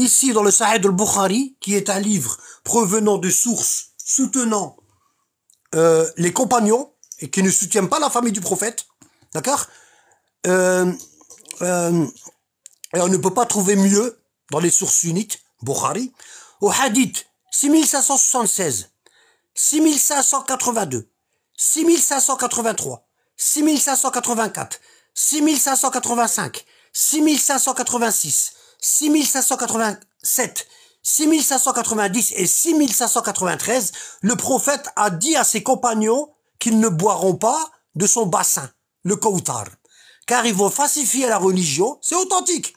Ici, dans le Sahih al-Bukhari, qui est un livre provenant de sources soutenant euh, les compagnons et qui ne soutiennent pas la famille du prophète, d'accord euh, euh, Et on ne peut pas trouver mieux dans les sources uniques Bukhari, au hadith 6576, 6582, 6583, 6584, 6585, 6586, 6587, 6590 et 6593, le prophète a dit à ses compagnons qu'ils ne boiront pas de son bassin, le Koutar, car ils vont falsifier la religion. C'est authentique.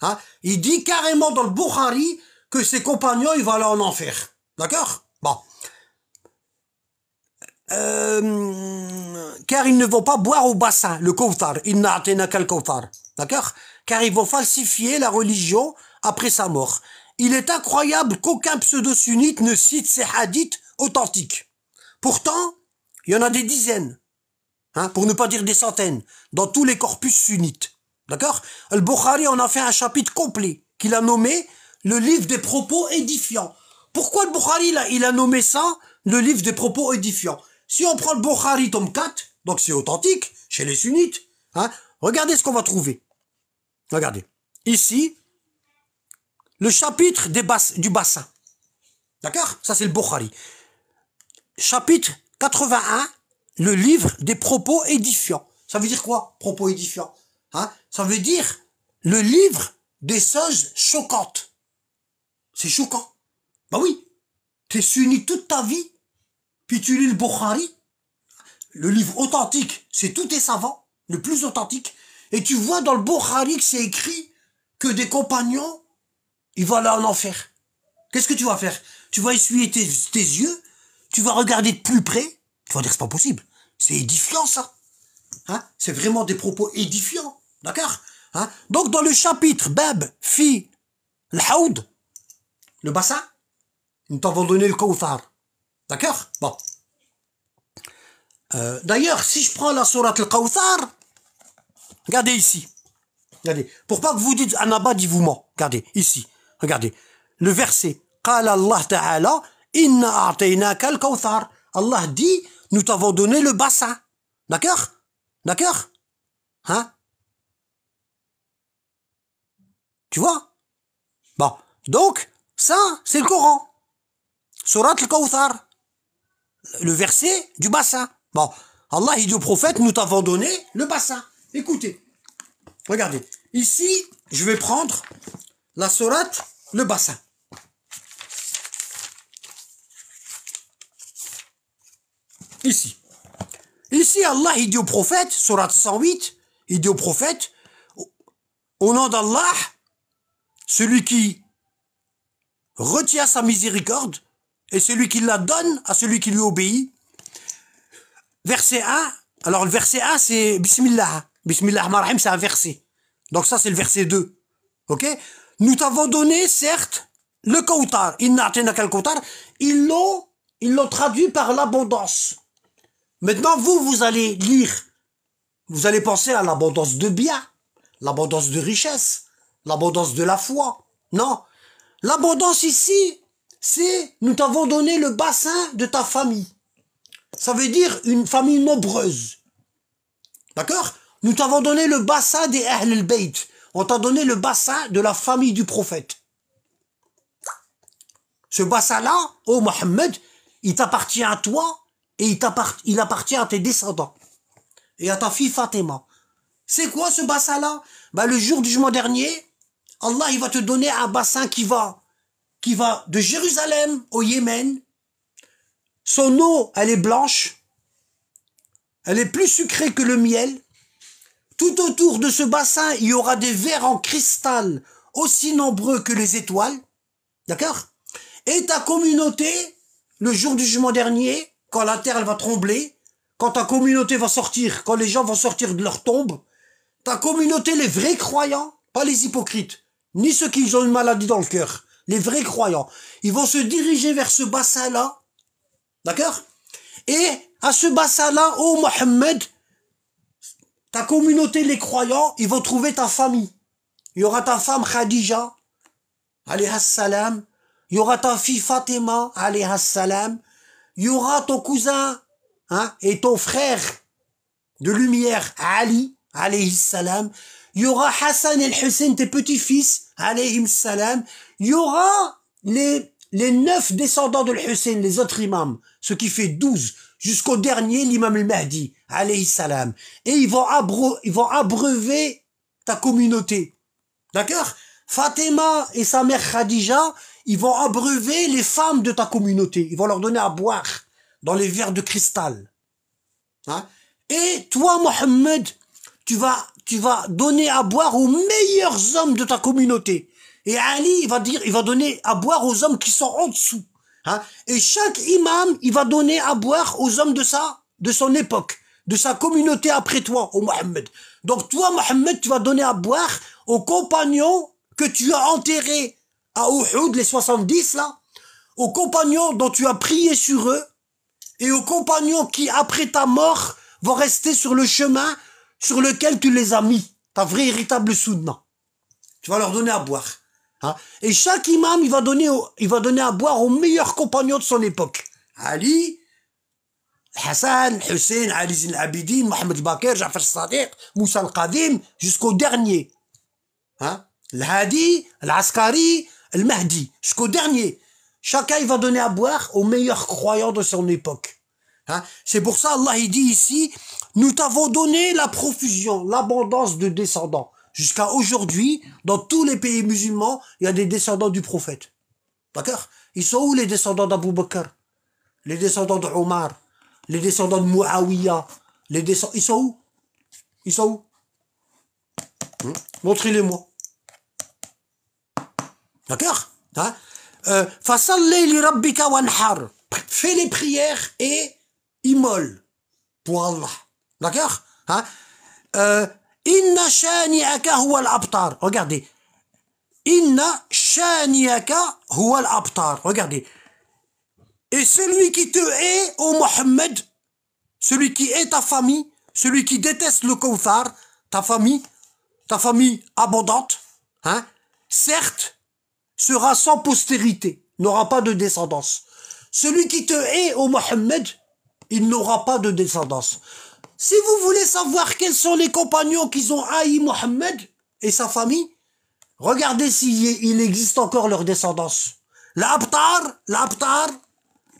Hein? Il dit carrément dans le Bukhari que ses compagnons, ils vont aller en enfer. D'accord Bon. Euh, car ils ne vont pas boire au bassin, le Ils Il n'a le koutar. D'accord car ils vont falsifier la religion après sa mort. Il est incroyable qu'aucun pseudo-sunnite ne cite ces hadiths authentiques. Pourtant, il y en a des dizaines, hein, pour ne pas dire des centaines, dans tous les corpus sunnites. D'accord Al-Bukhari en a fait un chapitre complet, qu'il a nommé le livre des propos édifiants. Pourquoi le Bukhari, là a, il a nommé ça le livre des propos édifiants Si on prend le Bukhari tome 4, donc c'est authentique, chez les sunnites, hein, regardez ce qu'on va trouver. Regardez. Ici, le chapitre des du bassin. D'accord Ça, c'est le Bukhari. Chapitre 81, le livre des propos édifiants. Ça veut dire quoi, propos édifiants hein Ça veut dire le livre des choses choquantes. C'est choquant. Bah oui. Tu es sunni toute ta vie, puis tu lis le Bukhari, le livre authentique, c'est tout tes savants, le plus authentique, et tu vois dans le Bukhari que c'est écrit que des compagnons, ils vont aller en enfer. Qu'est-ce que tu vas faire Tu vas essuyer tes, yeux, tu vas regarder de plus près, tu vas dire c'est pas possible. C'est édifiant ça. Hein c'est vraiment des propos édifiants. D'accord hein Donc dans le chapitre Bab, Fi, L'Haoud, le bassin, nous t'avons donné le Kawthar. D'accord Bon. Euh, d'ailleurs, si je prends la sourate le kawthar Regardez ici. Regardez. Pour pas que vous dites Anabad, ah, il vous ment. Regardez, ici. Regardez. Le verset. Allah Ta'ala, Inna Allah dit, nous t'avons donné le bassin. D'accord D'accord Hein Tu vois Bon. Donc, ça, c'est le Coran. Surat al-Kawthar. Le verset du bassin. Bon. Allah, dit au prophète, nous t'avons donné le bassin. Écoutez, regardez. Ici, je vais prendre la sourate, le bassin. Ici. Ici, Allah, il dit au prophète, sourate 108, il dit au prophète, au nom d'Allah, celui qui retient sa miséricorde et celui qui la donne à celui qui lui obéit. Verset 1, alors le verset 1, c'est Bismillah. Bismillah Rahim, c'est un verset. Donc ça, c'est le verset 2. Ok Nous t'avons donné, certes, le Kautar. il ils l'ont traduit par l'abondance. Maintenant, vous, vous allez lire. Vous allez penser à l'abondance de biens, l'abondance de richesses, l'abondance de la foi. Non. L'abondance ici, c'est nous t'avons donné le bassin de ta famille. Ça veut dire une famille nombreuse. D'accord nous t'avons donné le bassin des Ahl al-Bayt. On t'a donné le bassin de la famille du prophète. Ce bassin-là, ô oh Mohammed, il t'appartient à toi et il, il appartient à tes descendants et à ta fille Fatima. C'est quoi ce bassin-là bah, Le jour du jugement dernier, Allah il va te donner un bassin qui va, qui va de Jérusalem au Yémen. Son eau, elle est blanche. Elle est plus sucrée que le miel. Tout autour de ce bassin, il y aura des vers en cristal aussi nombreux que les étoiles. D'accord Et ta communauté, le jour du jugement dernier, quand la terre va trembler, quand ta communauté va sortir, quand les gens vont sortir de leur tombe, ta communauté, les vrais croyants, pas les hypocrites, ni ceux qui ont une maladie dans le cœur, les vrais croyants, ils vont se diriger vers ce bassin-là. D'accord Et à ce bassin-là, ô Mohamed Mohammed, ta communauté, les croyants, ils vont trouver ta famille. Il y aura ta femme Khadija, alayhi salam. Il y aura ta fille Fatima, alayha salam. Il y aura ton cousin hein, et ton frère de lumière, Ali, alayhi salam. Il y aura Hassan et Hussein, tes petits-fils, alayhim salam. Il y aura les, les neuf descendants de Hussein, les autres imams, ce qui fait douze jusqu'au dernier, l'imam al-Mahdi, alayhi salam. Et ils vont, abreuver ta communauté. D'accord Fatima et sa mère Khadija, ils vont abreuver les femmes de ta communauté. Ils vont leur donner à boire dans les verres de cristal. Hein? et toi, Mohammed, tu vas, tu vas donner à boire aux meilleurs hommes de ta communauté. Et Ali, il va dire, il va donner à boire aux hommes qui sont en dessous. Hein? Et chaque imam, il va donner à boire aux hommes de sa, de son époque, de sa communauté après toi, au Mohammed. Donc toi, Mohammed, tu vas donner à boire aux compagnons que tu as enterrés à Uhud, les 70 là, aux compagnons dont tu as prié sur eux, et aux compagnons qui, après ta mort, vont rester sur le chemin sur lequel tu les as mis, ta vraie véritable soudana Tu vas leur donner à boire. Hein. et chaque imam, il va, donner, il va donner à boire aux meilleurs compagnons de son époque. Ali, Hassan, Hussein, Ali Zin Abidin, Mohamed Bakr, Jafar Sadiq, Moussa Al-Qadim, jusqu'au dernier. Hein l'Askari, hadi mahdi jusqu'au dernier. Chacun, il va donner à boire aux meilleurs croyants de son époque. Hein. C'est pour ça, Allah, il dit ici, nous t'avons donné la profusion, l'abondance de descendants jusqu'à aujourd'hui, dans tous les pays musulmans, il y a des descendants du prophète. D'accord Ils sont où les descendants d'Abu Bakr Les descendants d'Omar Les descendants de Muawiyah les descendants Ils sont où Ils sont où hmm Montrez-les-moi. D'accord hein? euh, Fais les prières et immole pour Allah. D'accord hein? Euh, Inna shani'aka huwa al-abtar. Regardez. Inna shani'aka huwa al Regardez. Et celui qui te hait, ô Mohamed, celui qui est ta famille, celui qui déteste le Koufar, ta famille, ta famille abondante, hein, certes, sera sans postérité, n'aura pas de descendance. Celui qui te hait, ô Mohamed, il n'aura pas de descendance. Si vous voulez savoir quels sont les compagnons qui ont haï Mohammed et sa famille, regardez s'il existe encore leur descendance. L'abtar, l'abtar,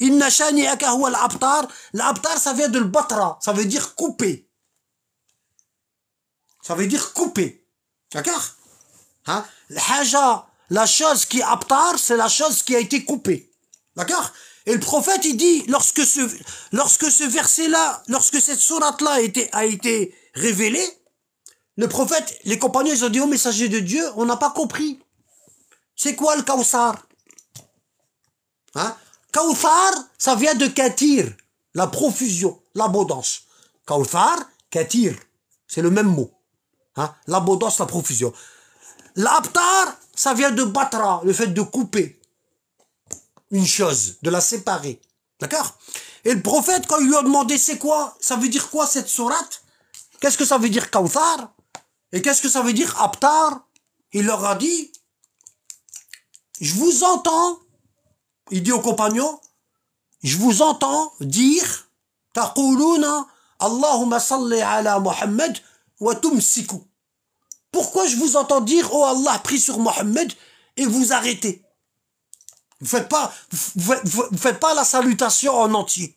inna l'abtar, l'abtar ça vient de l'batra, ça veut dire coupé. Ça veut dire coupé. D'accord hein? La chose qui est abtar, c'est la chose qui a été coupée. D'accord et le prophète, il dit, lorsque ce, lorsque ce verset-là, lorsque cette sourate-là a été, révélée, le prophète, les compagnons, ils ont dit au oh, messager de Dieu, on n'a pas compris. C'est quoi le Kawsar hein? ça vient de Katir, la profusion, l'abondance. Kawsar, Katir, c'est le même mot. Hein? L'abondance, la profusion. L'Abtar, ça vient de Batra, le fait de couper une chose, de la séparer. D'accord Et le prophète, quand il lui a demandé c'est quoi, ça veut dire quoi cette sourate Qu'est-ce que ça veut dire Kauthar Et qu'est-ce que ça veut dire Aptar Il leur a dit, je vous entends, il dit aux compagnons, je vous entends dire, taquluna Allahumma salli ala Muhammad wa Pourquoi je vous entends dire, oh Allah, prie sur Mohammed et vous arrêtez vous faites pas, vous faites, pas la salutation en entier.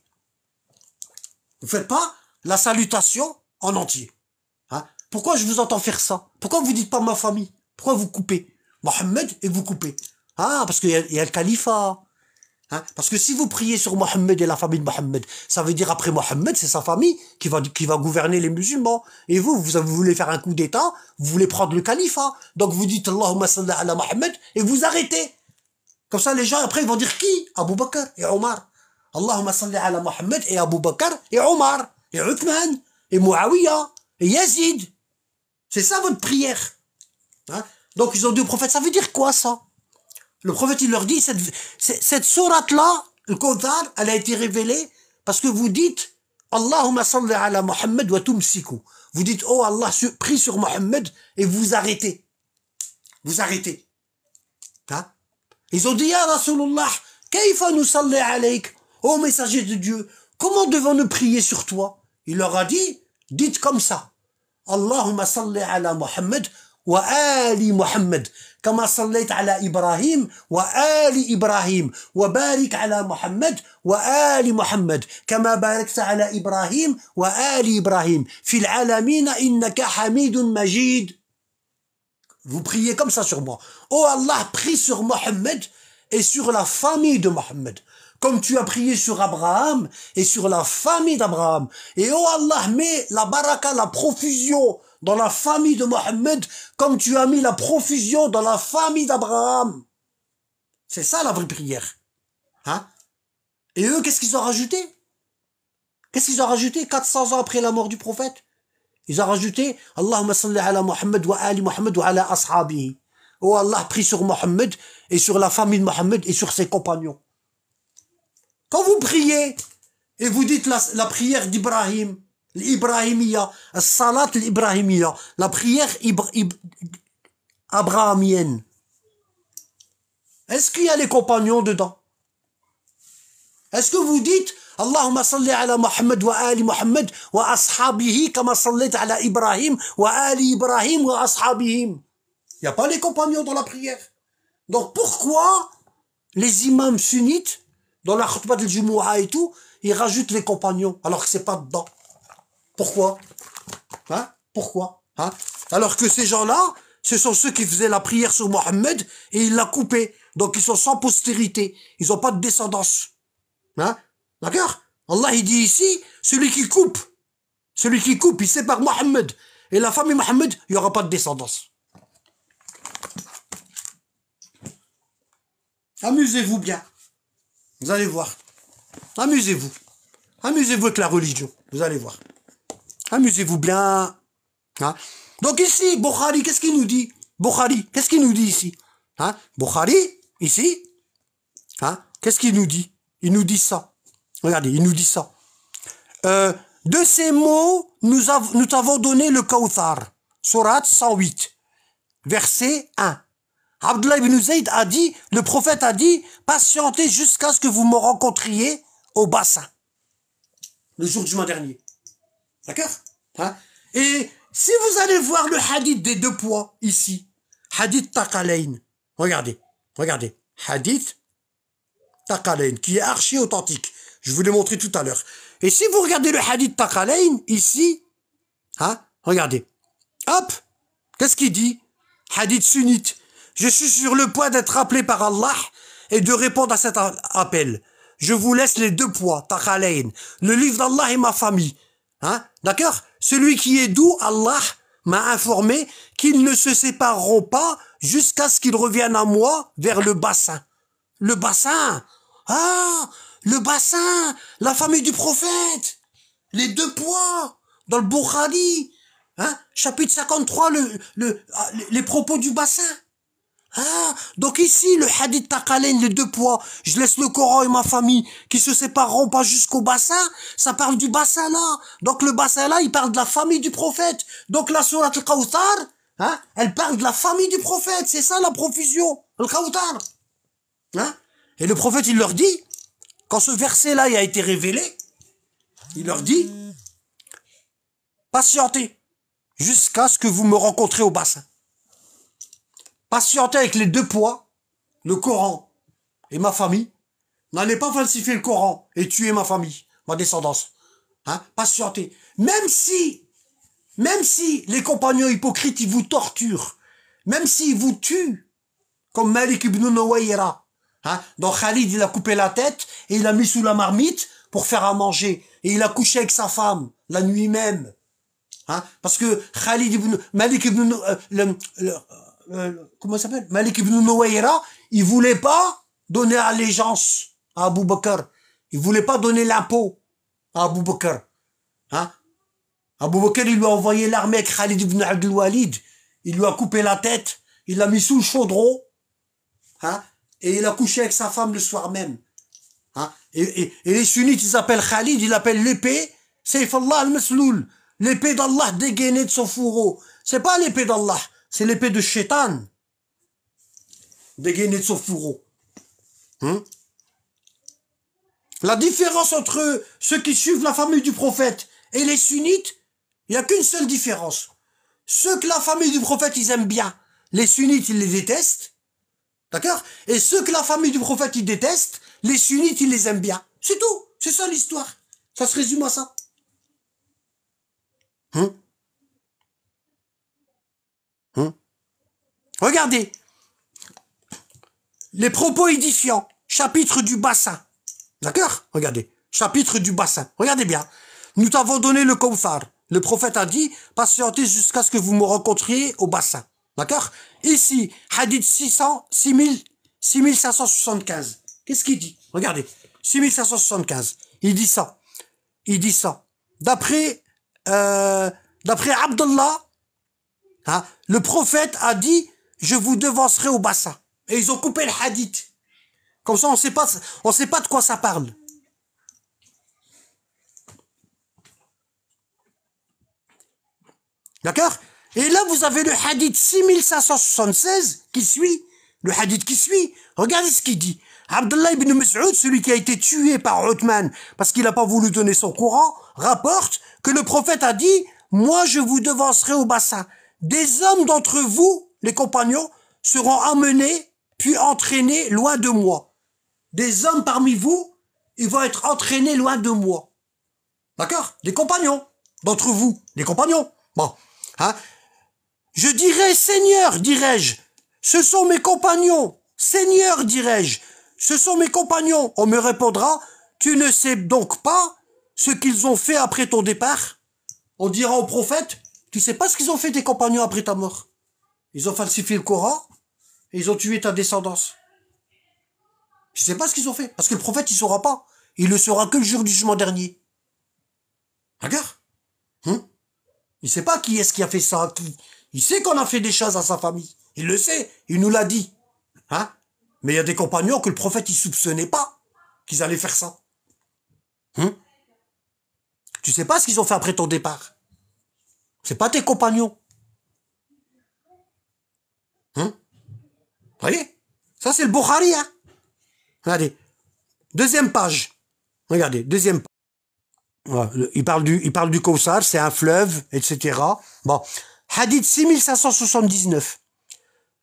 Vous faites pas la salutation en entier. Hein? Pourquoi je vous entends faire ça Pourquoi vous dites pas ma famille Pourquoi vous coupez Mohammed et vous coupez Ah, parce qu'il y, a le califat. Hein? Parce que si vous priez sur Mohammed et la famille de Mohammed, ça veut dire après Mohammed, c'est sa famille qui va, qui va gouverner les musulmans. Et vous, vous, voulez faire un coup d'État, vous voulez prendre le califat. Donc vous dites Allahumma salli ala Mohammed et vous arrêtez. Comme ça, les gens, après, ils vont dire qui Abu Bakr et Omar. Allahumma salli ala Muhammad et Abu Bakr et Omar et Uthman et Muawiyah et Yazid. C'est ça votre prière. Hein? Donc, ils ont deux prophètes. Ça veut dire quoi, ça Le prophète, il leur dit, cette, cette sourate-là, le Qadar, elle a été révélée parce que vous dites, Allahumma salli ala Muhammad wa tumsiku. Vous dites, oh Allah, prie sur Mohammed et vous arrêtez. Vous arrêtez. Hein? Ils ont dit, Ya Rasulullah, nous نصلي عليك Ô messager de Dieu, comment devons-nous prier sur toi Il leur a dit, dites comme ça. Allahumma salli ala Muhammad wa ali Muhammad. kama sallait ala Ibrahim wa ali Ibrahim, wa barik ala Muhammad wa ali Muhammad, kama كما ala Ibrahim wa ali Ibrahim, fil alamina innaka hamidun majid. Vous priez comme ça sur moi. Oh Allah, prie sur Mohammed et sur la famille de Mohammed. Comme tu as prié sur Abraham et sur la famille d'Abraham. Et oh Allah, mets la baraka, la profusion dans la famille de Mohammed comme tu as mis la profusion dans la famille d'Abraham. C'est ça la vraie prière. Hein Et eux, qu'est-ce qu'ils ont rajouté Qu'est-ce qu'ils ont rajouté 400 ans après la mort du prophète ils ont rajouté Allahumma Muhammad wa ali Muhammad wa ala ashabi. Oh Allah, prie sur Mohammed et sur la famille de Mohammed et sur ses compagnons. Quand vous priez et vous dites la, prière d'Ibrahim, l'Ibrahimiya, salat l'Ibrahimiya, la prière abrahamienne, est-ce qu'il y a les compagnons dedans Est-ce que vous dites il n'y a pas les compagnons dans la prière. Donc pourquoi les imams sunnites, dans la khutbah de Jumu'ah et tout, ils rajoutent les compagnons alors que c'est pas dedans Pourquoi Hein Pourquoi hein Alors que ces gens-là, ce sont ceux qui faisaient la prière sur Mohammed et il l'a coupé. Donc ils sont sans postérité. Ils n'ont pas de descendance. Hein D'accord Allah il dit ici, celui qui coupe, celui qui coupe, il sépare Mohammed et la famille Mohammed, il n'y aura pas de descendance. Amusez-vous bien. Vous allez voir. Amusez-vous. Amusez-vous avec la religion. Vous allez voir. Amusez-vous bien. Hein? Donc ici, Bukhari, qu'est-ce qu'il nous dit Bukhari, qu'est-ce qu'il nous dit ici hein? Bukhari, ici, hein? qu'est-ce qu'il nous dit Il nous dit ça. Regardez, il nous dit ça. Euh, de ces mots, nous, avons t'avons donné le Kauthar. Surat 108, verset 1. Abdullah ibn Zayd a dit, le prophète a dit, patientez jusqu'à ce que vous me rencontriez au bassin. Le jour du mois dernier. D'accord hein? Et si vous allez voir le hadith des deux poids, ici, hadith Takalain, regardez, regardez, hadith Takalain, qui est archi authentique. Je vous l'ai montré tout à l'heure. Et si vous regardez le hadith Taqalain, ici, hein, regardez. Hop Qu'est-ce qu'il dit Hadith sunnite. Je suis sur le point d'être appelé par Allah et de répondre à cet appel. Je vous laisse les deux poids, takhalain Le livre d'Allah et ma famille. Hein D'accord Celui qui est doux, Allah m'a informé qu'ils ne se sépareront pas jusqu'à ce qu'ils reviennent à moi vers le bassin. Le bassin Ah le bassin, la famille du prophète, les deux poids, dans le Bukhari, hein, chapitre 53, le, ah, les propos du bassin. Ah, donc ici, le hadith takalen, les deux poids, je laisse le Coran et ma famille qui se sépareront pas jusqu'au bassin, ça parle du bassin là. Donc le bassin là, il parle de la famille du prophète. Donc la surat al hein, elle parle de la famille du prophète, c'est ça la profusion, al Kawthar. Hein? Et le prophète, il leur dit, quand ce verset-là a été révélé, il leur dit, patientez jusqu'à ce que vous me rencontrez au bassin. Patientez avec les deux poids, le Coran et ma famille. N'allez pas falsifier le Coran et tuer ma famille, ma descendance. Hein patientez. Même si, même si les compagnons hypocrites, ils vous torturent, même s'ils vous tuent, comme Malik ibn Hein Donc Khalid, il a coupé la tête et il a mis sous la marmite pour faire à manger. Et il a couché avec sa femme la nuit même. Hein Parce que Khalid ibn Malik ibn euh, euh, comment s'appelle Malik ibn Nouayra, il voulait pas donner allégeance à Abu Bakr. Il voulait pas donner l'impôt à Abu Bakr. Hein Abu Bakr, il lui a envoyé l'armée avec Khalid ibn Il lui a coupé la tête. Il l'a mis sous le chaudron. Hein et il a couché avec sa femme le soir même. Hein? Et, les sunnites, ils appellent Khalid, ils l'appellent l'épée. C'est al-Masloul. L'épée d'Allah dégainée de son fourreau. C'est pas l'épée d'Allah, c'est l'épée de Shetan. Dégainée de son fourreau. Hein? La différence entre ceux qui suivent la famille du prophète et les sunnites, il n'y a qu'une seule différence. Ceux que la famille du prophète, ils aiment bien. Les sunnites, ils les détestent. D'accord Et ceux que la famille du prophète, déteste, les sunnites, ils les aiment bien. C'est tout. C'est ça l'histoire. Ça se résume à ça. Hein hein Regardez. Les propos édifiants. Chapitre du bassin. D'accord Regardez. Chapitre du bassin. Regardez bien. Nous t'avons donné le comphare. Le prophète a dit, patientez jusqu'à ce que vous me rencontriez au bassin. D'accord Ici, hadith 600, 6575. Qu'est-ce qu'il dit Regardez, 6575. Il dit ça. Il dit ça. D'après euh, d'après Abdullah, hein, le prophète a dit, je vous devancerai au bassin. Et ils ont coupé le hadith. Comme ça, on sait pas, on sait pas de quoi ça parle. D'accord et là, vous avez le hadith 6576 qui suit. Le hadith qui suit. Regardez ce qu'il dit. Abdullah ibn Mas'ud, celui qui a été tué par Othman parce qu'il n'a pas voulu donner son courant, rapporte que le prophète a dit « Moi, je vous devancerai au bassin. Des hommes d'entre vous, les compagnons, seront emmenés puis entraînés loin de moi. Des hommes parmi vous, ils vont être entraînés loin de moi. » D'accord Des compagnons d'entre vous, des compagnons. Bon, hein je dirai, Seigneur, dirai-je, ce sont mes compagnons. Seigneur, dirai-je, ce sont mes compagnons. On me répondra, tu ne sais donc pas ce qu'ils ont fait après ton départ On dira au prophète, tu sais pas ce qu'ils ont fait tes compagnons après ta mort. Ils ont falsifié le Coran et ils ont tué ta descendance. Tu sais pas ce qu'ils ont fait, parce que le prophète, il saura pas. Il le saura que le jour du jugement dernier. Regarde. Hmm il ne sait pas qui est-ce qui a fait ça, qui, il sait qu'on a fait des choses à sa famille. Il le sait, il nous l'a dit. Hein? Mais il y a des compagnons que le prophète, il soupçonnait pas qu'ils allaient faire ça. Tu hein? tu sais pas ce qu'ils ont fait après ton départ. C'est pas tes compagnons. Vous hein? Voyez Ça, c'est le Bukhari. Hein Regardez. Deuxième page. Regardez, deuxième page. il parle du, il parle du c'est un fleuve, etc. Bon, Hadith 6579.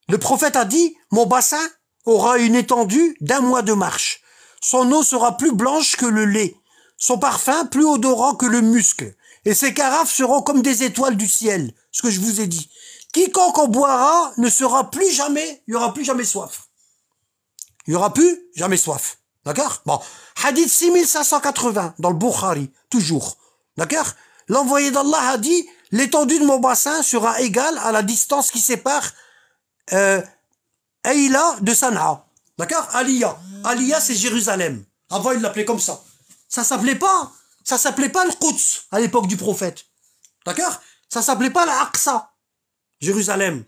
Le prophète a dit, mon bassin aura une étendue d'un mois de marche. Son eau sera plus blanche que le lait, son parfum plus odorant que le musc, et ses carafes seront comme des étoiles du ciel, ce que je vous ai dit. Quiconque en boira ne sera plus jamais, il n'y aura plus jamais soif. Il n'y aura plus jamais soif. D'accord Bon, hadith 6580 dans le Bukhari, toujours. D'accord L'envoyé d'Allah a dit, l'étendue de mon bassin sera égale à la distance qui sépare euh, de Sanaa. D'accord Aliyah. Aliyah, c'est Jérusalem. Avant, ils l'appelaient comme ça. Ça s'appelait pas, ça s'appelait pas le Quds à l'époque du prophète. D'accord Ça s'appelait pas l'Aqsa, Jérusalem.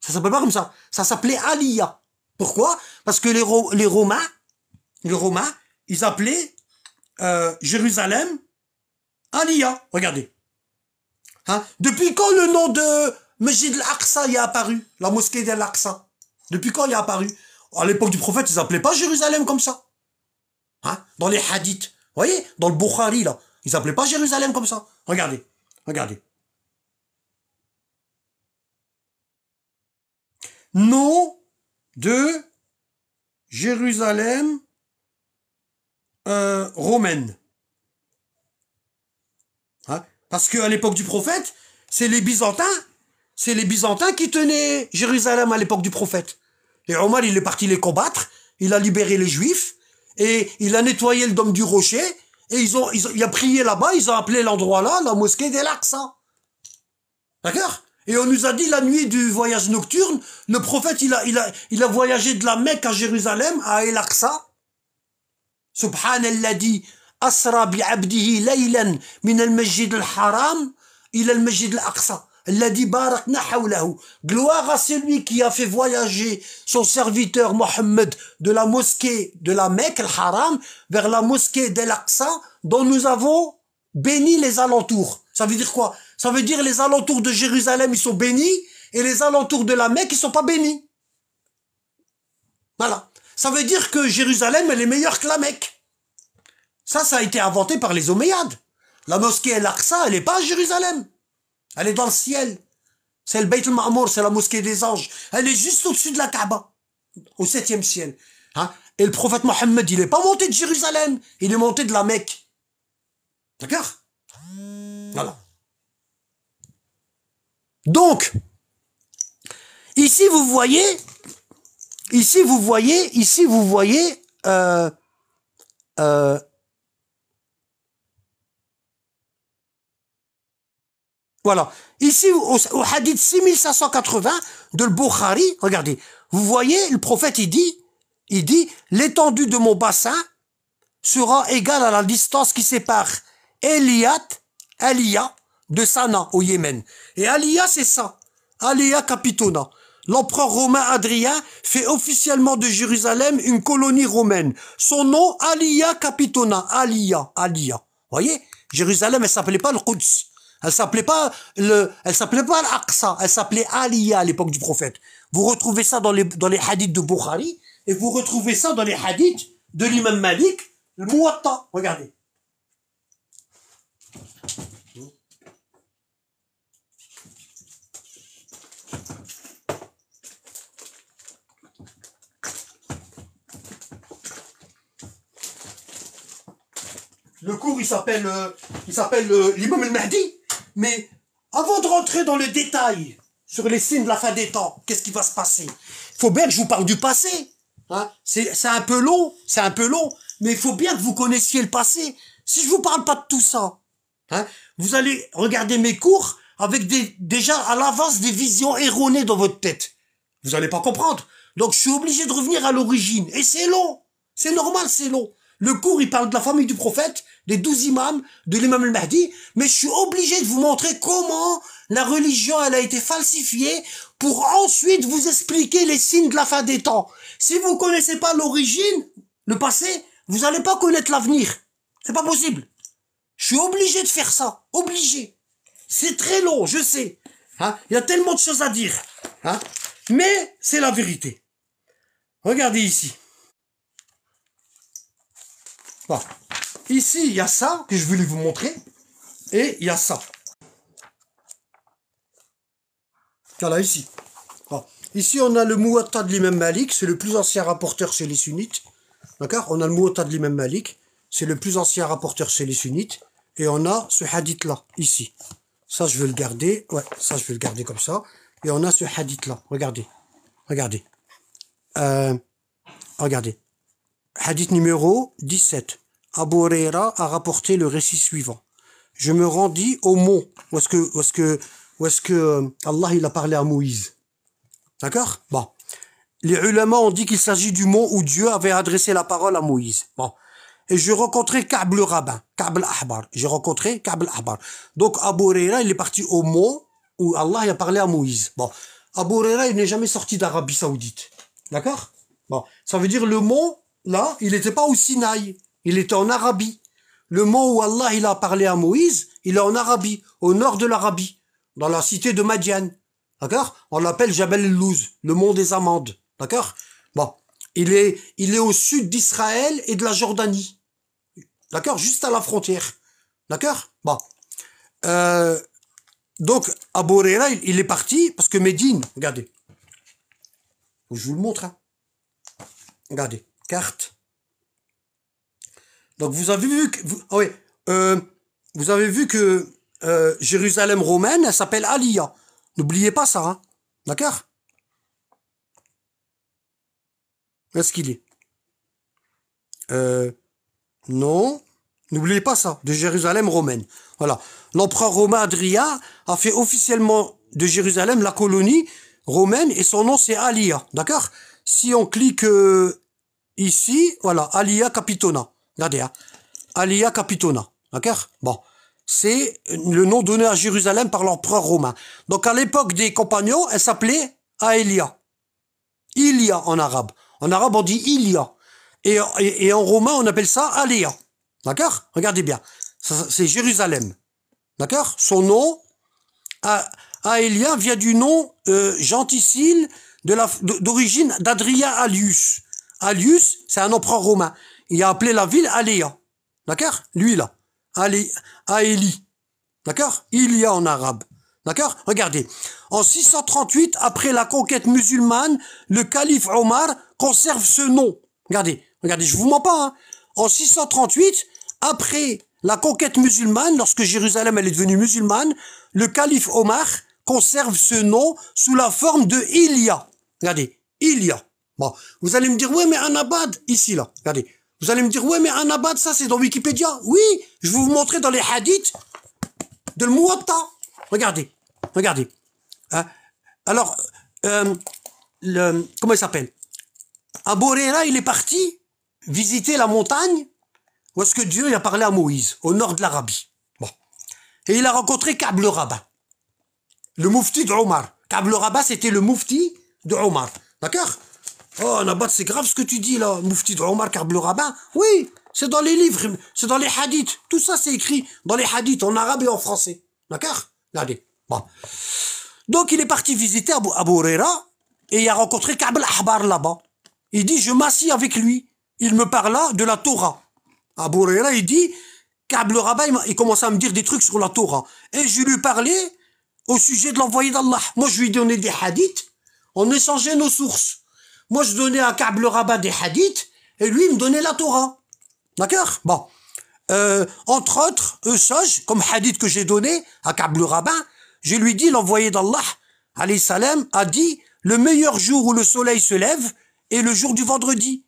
Ça s'appelait pas comme ça. Ça s'appelait Aliyah. Pourquoi Parce que les, Romains, les Romains, ils appelaient euh, Jérusalem Aliyah. Regardez. Hein? Depuis quand le nom de Mejid al-Aqsa y est apparu La mosquée d'Al-Aqsa. Depuis quand il est apparu À l'époque du prophète, ils n'appelaient pas Jérusalem comme ça. Hein? Dans les hadiths. Vous voyez Dans le Bukhari, là. Ils n'appelaient pas Jérusalem comme ça. Regardez. Regardez. Nom de Jérusalem euh, romaine. Hein? Parce qu'à l'époque du prophète, c'est les Byzantins, c'est les Byzantins qui tenaient Jérusalem à l'époque du prophète. Et Omar, il est parti les combattre, il a libéré les Juifs, et il a nettoyé le dôme du rocher, et ils ont, ils ont, il a prié là-bas, ils ont appelé l'endroit là, la mosquée d'El Aqsa. D'accord Et on nous a dit la nuit du voyage nocturne, le prophète, il a, il a, il a voyagé de la Mecque à Jérusalem, à El Aqsa. Subhanallah dit, أسرى gloire à celui qui a fait voyager son serviteur Mohammed de la mosquée de la Mecque haram, vers la mosquée de l'Aqsa dont nous avons béni les alentours ça veut dire quoi ça veut dire les alentours de Jérusalem ils sont bénis et les alentours de la Mecque ils sont pas bénis voilà ça veut dire que Jérusalem elle est meilleure que la Mecque ça, ça a été inventé par les Omeyyades. La mosquée Al-Aqsa, elle n'est pas à Jérusalem. Elle est dans le ciel. C'est le Beit al-Ma'mour, c'est la mosquée des anges. Elle est juste au-dessus de la Kaaba, au septième ciel. Hein? Et le prophète Mohammed, il n'est pas monté de Jérusalem, il est monté de la Mecque. D'accord Voilà. Donc, ici vous voyez, ici vous voyez, ici vous voyez, euh, euh, Voilà. Ici, au, hadith 6580 de Bokhari, regardez, vous voyez, le prophète, il dit, il dit, l'étendue de mon bassin sera égale à la distance qui sépare Eliat, Elia, de Sana, au Yémen. Et Alia c'est ça. Alia Capitona. L'empereur romain Adrien fait officiellement de Jérusalem une colonie romaine. Son nom, Alia Capitona. Alia, Alia. Voyez Jérusalem, elle s'appelait pas le Quds. Elle s'appelait pas le, elle s'appelait pas l'Aqsa, elle s'appelait Aliyah à l'époque du prophète. Vous retrouvez ça dans les, dans les hadiths de Bukhari et vous retrouvez ça dans les hadiths de l'imam Malik, le Muwatta. Regardez. Le cours, il s'appelle, euh, il s'appelle euh, l'imam al-Mahdi. Mais avant de rentrer dans le détail sur les signes de la fin des temps, qu'est-ce qui va se passer Il faut bien que je vous parle du passé. Hein c'est un peu long, c'est un peu long, mais il faut bien que vous connaissiez le passé. Si je vous parle pas de tout ça, hein, vous allez regarder mes cours avec déjà à l'avance des visions erronées dans votre tête. Vous n'allez pas comprendre. Donc je suis obligé de revenir à l'origine. Et c'est long. C'est normal, c'est long. Le cours, il parle de la famille du prophète, des douze imams, de l'imam al-Mahdi, mais je suis obligé de vous montrer comment la religion, elle a été falsifiée pour ensuite vous expliquer les signes de la fin des temps. Si vous connaissez pas l'origine, le passé, vous n'allez pas connaître l'avenir. C'est pas possible. Je suis obligé de faire ça. Obligé. C'est très long, je sais. Hein? Il y a tellement de choses à dire. Hein? Mais c'est la vérité. Regardez ici. Ici, il y a ça que je voulais vous montrer. Et il y a ça. Voilà, ici. Ici, on a le mouata de l'imam Malik. C'est le plus ancien rapporteur chez les sunnites. D'accord On a le mouata de l'imam Malik. C'est le plus ancien rapporteur chez les sunnites. Et on a ce hadith-là, ici. Ça, je veux le garder. Ouais, ça, je veux le garder comme ça. Et on a ce hadith-là. Regardez. Regardez. Euh, regardez. Hadith numéro 17. Abu a rapporté le récit suivant. Je me rendis au mont où est-ce que, est que, est-ce que euh, Allah il a parlé à Moïse. D'accord Bon. Les ulama ont dit qu'il s'agit du mont où Dieu avait adressé la parole à Moïse. Bon. Et j'ai rencontré Ka'b le rabbin, Ka'b ahbar J'ai rencontré Ka'b ahbar Donc Abu Huraira, il est parti au mont où Allah a parlé à Moïse. Bon. Abu il n'est jamais sorti d'Arabie Saoudite. D'accord Bon. Ça veut dire le mont, là, il n'était pas au Sinaï. Il était en Arabie. Le mot où Allah il a parlé à Moïse, il est en Arabie, au nord de l'Arabie, dans la cité de Madian. D'accord On l'appelle Jabal Louz, le mont des amandes. D'accord Bon. Il est, il est au sud d'Israël et de la Jordanie. D'accord Juste à la frontière. D'accord Bon. Euh, donc, à il, est parti parce que Médine, regardez. Je vous le montre. Hein. Regardez, carte. Donc vous avez vu que vous ah euh, avez vu que euh, Jérusalem romaine, elle s'appelle Alia. N'oubliez pas ça, hein d'accord Est-ce qu'il est, euh, Non, n'oubliez pas ça, de Jérusalem romaine. Voilà, l'empereur romain Adria a fait officiellement de Jérusalem la colonie romaine et son nom c'est Alia, d'accord Si on clique ici, voilà, Alia Capitona. Regardez, Alia Capitona. D'accord Bon. C'est le nom donné à Jérusalem par l'empereur romain. Donc à l'époque des compagnons, elle s'appelait Aelia. Ilia en arabe. En arabe, on dit Ilia. Et, et, en romain, on appelle ça Aléa. D'accord Regardez bien. C'est Jérusalem. D'accord Son nom, Aelia, vient du nom euh, d'origine d'Adrien Alius. Alius, c'est un empereur romain il a appelé la ville Aléa. D'accord Lui là. Aélie. D'accord Il y a en arabe. D'accord Regardez. En 638, après la conquête musulmane, le calife Omar conserve ce nom. Regardez, regardez, je vous mens pas. Hein. En 638, après la conquête musulmane, lorsque Jérusalem elle est devenue musulmane, le calife Omar conserve ce nom sous la forme de Ilia. Regardez, Ilia. Bon, vous allez me dire, oui, mais abad, ici, là. Regardez, vous allez me dire, ouais, mais un abad, ça c'est dans Wikipédia. Oui, je vais vous montrer dans les hadiths de Mouatta. Regardez, regardez. Hein. Alors, euh, comment il s'appelle là, il est parti visiter la montagne où est-ce que Dieu a parlé à Moïse, au nord de l'Arabie. Bon. Et il a rencontré Kab le Rabat, le moufti de Omar. Kab c'était le Mufti de Omar. D'accord Oh, Nabat, c'est grave ce que tu dis là, Moufti de Omar le Oui, c'est dans les livres, c'est dans les hadiths. Tout ça, c'est écrit dans les hadiths, en arabe et en français. D'accord Regardez. Bon. Donc, il est parti visiter Abu, Abu Rera et il a rencontré Ka'b al-Ahbar là-bas. Il dit, je m'assis avec lui. Il me parla de la Torah. Abu Rera, il dit, Ka'b le il commençait à me dire des trucs sur la Torah. Et je lui parlais au sujet de l'envoyé d'Allah. Moi, je lui ai donné des hadiths. On échangeait nos sources. Moi, je donnais à Ka'b le des hadiths, et lui, il me donnait la Torah. D'accord Bon. Euh, entre autres, Eusoge, comme hadith que j'ai donné à Ka'b le rabbin, je lui dis, l'envoyé d'Allah, alayhi salam, a dit, le meilleur jour où le soleil se lève est le jour du vendredi.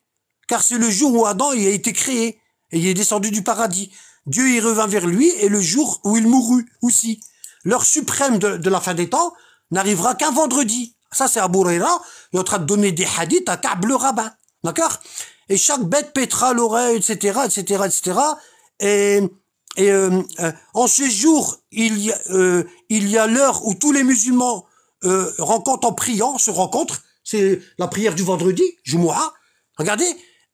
Car c'est le jour où Adam il a été créé, et il est descendu du paradis. Dieu y revint vers lui, et le jour où il mourut aussi. L'heure suprême de, de la fin des temps n'arrivera qu'un vendredi. Ça, c'est Abu il est en train de donner des hadiths à Ka'b rabbin. D'accord Et chaque bête pètera l'oreille, etc., etc., etc. Et, euh, euh, en ce jour, euh, il y a, l'heure où tous les musulmans rencontrent en priant, se rencontrent. C'est la prière du vendredi, Jumu'ah. Regardez.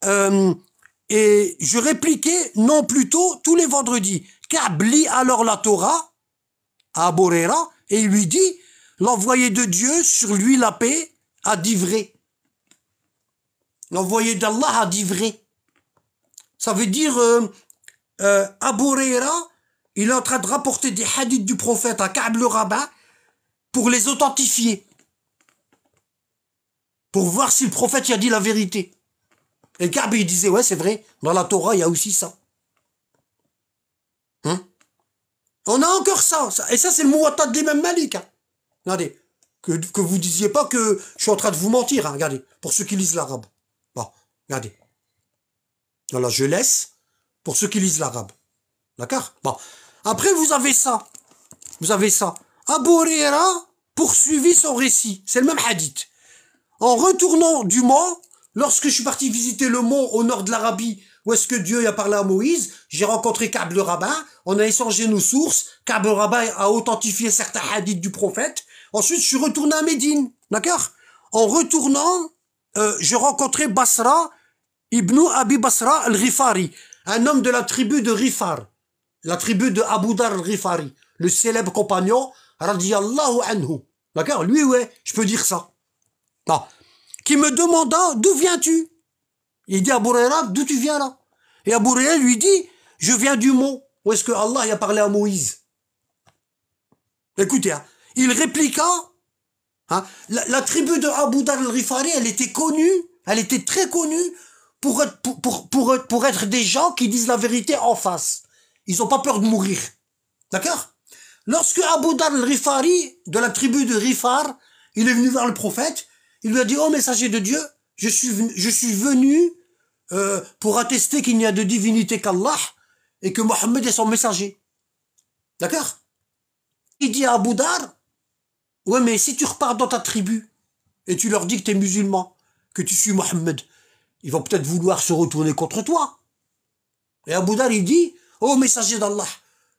et je répliquais, non plus tôt, tous les vendredis. Ka'b alors la Torah à Abu et il lui dit l'envoyé de Dieu, sur lui la paix, a dit vrai. L'envoyé d'Allah a dit Ça veut dire, Abou euh, euh il est en train de rapporter des hadiths du prophète à Ka'b le Rabbin pour les authentifier. Pour voir si le prophète a dit la vérité. Et Ka'b, il disait, ouais, c'est vrai, dans la Torah, il y a aussi ça. Hein On a encore ça. Et ça, c'est le Mouattad des mêmes Malik. Hein. Regardez. Que, que vous disiez pas que je suis en train de vous mentir. Hein, regardez. Pour ceux qui lisent l'arabe. Bon, regardez. Voilà, je laisse pour ceux qui lisent l'arabe. D'accord Bon. Après, vous avez ça. Vous avez ça. Abu poursuivit son récit. C'est le même hadith. En retournant du mont, lorsque je suis parti visiter le mont au nord de l'Arabie, où est-ce que Dieu a parlé à Moïse, j'ai rencontré Kab le rabbin, on a échangé nos sources, Kab le rabbin a authentifié certains hadiths du prophète, Ensuite, je suis retourné à Médine, d'accord En retournant, je euh, j'ai rencontré Basra, Ibn Abi Basra al-Rifari, un homme de la tribu de Rifar, la tribu de Abu Dar al-Rifari, le célèbre compagnon, radiallahu anhu. D'accord Lui, ouais, je peux dire ça. Ah. Qui me demanda, d'où viens-tu Il dit à d'où tu viens là Et Abu lui dit, je viens du mont. Où est-ce que Allah a parlé à Moïse Écoutez, hein, il répliqua. Hein, la, tribu de Abu Dhar rifari elle était connue, elle était très connue pour être, pour, pour, des gens qui disent la vérité en face. Ils n'ont pas peur de mourir. D'accord Lorsque Abu rifari de la tribu de Rifar, il est venu vers le prophète, il lui a dit, oh messager de Dieu, je suis venu, je suis venu euh, pour attester qu'il n'y a de divinité qu'Allah et que Mohammed est son messager. D'accord Il dit à Abu Ouais, mais si tu repars dans ta tribu et tu leur dis que tu es musulman, que tu suis Mohammed, ils vont peut-être vouloir se retourner contre toi. Et Abu Dhar, il dit, oh messager d'Allah,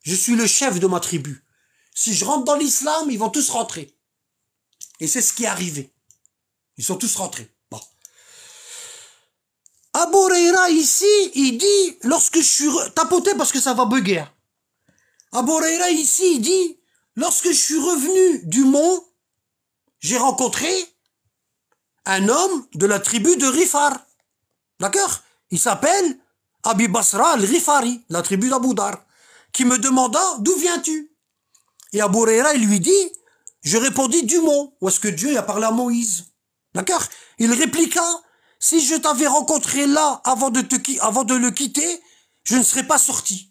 je suis le chef de ma tribu. Si je rentre dans l'islam, ils vont tous rentrer. Et c'est ce qui est arrivé. Ils sont tous rentrés. Bon. Abou Reira, ici, il dit, lorsque je suis tapoté parce que ça va bugger. Hein. Abou Reira, ici, il dit, Lorsque je suis revenu du mont, j'ai rencontré un homme de la tribu de Rifar. D'accord Il s'appelle Abi Basra al-Rifari, la tribu d'Aboudar, qui me demanda d'où viens-tu Et Abou Reira, il lui dit Je répondis du mont, où est-ce que Dieu a parlé à Moïse. D'accord Il répliqua Si je t'avais rencontré là avant de, te, avant de le quitter, je ne serais pas sorti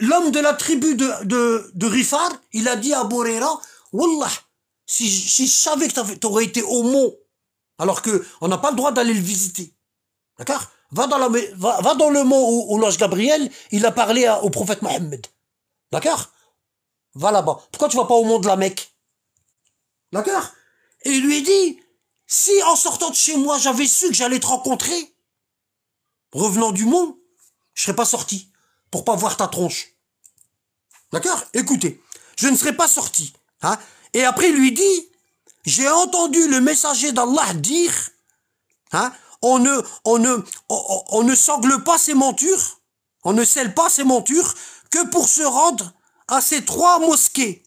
l'homme de la tribu de, de, de Rifar, il a dit à Borera, Wallah, si, si je savais que tu aurais été au mont, alors que on n'a pas le droit d'aller le visiter. D'accord va dans, la, va, va, dans le mont où, où l'ange Gabriel, il a parlé au prophète Mohammed. D'accord Va là-bas. Pourquoi tu vas pas au mont de la Mecque D'accord Et il lui dit, si en sortant de chez moi, j'avais su que j'allais te rencontrer, revenant du mont, je serais pas sorti pour pas voir ta tronche. D'accord Écoutez, je ne serai pas sorti. Hein Et après, il lui dit, j'ai entendu le messager d'Allah dire, hein, on, ne, on, ne, on, ne sangle pas ses montures, on ne scelle pas ses montures que pour se rendre à ces trois mosquées.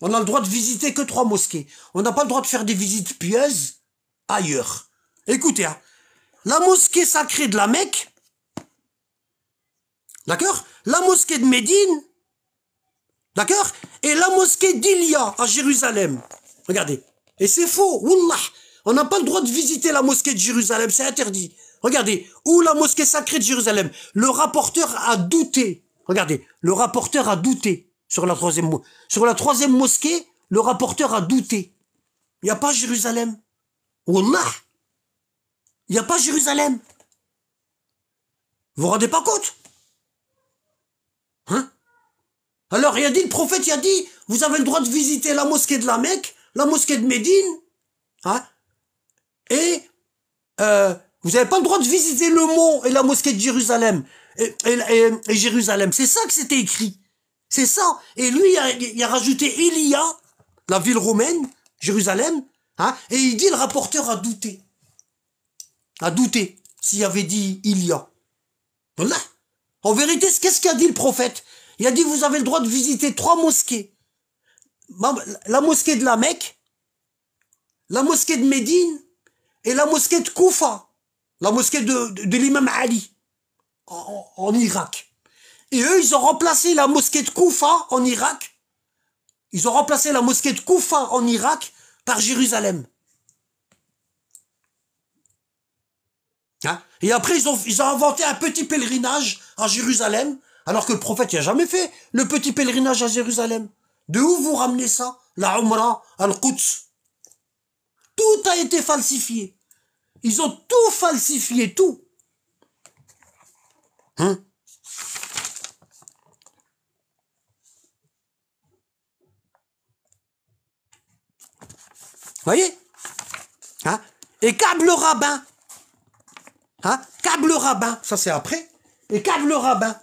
On a le droit de visiter que trois mosquées. On n'a pas le droit de faire des visites pieuses ailleurs. Écoutez, hein, la mosquée sacrée de la Mecque, D'accord La mosquée de Médine, d'accord Et la mosquée d'Ilia à Jérusalem. Regardez. Et c'est faux, Wallah. On n'a pas le droit de visiter la mosquée de Jérusalem, c'est interdit. Regardez, ou la mosquée sacrée de Jérusalem. Le rapporteur a douté. Regardez, le rapporteur a douté sur la troisième, sur la troisième mosquée. Le rapporteur a douté. Il n'y a pas Jérusalem. Wallah. Il n'y a pas Jérusalem. Vous vous rendez pas compte alors il a dit, le prophète il a dit, vous avez le droit de visiter la mosquée de la Mecque, la mosquée de Médine, hein, et euh, vous n'avez pas le droit de visiter le mont et la mosquée de Jérusalem. Et, Jérusalem, c'est ça que c'était écrit. C'est ça. Et lui, il a, il a rajouté Elia, la ville romaine, Jérusalem, hein, et il dit, le rapporteur a douté. A douté s'il avait dit Ilia. En vérité, qu'est-ce qu'a dit le prophète il a dit, vous avez le droit de visiter trois mosquées. La mosquée de la Mecque, la mosquée de Médine et la mosquée de Koufa, la mosquée de, l'imam Ali en, Irak. Et eux, ils ont remplacé la mosquée de Koufa en Irak. Ils ont remplacé la mosquée de Koufa en Irak par Jérusalem. Hein? et après, ils ont, ils ont inventé un petit pèlerinage à Jérusalem alors que le prophète, n'a jamais fait le petit pèlerinage à Jérusalem. De où vous ramenez ça La Umrah, al Tout a été falsifié. Ils ont tout falsifié, tout. Hein Voyez hein Et câble le rabbin. Hein Câble le rabbin, ça c'est après. Et câble le rabbin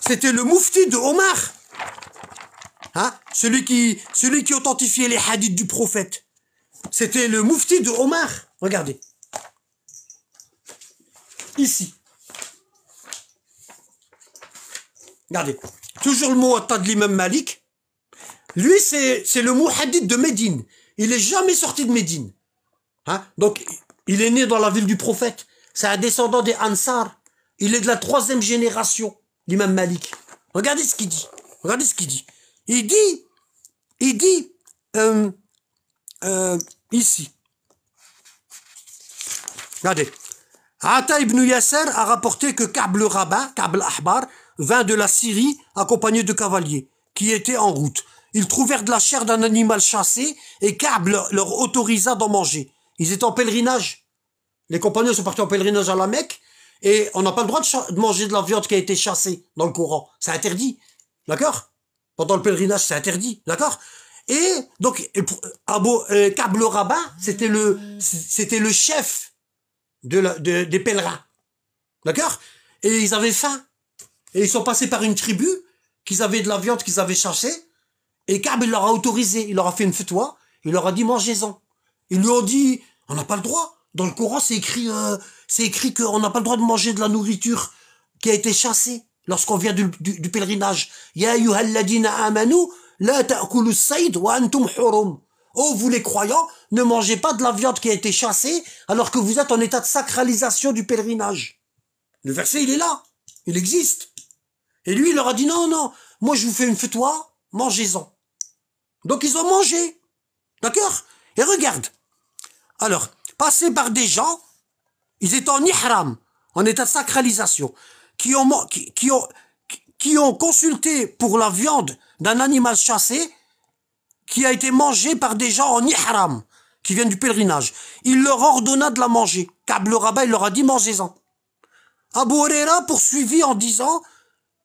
c'était le moufti de Omar. Hein celui, qui, celui qui authentifiait les hadiths du prophète. C'était le moufti de Omar. Regardez. Ici. Regardez. Toujours le mot de l'imam Malik. Lui, c'est le mot hadith de Médine. Il n'est jamais sorti de Médine. Hein? Donc, il est né dans la ville du prophète. C'est un descendant des Ansar. Il est de la troisième génération l'imam Malik. Regardez ce qu'il dit. Regardez ce qu'il dit. Il dit, il dit, euh, euh, ici. Regardez. Ata ibn Yasser a rapporté que Ka'b le rabbin, Ka'b vint de la Syrie accompagné de cavaliers qui étaient en route. Ils trouvèrent de la chair d'un animal chassé et Ka'b leur autorisa d'en manger. Ils étaient en pèlerinage. Les compagnons sont partis en pèlerinage à la Mecque et on n'a pas le droit de, manger de la viande qui a été chassée dans le Coran. C'est interdit. D'accord Pendant le pèlerinage, c'est interdit. D'accord Et donc, euh, euh, Kab le rabbin, c'était le, chef de, des pèlerins. D'accord Et ils avaient faim. Et ils sont passés par une tribu qu'ils avaient de la viande qu'ils avaient chassée. Et Kab, il leur a autorisé. Il leur a fait une fête. Il leur a dit, mangez-en. Ils lui ont dit, on n'a pas le droit. Dans le Coran, c'est écrit... Euh, c'est écrit qu'on n'a pas le droit de manger de la nourriture qui a été chassée lorsqu'on vient du, du, du pèlerinage. Ya amanu, la wa antum hurum. Oh, vous les croyants, ne mangez pas de la viande qui a été chassée alors que vous êtes en état de sacralisation du pèlerinage. Le verset, il est là. Il existe. Et lui, il leur a dit non, non, moi je vous fais une toi, mangez-en. Donc ils ont mangé. D'accord Et regarde. Alors, passer par des gens ils étaient en ihram, en état de sacralisation, qui ont, qui, ont, qui ont consulté pour la viande d'un animal chassé qui a été mangé par des gens en ihram, qui viennent du pèlerinage. Il leur ordonna de la manger. Kab le rabbin leur a dit mangez-en. Abu Huraira poursuivit en disant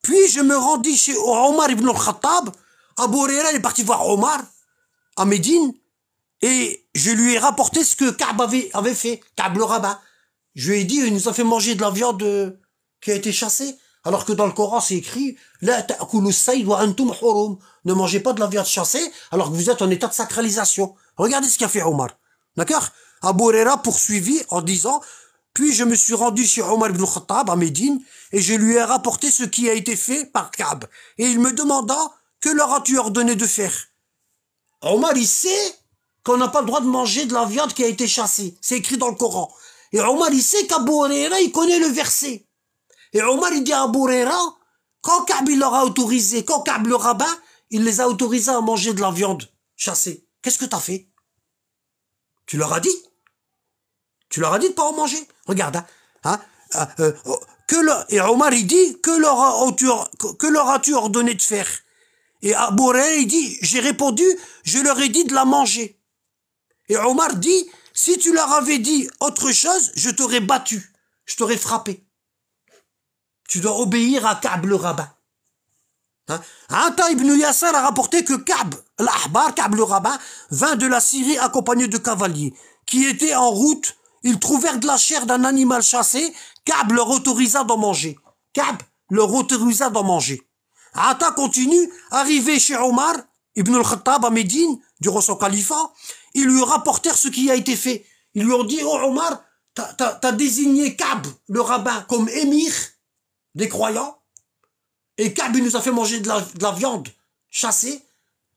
Puis je me rendis chez Omar ibn al-Khattab. Abu Huraira est parti voir Omar à Médine et je lui ai rapporté ce que Kab avait, fait, Kab le rabbin. Je lui ai dit, il nous a fait manger de la viande euh, qui a été chassée. Alors que dans le Coran, c'est écrit, ne mangez pas de la viande chassée, alors que vous êtes en état de sacralisation. Regardez ce qu'a fait Omar. D'accord? Abou Rera poursuivit en disant, puis je me suis rendu chez Omar ibn Khattab à Médine, et je lui ai rapporté ce qui a été fait par Kab. Et il me demanda, que leur as-tu ordonné de faire? Omar, il sait qu'on n'a pas le droit de manger de la viande qui a été chassée. C'est écrit dans le Coran. Et Omar, il sait qu'Abu il connaît le verset. Et Omar, il dit à Abu quand Kab il leur a autorisé, quand Kab le rabbin, il les a autorisés à manger de la viande chassée. Qu'est-ce que t'as fait Tu leur as dit Tu leur as dit de pas en manger Regarde, hein, hein euh, euh, que et Omar, il dit, que leur, as-tu que leur as ordonné de faire Et Abu il dit, j'ai répondu, je leur ai dit de la manger. Et Omar dit, si tu leur avais dit autre chose, je t'aurais battu, je t'aurais frappé. Tu dois obéir à Ka'b le rabbin. Hein? hein Ata ibn Yassar a rapporté que Ka'b, l'Ahbar, Ka'b le rabbin, vint de la Syrie accompagné de cavaliers qui étaient en route. Ils trouvèrent de la chair d'un animal chassé. Ka'b leur autorisa d'en manger. Ka'b leur autorisa d'en manger. Ata continue, arrivé chez Omar, Ibn al-Khattab à Médine, durant son califat, ils lui rapportèrent ce qui a été fait. Ils lui ont dit, oh Omar, tu as, désigné Kab, le rabbin, comme émir des croyants, et Kab, il nous a fait manger de la, viande chassée,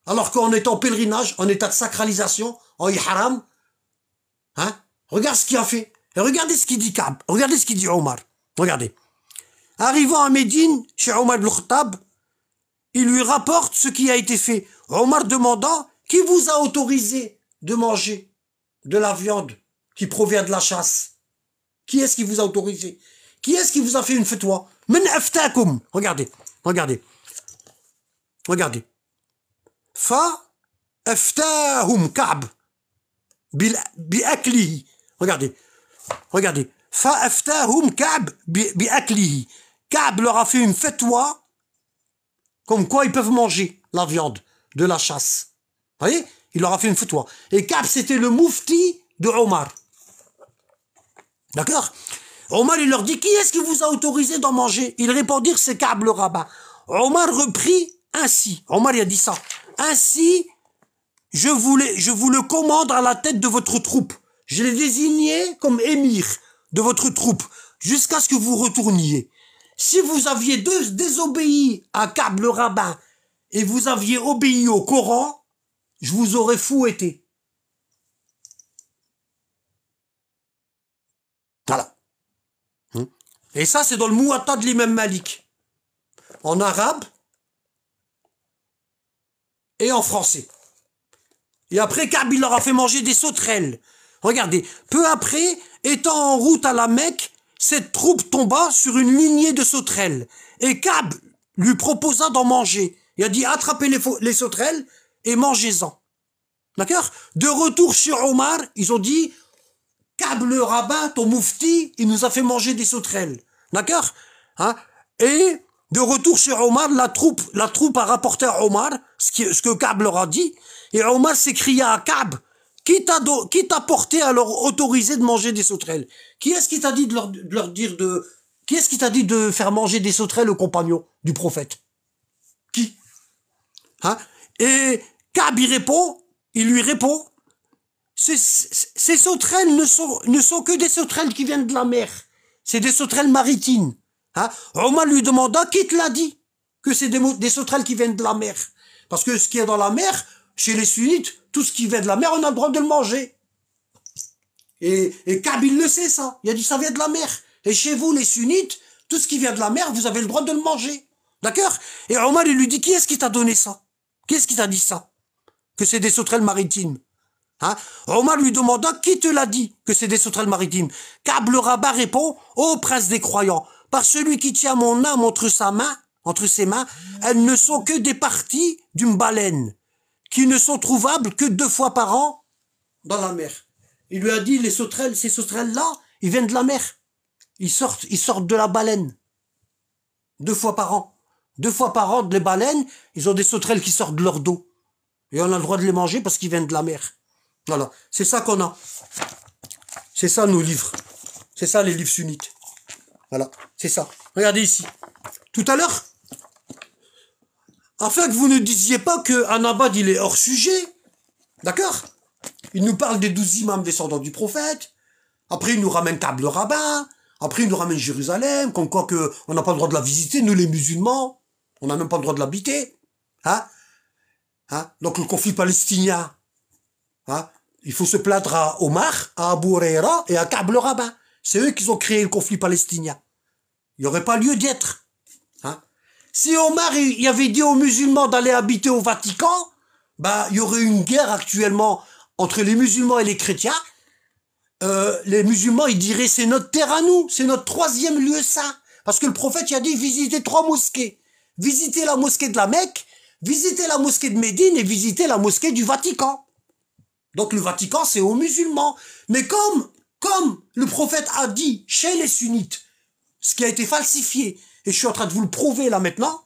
alors qu'on est en pèlerinage, en état de sacralisation, en Iharam. Hein? Regarde ce qu'il a fait. regardez ce qu'il dit Kab. Regardez ce qu'il dit Omar. Regardez. Arrivant à Médine, chez Omar al il lui rapporte ce qui a été fait. Omar demandant, qui vous a autorisé de manger de la viande qui provient de la chasse Qui est-ce qui vous a autorisé Qui est-ce qui vous a fait une fatwa Regardez, regardez. Regardez. Fa aftahum Ka'b Regardez. Regardez. Fa aftahum Ka'b Ka'b leur a fait une fatwa comme quoi ils peuvent manger la viande de la chasse voyez Il leur a fait une fatwa. Et Cap, c'était le moufti de Omar. D'accord Omar, il leur dit, qui est-ce qui vous a autorisé d'en manger Ils répondirent, c'est Kaab le rabbin. Omar reprit ainsi. Omar, il a dit ça. Ainsi, je vous, je vous le commande à la tête de votre troupe. Je l'ai désigné comme émir de votre troupe jusqu'à ce que vous retourniez. Si vous aviez désobéi à Kaab le rabbin et vous aviez obéi au Coran, je vous aurais fouetté. Voilà. Hein? Et ça, c'est dans le Mouata de l'imam Malik. En arabe et en français. Et après, Kab, il leur a fait manger des sauterelles. Regardez, peu après, étant en route à la Mecque, cette troupe tomba sur une lignée de sauterelles. Et Kab lui proposa d'en manger. Il a dit, attrapez les, les sauterelles et mangez-en. D'accord De retour chez Omar, ils ont dit, câble le rabbin, ton moufti, il nous a fait manger des sauterelles. D'accord hein Et de retour chez Omar, la troupe, la troupe a rapporté à Omar ce, ce que Kab leur a dit. Et Omar s'écria à Kab, qui t'a, qui porté à leur de manger des sauterelles Qui est-ce qui t'a dit de leur, dire de... Qui ce qui t'a dit de faire manger des sauterelles au compagnon du prophète Qui Hein Et Kab répond, il lui répond, ces, ces sauterelles ne sont, ne sont que des sauterelles qui viennent de la mer. C'est des sauterelles maritimes. Hein? Omar lui demanda, qui te l'a dit que c'est des, sauterelles qui viennent de la mer Parce que ce qui est dans la mer, chez les sunnites, tout ce qui vient de la mer, on a le droit de le manger. Et, et Kab, il le sait, ça. Il a dit, ça vient de la mer. Et chez vous, les sunnites, tout ce qui vient de la mer, vous avez le droit de le manger. D'accord Et Omar, il lui dit, qui est-ce qui t'a donné ça Qui est-ce qui t'a dit ça que c'est des sauterelles maritimes. Hein Omar lui demanda qui te l'a dit que c'est des sauterelles maritimes. Kab rabat répond Ô prince des croyants, par celui qui tient mon âme entre sa main, entre ses mains, elles ne sont que des parties d'une baleine, qui ne sont trouvables que deux fois par an dans la mer. Il lui a dit les sauterelles, ces sauterelles-là, ils viennent de la mer. Ils sortent, ils sortent de la baleine. Deux fois par an. Deux fois par an, les baleines, ils ont des sauterelles qui sortent de leur dos. Et on a le droit de les manger parce qu'ils viennent de la mer. Voilà. C'est ça qu'on a. C'est ça nos livres. C'est ça les livres sunnites. Voilà. C'est ça. Regardez ici. Tout à l'heure, afin que vous ne disiez pas que Anabad il est hors sujet. D'accord Il nous parle des douze imams descendants du prophète. Après, il nous ramène Table Rabbin. Après, il nous ramène Jérusalem, comme quoi on n'a pas le droit de la visiter, nous les musulmans. On n'a même pas le droit de l'habiter. Hein Hein? Donc le conflit palestinien, hein? il faut se plaindre à Omar, à Abu Reira et à Ka'b C'est eux qui ont créé le conflit palestinien. Il n'y aurait pas lieu d'être. Hein? Si Omar il avait dit aux musulmans d'aller habiter au Vatican, bah, il y aurait une guerre actuellement entre les musulmans et les chrétiens. Euh, les musulmans, ils diraient c'est notre terre à nous, c'est notre troisième lieu saint. Parce que le prophète, il a dit visitez trois mosquées. Visitez la mosquée de la Mecque, visiter la mosquée de Médine et visiter la mosquée du Vatican. Donc le Vatican, c'est aux musulmans. Mais comme, comme le prophète a dit chez les sunnites, ce qui a été falsifié, et je suis en train de vous le prouver là maintenant,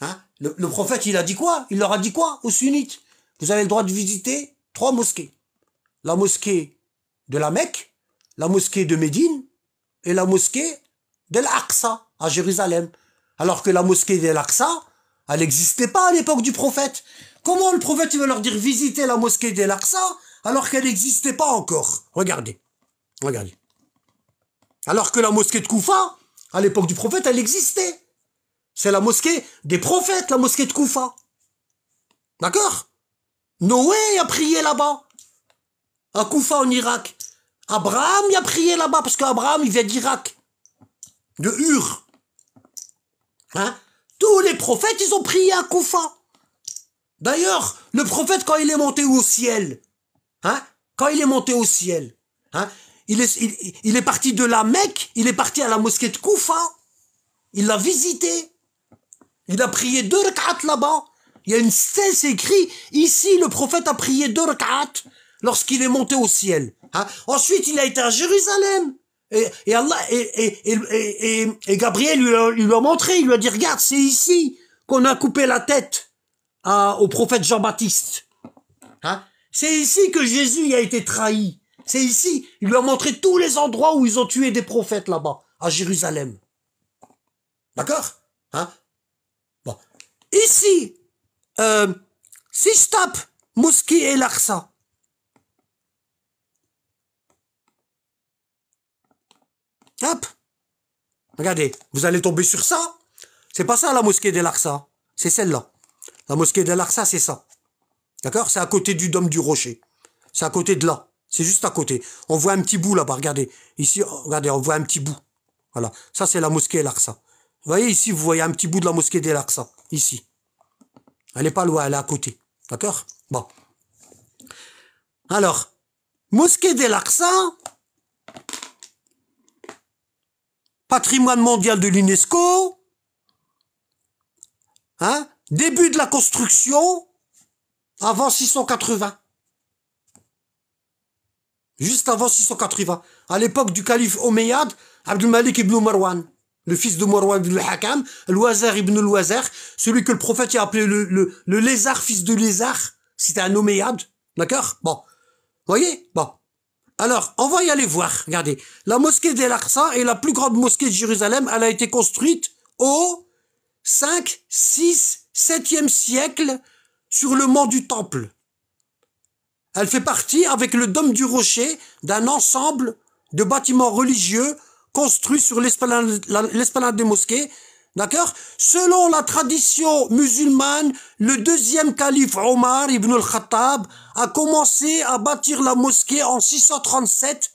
hein, le, le prophète, il a dit quoi Il leur a dit quoi aux sunnites Vous avez le droit de visiter trois mosquées. La mosquée de la Mecque, la mosquée de Médine et la mosquée de l'Aqsa à Jérusalem. Alors que la mosquée de l'Aqsa, elle n'existait pas à l'époque du prophète. Comment le prophète il va leur dire visiter la mosquée des Larsa alors qu'elle n'existait pas encore Regardez, regardez. Alors que la mosquée de Koufa, à l'époque du prophète, elle existait. C'est la mosquée des prophètes, la mosquée de Koufa. D'accord Noé a prié là-bas. À Koufa en Irak. Abraham y a prié là-bas parce qu'Abraham il vient d'Irak. De Ur. Hein tous les prophètes, ils ont prié à Koufa. D'ailleurs, le prophète, quand il est monté au ciel, hein, quand il est monté au ciel, hein, il, est, il, est parti de la Mecque, il est parti à la mosquée de Koufa. Il l'a visité. Il a prié deux rak'at là-bas. Il y a une scène, écrite. ici, le prophète a prié deux rak'at lorsqu'il est monté au ciel. Hein. Ensuite, il a été à Jérusalem. Et, et et, et, et Gabriel lui a, lui a, montré, il lui a dit, regarde, c'est ici qu'on a coupé la tête à, au prophète Jean-Baptiste. Hein? C'est ici que Jésus a été trahi. C'est ici. Il lui a montré tous les endroits où ils ont tué des prophètes là-bas, à Jérusalem. D'accord hein? Bon. Ici, euh, Sistap, Mouski et Larsa. Hop. Regardez, vous allez tomber sur ça. C'est pas ça la mosquée des Larsa. C'est celle-là. La mosquée de Larsa, c'est ça. D'accord C'est à côté du dôme du rocher. C'est à côté de là. C'est juste à côté. On voit un petit bout là-bas, regardez. Ici, oh, regardez, on voit un petit bout. Voilà. Ça, c'est la mosquée Larsa. Vous voyez ici, vous voyez un petit bout de la mosquée des Larsa. Ici. Elle n'est pas loin, elle est à côté. D'accord Bon. Alors, mosquée des Larsa, patrimoine mondial de l'UNESCO, hein, début de la construction avant 680. Juste avant 680, à l'époque du calife Omeyyad, Abdul Malik ibn Marwan, le fils de Marwan ibn al-Hakam, ibn al-Wazir, celui que le prophète a appelé le, lézard, fils de lézard, c'était un Omeyyade, d'accord Bon, voyez Bon, alors, on va y aller voir. Regardez, la mosquée del Arsa est la plus grande mosquée de Jérusalem. Elle a été construite au 5, 6, 7e siècle sur le mont du Temple. Elle fait partie, avec le dôme du rocher, d'un ensemble de bâtiments religieux construits sur l'esplanade des mosquées D'accord Selon la tradition musulmane, le deuxième calife Omar ibn al-Khattab a commencé à bâtir la mosquée en 637.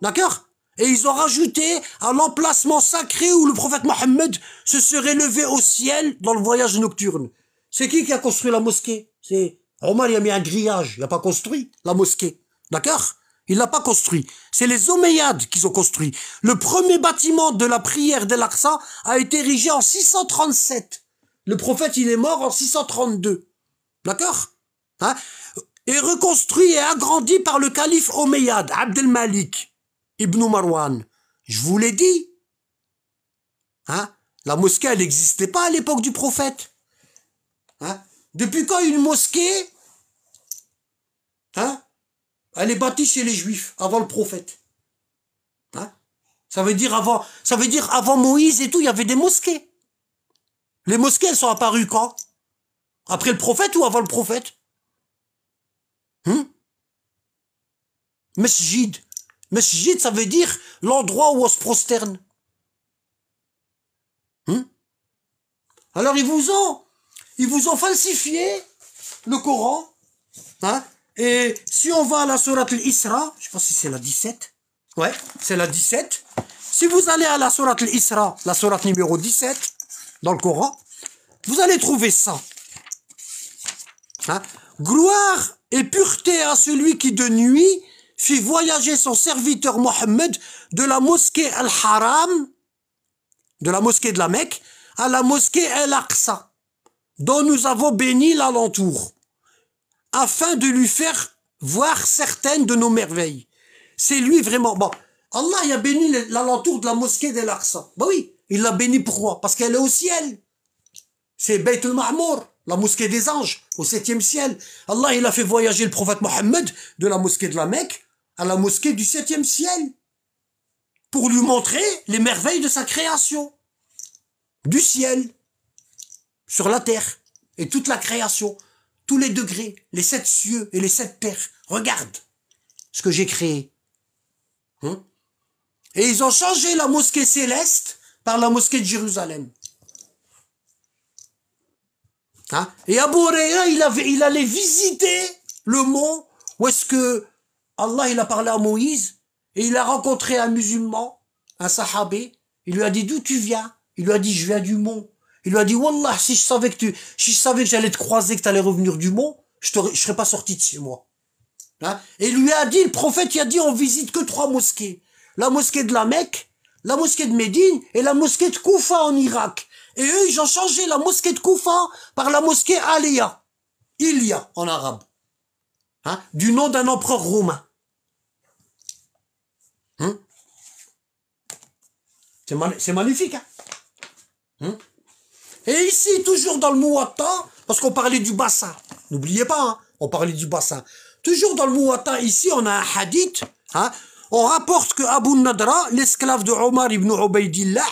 D'accord Et ils ont rajouté à l'emplacement sacré où le prophète Mohammed se serait levé au ciel dans le voyage nocturne. C'est qui qui a construit la mosquée C'est Omar, il a mis un grillage, il n'a pas construit la mosquée. D'accord il l'a pas construit. C'est les Omeyyades qui ont construit. Le premier bâtiment de la prière de l'Aqsa a été érigé en 637. Le prophète, il est mort en 632. D'accord hein Et reconstruit et agrandi par le calife Omeyyade, Abdel Malik, Ibn Marwan. Je vous l'ai dit. Hein la mosquée, elle n'existait pas à l'époque du prophète. Hein Depuis quand une mosquée hein elle est bâtie chez les Juifs, avant le prophète. Hein ça, veut dire avant, ça veut dire avant Moïse et tout, il y avait des mosquées. Les mosquées, elles sont apparues quand Après le prophète ou avant le prophète Hein Mesjid. Mesjid, ça veut dire l'endroit où on se prosterne. Hein Alors ils vous ont, ils vous ont falsifié le Coran. Hein et si on va à la Surat l'Isra, isra je pense si c'est la 17. Ouais, c'est la 17. Si vous allez à la sourate l'Isra, la sourate numéro 17, dans le Coran, vous allez trouver ça. Hein? Gloire et pureté à celui qui de nuit fit voyager son serviteur Mohammed de la mosquée Al-Haram, de la mosquée de la Mecque, à la mosquée Al-Aqsa, dont nous avons béni l'alentour afin de lui faire voir certaines de nos merveilles. C'est lui vraiment. Allah il a béni l'alentour de la mosquée de Aqsa. Bah oui, il l'a béni pourquoi Parce qu'elle est au ciel. C'est Beit al la mosquée des anges, au septième ciel. Allah il a fait voyager le prophète Mohammed de la mosquée de la Mecque à la mosquée du septième ciel pour lui montrer les merveilles de sa création du ciel sur la terre et toute la création tous les degrés, les sept cieux et les sept terres. Regarde ce que j'ai créé. Hein? et ils ont changé la mosquée céleste par la mosquée de Jérusalem. Hein? et Abu Reya, il, avait, il allait visiter le mont où est-ce que Allah il a parlé à Moïse et il a rencontré un musulman, un sahabé. Il lui a dit d'où tu viens Il lui a dit je viens du mont. Il lui a dit, Wallah, si je savais que tu, si je savais que j'allais te croiser, que tu allais revenir du mont, je ne serais pas sorti de chez moi. Hein? Et il lui a dit, le prophète, il a dit, on visite que trois mosquées. La mosquée de la Mecque, la mosquée de Médine et la mosquée de Koufa en Irak. Et eux, ils ont changé la mosquée de Koufa par la mosquée Alia. Ilia, en arabe. Hein? Du nom d'un empereur romain. Hein? C'est magnifique, hein? Et ici, toujours dans le Mouata, parce qu'on parlait du bassin. N'oubliez pas, hein, on parlait du bassin. Toujours dans le Mouata, ici, on a un hadith. Hein, on rapporte que Abu Nadra, l'esclave de Omar ibn Ubaidillah,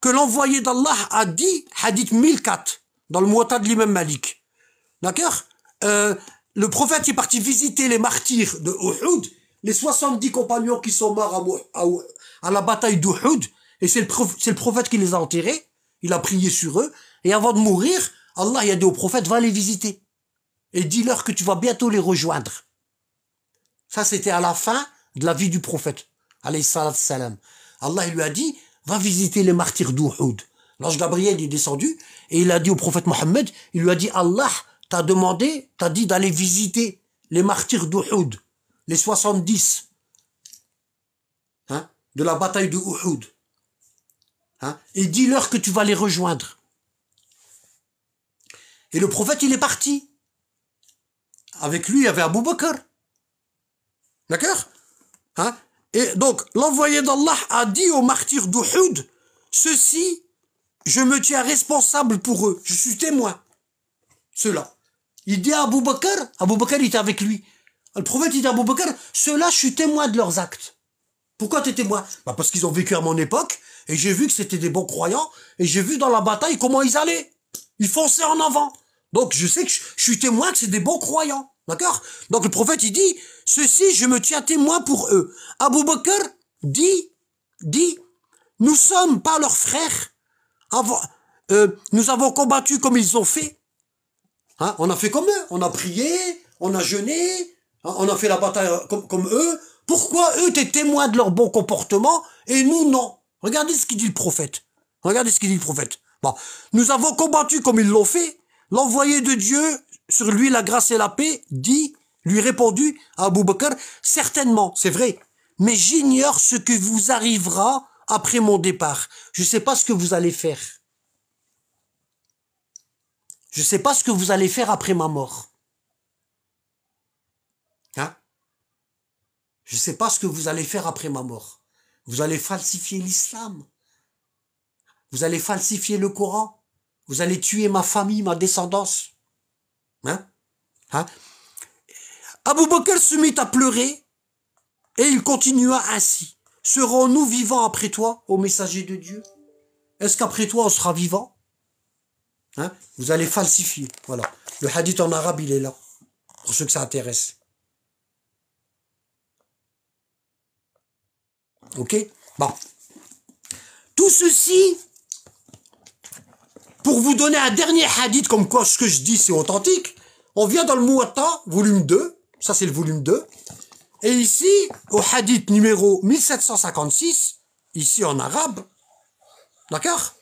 que l'envoyé d'Allah a dit, hadith 1004, dans le Mouata de l'imam Malik. D'accord euh, Le prophète est parti visiter les martyrs de Uhud, les 70 compagnons qui sont morts à, la bataille d'Uhud, et c'est le prophète qui les a enterrés il a prié sur eux, et avant de mourir, Allah il a dit au prophète, va les visiter, et dis-leur que tu vas bientôt les rejoindre. Ça, c'était à la fin de la vie du prophète, Allah il lui a dit, va visiter les martyrs d'Uhud. L'ange Gabriel est descendu, et il a dit au prophète Mohammed, il lui a dit, Allah t'a demandé, t'a dit d'aller visiter les martyrs d'Uhud, les 70, hein, de la bataille de Hein, et dis-leur que tu vas les rejoindre. Et le prophète, il est parti. Avec lui, il y avait Abu Bakr. D'accord hein Et donc, l'envoyé d'Allah a dit aux martyrs d'Uhud, Ceci, je me tiens responsable pour eux, je suis témoin. Cela. Il dit à Abu Bakr, Abu Bakr était avec lui. Le prophète dit à Abu Bakr, ceux-là, je suis témoin de leurs actes. Pourquoi tu es témoin bah, Parce qu'ils ont vécu à mon époque, et j'ai vu que c'était des bons croyants. Et j'ai vu dans la bataille comment ils allaient. Ils fonçaient en avant. Donc je sais que je, suis témoin que c'est des bons croyants. D'accord Donc le prophète, il dit, ceci, je me tiens témoin pour eux. Abu Bakr dit, dit, nous sommes pas leurs frères. Euh, nous avons combattu comme ils ont fait. Hein, on a fait comme eux. On a prié, on a jeûné, hein, on a fait la bataille euh, comme, comme eux. Pourquoi eux, t'es témoin de leur bon comportement et nous, non Regardez ce qu'il dit le prophète. Regardez ce qu'il dit le prophète. nous avons combattu comme ils l'ont fait. L'envoyé de Dieu, sur lui la grâce et la paix, dit, lui répondu à Abu Bakr, certainement, c'est vrai, mais j'ignore ce que vous arrivera après mon départ. Je ne sais pas ce que vous allez faire. Je ne sais pas ce que vous allez faire après ma mort. Hein Je ne sais pas ce que vous allez faire après ma mort. Vous allez falsifier l'islam. Vous allez falsifier le Coran. Vous allez tuer ma famille, ma descendance. Hein, hein? Abou Bakr se mit à pleurer et il continua ainsi. Serons-nous vivants après toi, ô messager de Dieu Est-ce qu'après toi on sera vivant hein Vous allez falsifier. Voilà. Le hadith en arabe, il est là, pour ceux que ça intéresse. Ok Bon. Tout ceci pour vous donner un dernier hadith comme quoi ce que je dis c'est authentique. On vient dans le Muwatta, volume 2. Ça c'est le volume 2. Et ici, au hadith numéro 1756, ici en arabe, d'accord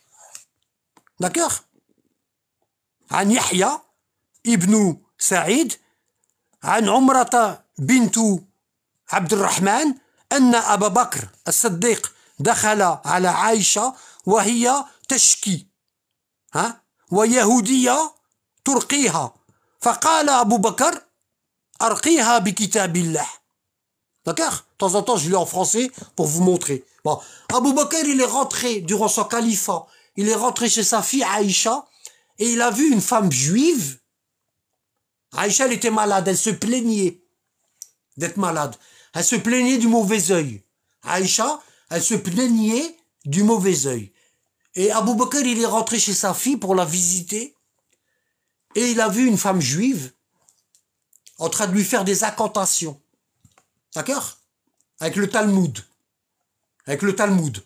D'accord An Yahya ibn Sa'id, an Umrata bintu Abdurrahman, الصديق دخل على وهي D'accord De temps en temps, je lis en français pour vous montrer. Bon. Abu Bakr, il est rentré durant son califat. Il est rentré chez sa fille Aïcha et il a vu une femme juive. Aïcha, elle était malade. Elle se plaignait d'être malade elle se plaignait du mauvais œil. Aïcha, elle se plaignait du mauvais œil. Et Abou Bakr, il est rentré chez sa fille pour la visiter. Et il a vu une femme juive en train de lui faire des incantations. D'accord Avec le Talmud. Avec le Talmud.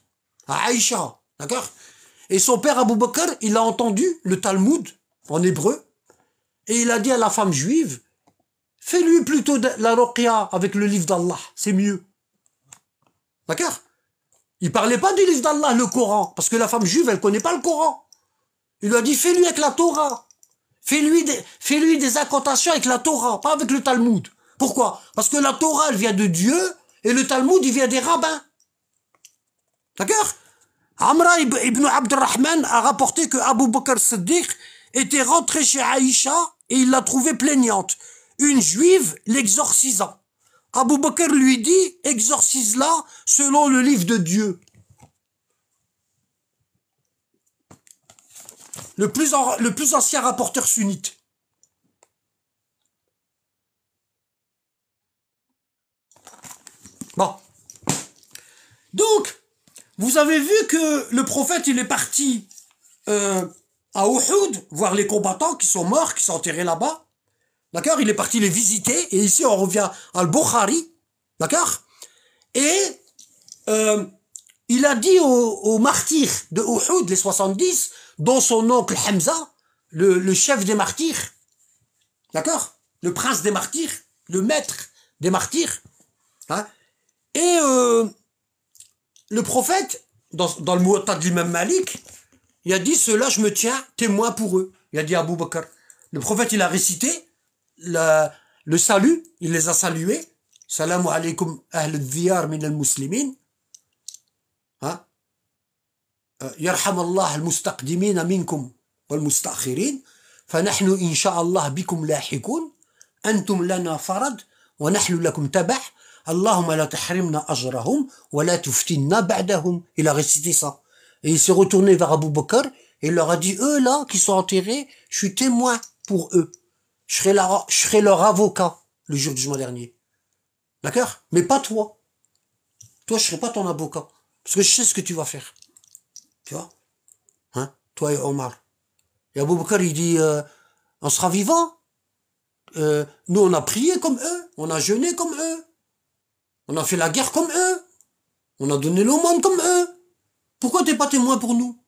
À Aïcha. D'accord Et son père Abou Bakr, il a entendu le Talmud en hébreu. Et il a dit à la femme juive, Fais-lui plutôt la ruqya avec le livre d'Allah, c'est mieux. D'accord Il parlait pas du livre d'Allah, le Coran, parce que la femme juive, elle connaît pas le Coran. Il lui a dit, fais-lui avec la Torah. Fais-lui des, fais -lui des incantations avec la Torah, pas avec le Talmud. Pourquoi Parce que la Torah, elle vient de Dieu, et le Talmud, il vient des rabbins. D'accord Amra ibn Abdurrahman a rapporté que Abu Bakr Siddiq était rentré chez Aïcha et il l'a trouvée plaignante une juive l'exorcisant. Abu Bakr lui dit, exorcise-la selon le livre de Dieu. Le plus, le plus ancien rapporteur sunnite. Bon. Donc, vous avez vu que le prophète, il est parti euh, à Uhud, voir les combattants qui sont morts, qui sont enterrés là-bas. D'accord Il est parti les visiter. Et ici, on revient à Al-Bukhari. D'accord Et euh, il a dit aux, martyrs de Uhud, les 70, dont son oncle Hamza, le, chef des martyrs. D'accord Le prince des martyrs. Le maître des martyrs. Hein et euh, le prophète, dans, le mot de l'imam Malik, il a dit, cela je me tiens témoin pour eux. Il a dit à Abu Bakr. Le prophète, il a récité, le, salut, il les a salués. Salam alaykum ahl al min al-muslimin. Hein? Euh, yarhamallah Allah al minkum aminkum wal-mustaqhirin. Fanachnu insha'Allah bikum lahikun. Antum lana farad. Wa Wanahlu lakum tabah. Allahumma la tahrimna ajrahum. Wa la tuftinna ba'dahum. Il a récité ça. Et il s'est retourné vers Abu Bakr. Et il leur a dit, eux là, qui sont enterrés, je suis témoin pour eux. Je serai, leur avocat le jour du mois dernier. D'accord Mais pas toi. Toi, je serai pas ton avocat. Parce que je sais ce que tu vas faire. Tu vois Hein Toi et Omar. Et Abou Bakr, il dit, euh, on sera vivant. Euh, nous, on a prié comme eux. On a jeûné comme eux. On a fait la guerre comme eux. On a donné monde comme eux. Pourquoi t'es pas témoin pour nous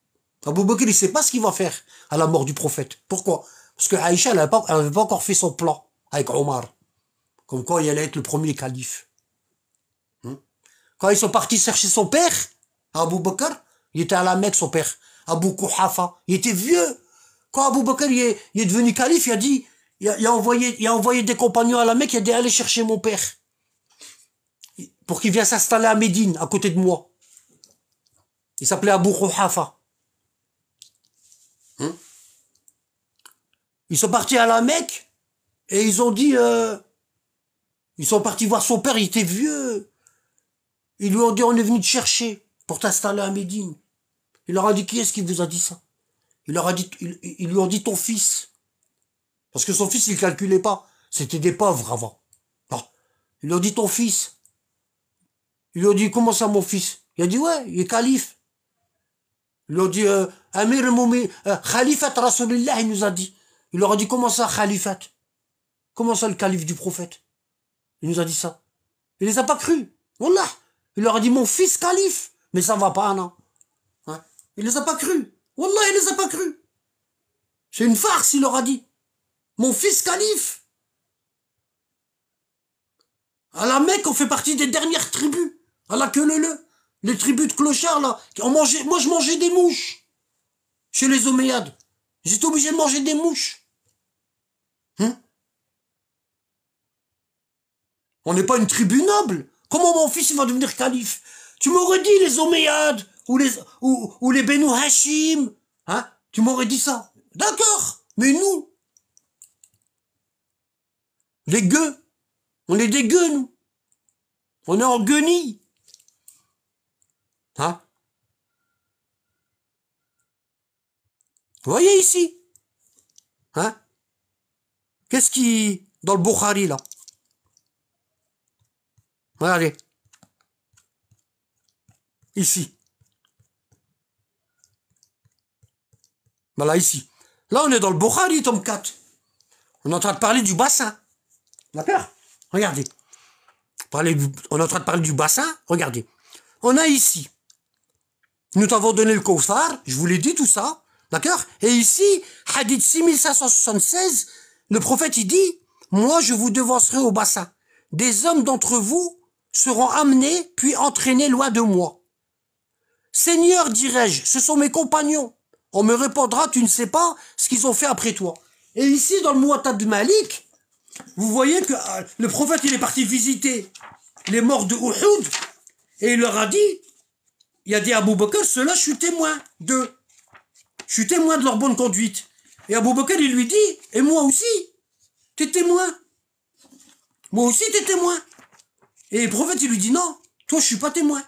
Abou Bakr, il sait pas ce qu'il va faire à la mort du prophète. Pourquoi parce que Aïcha n'avait pas, encore fait son plan avec Omar. Comme quoi il allait être le premier calife. Hmm? Quand ils sont partis chercher son père, Abu Bakr, il était à la Mecque, son père. Abu Kouhafa, il était vieux. Quand Abu Bakr il est, devenu calife, il a dit, il a, envoyé, il a envoyé des compagnons à la Mecque, il a dit allez chercher mon père. Pour qu'il vienne s'installer à Médine, à côté de moi. Il s'appelait Abu Kouhafa. Ils sont partis à la Mecque et ils ont dit, euh, ils sont partis voir son père, il était vieux. Ils lui ont dit, on est venu te chercher pour t'installer à Médine. Il leur a dit, qui est-ce qui vous a dit ça il leur a dit, ils, lui ont dit ton fils. Parce que son fils, il calculait pas. C'était des pauvres avant. Non. Ils lui ont dit ton fils. Ils lui ont dit, comment ça mon fils Il a dit, ouais, il est calife. Ils lui ont dit, euh, Amir Moumi, euh, Khalifat il nous a dit. Il leur a dit comment ça, khalifat Comment ça, le calife du prophète Il nous a dit ça. Il les a pas crus. Wallah Il leur a dit mon fils calife Mais ça va pas, non hein? Il les a pas crus. Wallah, il les a pas cru. C'est une farce, il leur a dit. Mon fils calife À la Mecque, on fait partie des dernières tribus. À la queue le Les tribus de clochards, là. Qui ont mangé... Moi, je mangeais des mouches. Chez les Omeyades. J'étais obligé de manger des mouches. Hein? On n'est pas une tribu noble. Comment mon fils va devenir calife Tu m'aurais dit les Omeyyades ou les, ou, ou les Benou Hashim. Hein tu m'aurais dit ça. D'accord, mais nous, les gueux, on est des gueux, nous. On est en guenille. Hein Vous voyez ici Hein Qu'est-ce qui... Dans le Bukhari, là. Regardez. Ici. Voilà, ici. Là, on est dans le Bukhari, tome 4. On est en train de parler du bassin. D'accord Regardez. On est en train de parler du bassin. Regardez. On a ici. Nous t'avons donné le Kofar. Je vous l'ai dit, tout ça. D'accord Et ici, Hadith 6576 le prophète, il dit, moi, je vous devancerai au bassin. Des hommes d'entre vous seront amenés, puis entraînés loin de moi. Seigneur, dirai-je, ce sont mes compagnons. On me répondra, tu ne sais pas ce qu'ils ont fait après toi. Et ici, dans le Muwatta de Malik, vous voyez que euh, le prophète, il est parti visiter les morts de Uhud, et il leur a dit, il a dit à Abu Bakr, ceux je suis témoin d'eux. Je suis témoin de leur bonne conduite. Et Abou Bakr, il lui dit, et moi aussi, t'es témoin. Moi aussi, t'es témoin. Et le prophète, il lui dit, non, toi, je suis pas témoin.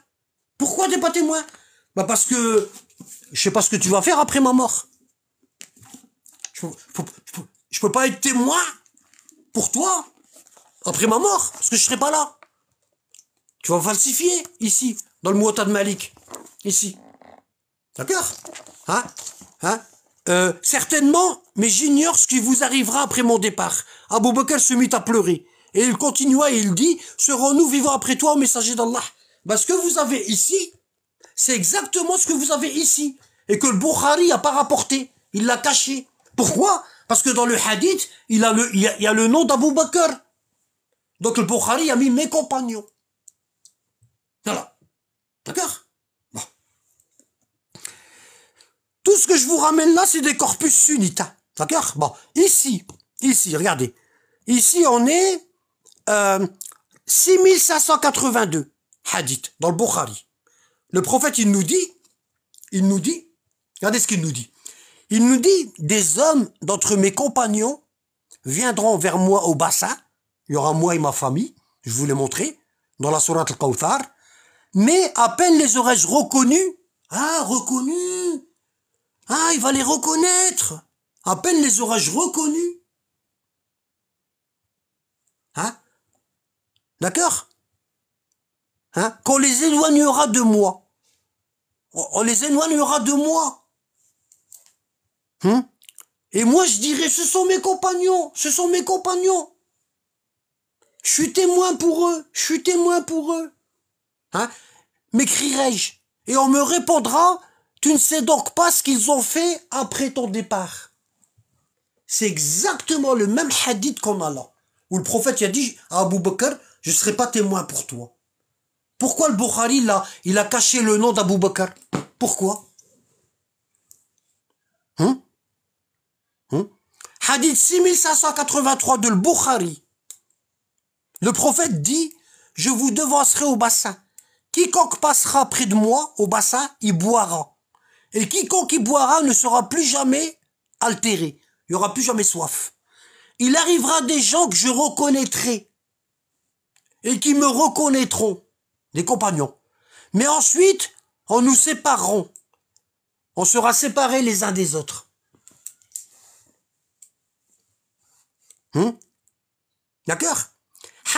Pourquoi t'es pas témoin Bah parce que je sais pas ce que tu vas faire après ma mort. Je, peux, peux pas être témoin pour toi après ma mort, parce que je serai pas là. Tu vas falsifier ici, dans le Mouata de Malik. Ici. D'accord Hein Hein euh, certainement, mais j'ignore ce qui vous arrivera après mon départ. Abu Bakr se mit à pleurer. Et il continua et il dit, serons-nous vivants après toi, messager d'Allah Parce que vous avez ici, c'est exactement ce que vous avez ici. Et que le Bukhari n'a pas rapporté. Il l'a caché. Pourquoi Parce que dans le hadith, il, a le, il, y, a, le nom d'Abu Bakr. Donc le Bukhari a mis mes compagnons. Voilà. D'accord Tout ce que je vous ramène là, c'est des corpus sunnites. D'accord Bon, ici, ici, regardez. Ici, on est euh, 6582 hadith dans le Bukhari. Le prophète, il nous dit, il nous dit, regardez ce qu'il nous dit. Il nous dit, des hommes d'entre mes compagnons viendront vers moi au bassin. Il y aura moi et ma famille, je vous l'ai montré, dans la sourate al-Kawthar. Mais à peine les aurais-je reconnus, ah, reconnus, ah, il va les reconnaître. À peine les aurais-je reconnus. Hein D'accord hein Qu'on les éloignera de moi. On les éloignera de moi. Hein Et moi, je dirais, ce sont mes compagnons. Ce sont mes compagnons. Je suis témoin pour eux. Je suis témoin pour eux. Hein M'écrirai-je. Et on me répondra, tu ne sais donc pas ce qu'ils ont fait après ton départ. C'est exactement le même hadith qu'on a là. Où le prophète a dit à Abu Bakr, je ne serai pas témoin pour toi. Pourquoi le Bukhari, là, il a caché le nom d'Abu Bakr Pourquoi hein hein Hadith 6583 de le Bukhari. Le prophète dit, je vous devancerai au bassin. Quiconque passera près de moi au bassin, il boira. Et quiconque y boira ne sera plus jamais altéré. Il n'y aura plus jamais soif. Il arrivera des gens que je reconnaîtrai et qui me reconnaîtront, des compagnons. Mais ensuite, on nous séparerons. On sera séparés les uns des autres. Hmm? D'accord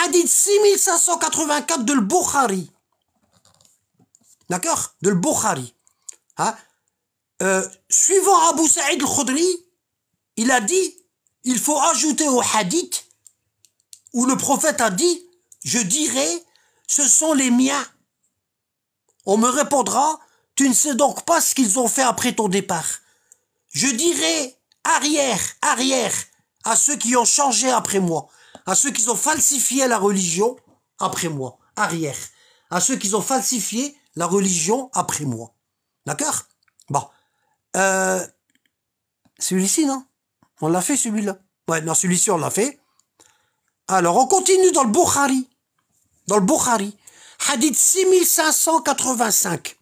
Hadith 6584 de l'Bukhari. D'accord De l'Bukhari. Hein euh, suivant Abu Saïd al il a dit, il faut ajouter au hadith où le prophète a dit, je dirai, ce sont les miens. On me répondra, tu ne sais donc pas ce qu'ils ont fait après ton départ. Je dirai, arrière, arrière, à ceux qui ont changé après moi, à ceux qui ont falsifié la religion après moi, arrière, à ceux qui ont falsifié la religion après moi. D'accord Bon. Euh, celui-ci, non On l'a fait, celui-là. Ouais, non, celui-ci, on l'a fait. Alors, on continue dans le Bukhari. Dans le Bukhari. Hadith 6585.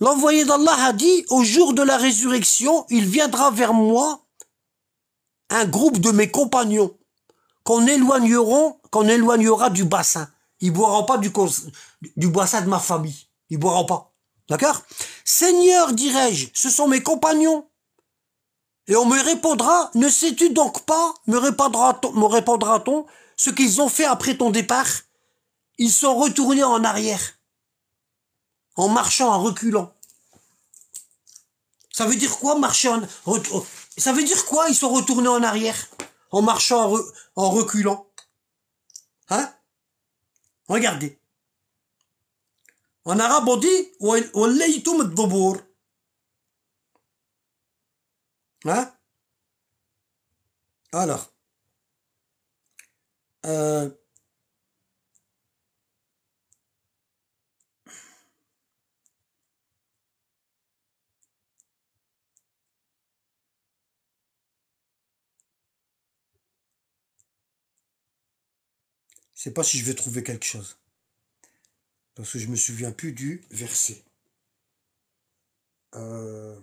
L'envoyé d'Allah a dit, au jour de la résurrection, il viendra vers moi un groupe de mes compagnons qu'on éloigneront, qu'on éloignera du bassin. Ils boiront pas du, du bassin de ma famille. Ils boiront pas. D'accord Seigneur, dirais je ce sont mes compagnons. Et on me répondra, ne sais-tu donc pas, me répondra-t-on, me répondra-t-on, ce qu'ils ont fait après ton départ Ils sont retournés en arrière, en marchant, en reculant. Ça veut dire quoi marcher en... Oh, ça veut dire quoi ils sont retournés en arrière, en marchant, en, en reculant Hein Regardez. En arabe, on dit Wallaytum de dubour Hein Alors. Euh, Je sais pas si je vais trouver quelque chose parce que je me souviens plus du verset. Euh,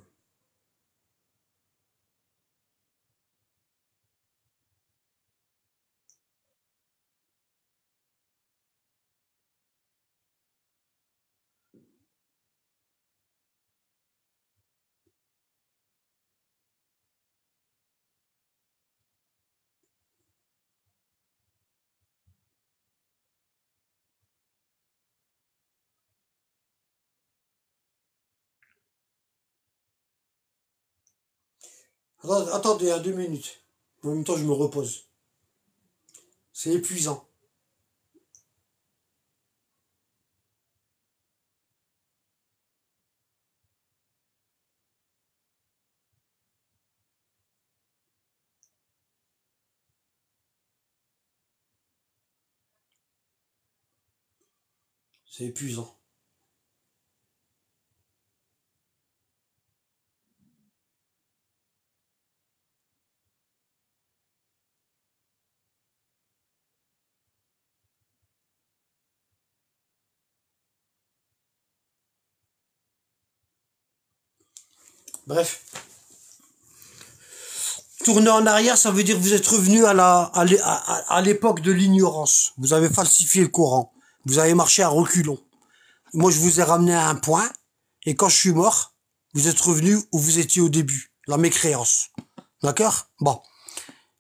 Attendez, à deux minutes. En même temps, je me repose. C'est épuisant. C'est épuisant. Bref. Tourner en arrière, ça veut dire que vous êtes revenu à à l'époque de l'ignorance. Vous avez falsifié le Coran. Vous avez marché à reculons. Moi, je vous ai ramené à un point. Et quand je suis mort, vous êtes revenu où vous étiez au début. La mécréance. D'accord Bon.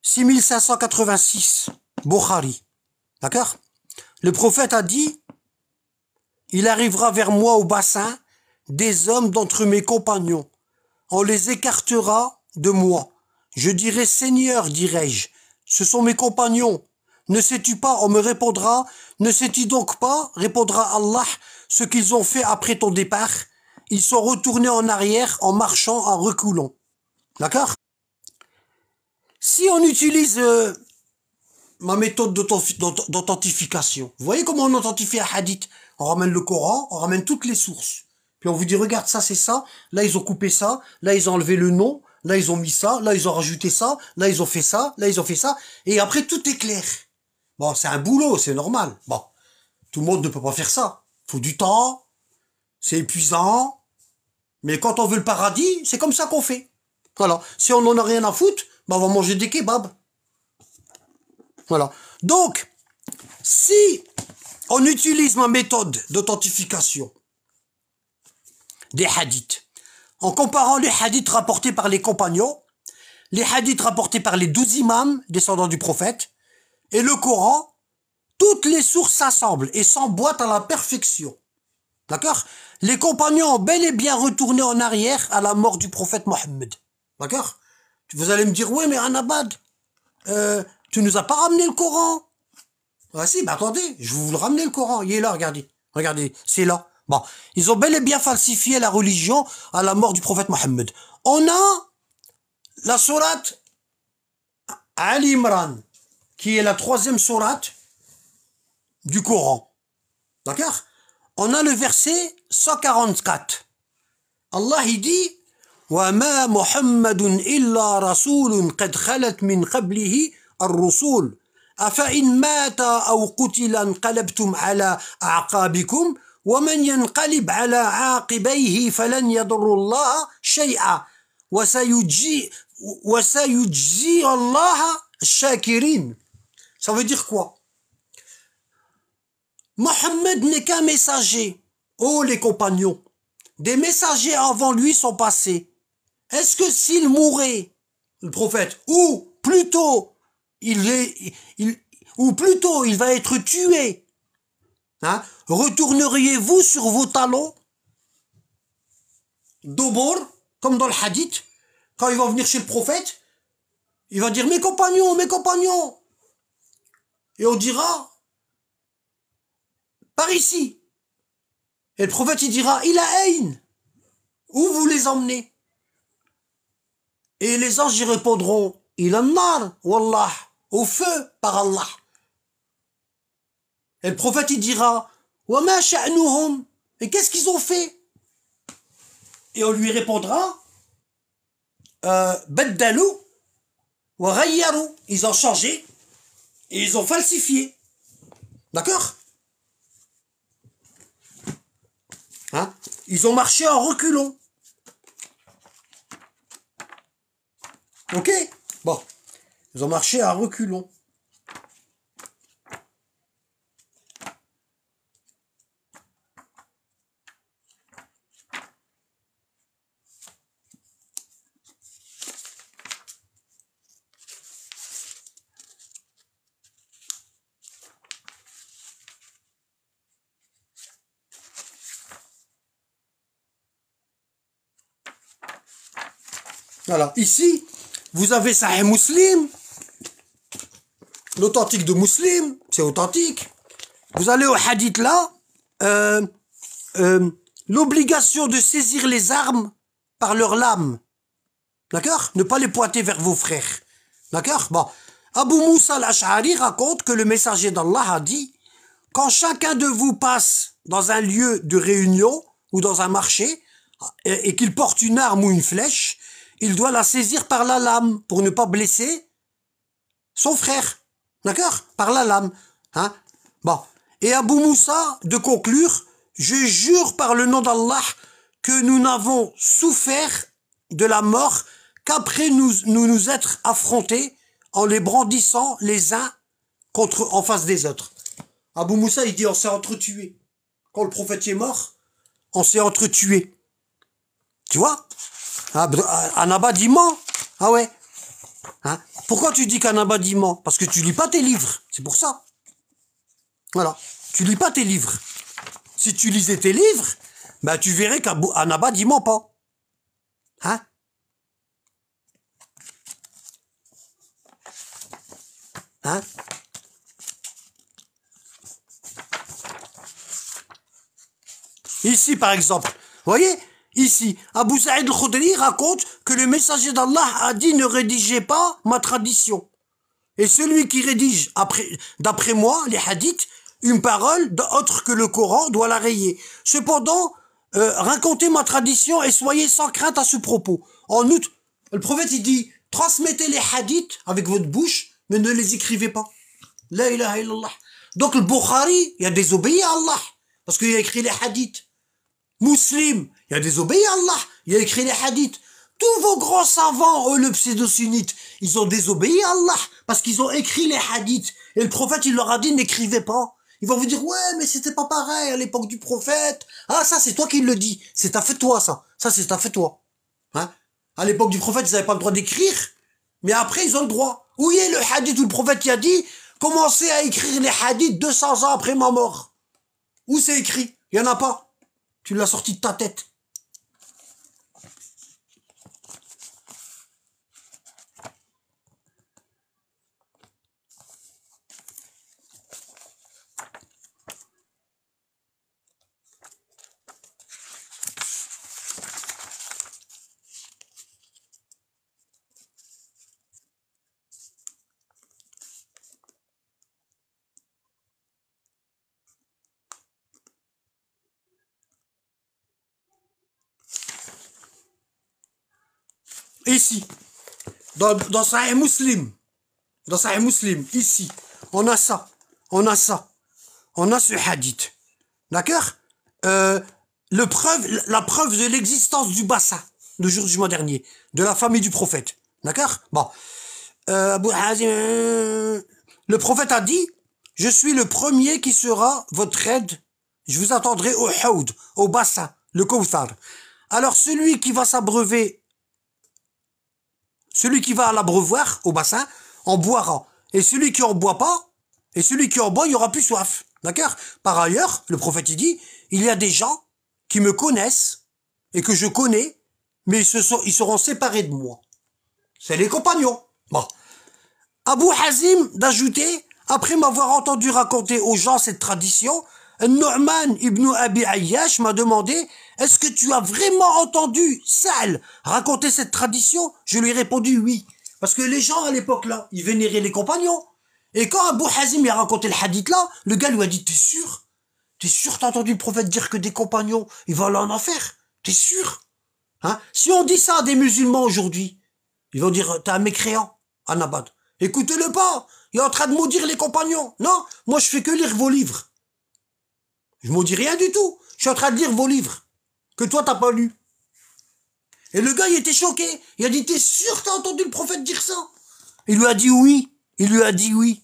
6586, Bukhari. D'accord Le prophète a dit, il arrivera vers moi au bassin des hommes d'entre mes compagnons on les écartera de moi. Je dirai Seigneur, dirai-je, ce sont mes compagnons. Ne sais-tu pas, on me répondra, ne sais-tu donc pas, répondra Allah, ce qu'ils ont fait après ton départ Ils sont retournés en arrière en marchant, en reculant. D'accord Si on utilise euh, ma méthode d'authentification, voyez comment on authentifie un hadith On ramène le Coran, on ramène toutes les sources. Puis on vous dit, regarde, ça c'est ça, là ils ont coupé ça, là ils ont enlevé le nom, là ils ont mis ça, là ils ont rajouté ça, là ils ont fait ça, là ils ont fait ça, et après tout est clair. Bon, c'est un boulot, c'est normal. Bon, tout le monde ne peut pas faire ça. Faut du temps, c'est épuisant, mais quand on veut le paradis, c'est comme ça qu'on fait. Voilà. Si on n'en a rien à foutre, bah on va manger des kebabs. Voilà. Donc, si on utilise ma méthode d'authentification des hadiths. En comparant les hadiths rapportés par les compagnons, les hadiths rapportés par les douze imams descendants du prophète, et le Coran, toutes les sources s'assemblent et s'emboîtent à la perfection. D'accord Les compagnons ont bel et bien retourné en arrière à la mort du prophète Mohammed. D'accord Vous allez me dire, oui, mais Anabad, euh, tu nous as pas ramené le Coran. Ah si, mais bah attendez, je vous le ramener le Coran. Il est là, regardez. Regardez, c'est là. Bon, ils ont bel et bien falsifié la religion à la mort du prophète Mohammed. On a la sourate Al Imran, qui est la troisième sourate du Coran. D'accord On a le verset 144. Allah il dit illa مُحَمَّدٌ إِلَّا khalat min خَلَتْ ar قَبْلِهِ afa in mata أَوْ qutilan انقلبتم ala aqabikum » Ça veut dire quoi Mohammed n'est qu'un messager. Oh les compagnons, des messagers avant lui sont passés. Est-ce que s'il mourait, le prophète, ou plutôt il est, ou plutôt il va être tué Hein? retourneriez-vous sur vos talons D'abord, comme dans le hadith, quand il va venir chez le prophète, il va dire mes compagnons, mes compagnons. Et on dira par ici. Et le prophète il dira il a haine. Où vous les emmenez Et les anges y répondront il a nar, wallah, au feu par Allah. Et le prophète, il dira, et qu'est-ce qu'ils ont fait Et on lui répondra, euh, Baddalou, Warayaru, ils ont changé, et ils ont falsifié. D'accord hein Ils ont marché en reculons Ok Bon. Ils ont marché en reculons. Voilà. Ici, vous avez ça, un Muslim. L'authentique de Muslim, c'est authentique. Vous allez au hadith là. Euh, euh, l'obligation de saisir les armes par leur lame. D'accord Ne pas les pointer vers vos frères. D'accord Bon. Abu Moussa al-Ash'ari raconte que le messager d'Allah a dit « Quand chacun de vous passe dans un lieu de réunion ou dans un marché et qu'il porte une arme ou une flèche, il doit la saisir par la lame pour ne pas blesser son frère. D'accord Par la lame. Hein bon. Et Abou Moussa, de conclure, je jure par le nom d'Allah que nous n'avons souffert de la mort qu'après nous, nous être affrontés en les brandissant les uns contre, en face des autres. Abou Moussa, il dit on s'est entretué Quand le prophète est mort, on s'est entretués. Tu vois ah, ah, un abadiment Ah ouais hein Pourquoi tu dis qu'un abadiment Parce que tu lis pas tes livres, c'est pour ça. Voilà, tu lis pas tes livres. Si tu lisais tes livres, ben tu verrais qu'un abadiment pas. Hein Hein Ici, par exemple, vous voyez, Ici, Abu Said al-Khudri raconte que le messager d'Allah a dit ne rédigez pas ma tradition. Et celui qui rédige, d'après moi, les hadiths, une parole autre que le Coran doit la rayer. Cependant, euh, racontez ma tradition et soyez sans crainte à ce propos. En outre, le prophète il dit, transmettez les hadiths avec votre bouche, mais ne les écrivez pas. La ilaha illallah. Donc le Bukhari, il a désobéi à Allah, parce qu'il a écrit les hadiths. Muslim, il a désobéi à Allah. Il a écrit les hadiths. Tous vos grands savants, eux, le pseudo-sunnite, ils ont désobéi à Allah parce qu'ils ont écrit les hadiths. Et le prophète, il leur a dit, n'écrivez pas. Ils vont vous dire, ouais, mais c'était pas pareil à l'époque du prophète. Ah, ça, c'est toi qui le dis. C'est à fait toi, ça. Ça, c'est à fait toi. Hein? À l'époque du prophète, ils n'avaient pas le droit d'écrire. Mais après, ils ont le droit. Où est le hadith où le prophète y a dit, commencez à écrire les hadiths 200 ans après ma mort? Où c'est écrit? Il n'y en a pas. Tu l'as sorti de ta tête. ici, dans, dans est musulman, dans est musulman. ici, on a ça, on a ça, on a ce hadith. D'accord euh, preuve, La preuve de l'existence du bassin, le jour du mois dernier, de la famille du prophète. D'accord Bon. Euh, euh, le prophète a dit, je suis le premier qui sera votre aide, je vous attendrai au Haoud, au bassin, le Kawthar. Alors celui qui va s'abreuver celui qui va à l'abreuvoir, au bassin, en boira. Et celui qui en boit pas, et celui qui en boit, il aura plus soif. D'accord Par ailleurs, le prophète, dit, il y a des gens qui me connaissent et que je connais, mais ils, seront séparés de moi. C'est les compagnons. Bon. Abu Hazim d'ajouter, après m'avoir entendu raconter aux gens cette tradition, Nu'man ibn Abi Ayyash m'a demandé est-ce que tu as vraiment entendu, Sal raconter cette tradition Je lui ai répondu oui. Parce que les gens à l'époque là, ils vénéraient les compagnons. Et quand Abu Hazim lui a raconté le hadith là, le gars lui a dit T'es sûr T'es sûr t'as entendu le prophète dire que des compagnons, ils vont aller en enfer T'es sûr hein Si on dit ça à des musulmans aujourd'hui, ils vont dire T'es un mécréant, Anabad. Écoutez-le pas Il est en train de maudire les compagnons. Non, moi je fais que lire vos livres. Je maudis rien du tout. Je suis en train de lire vos livres que toi t'as pas lu. Et le gars, il était choqué. Il a dit, t'es sûr que t'as entendu le prophète dire ça Il lui a dit oui. Il lui a dit oui.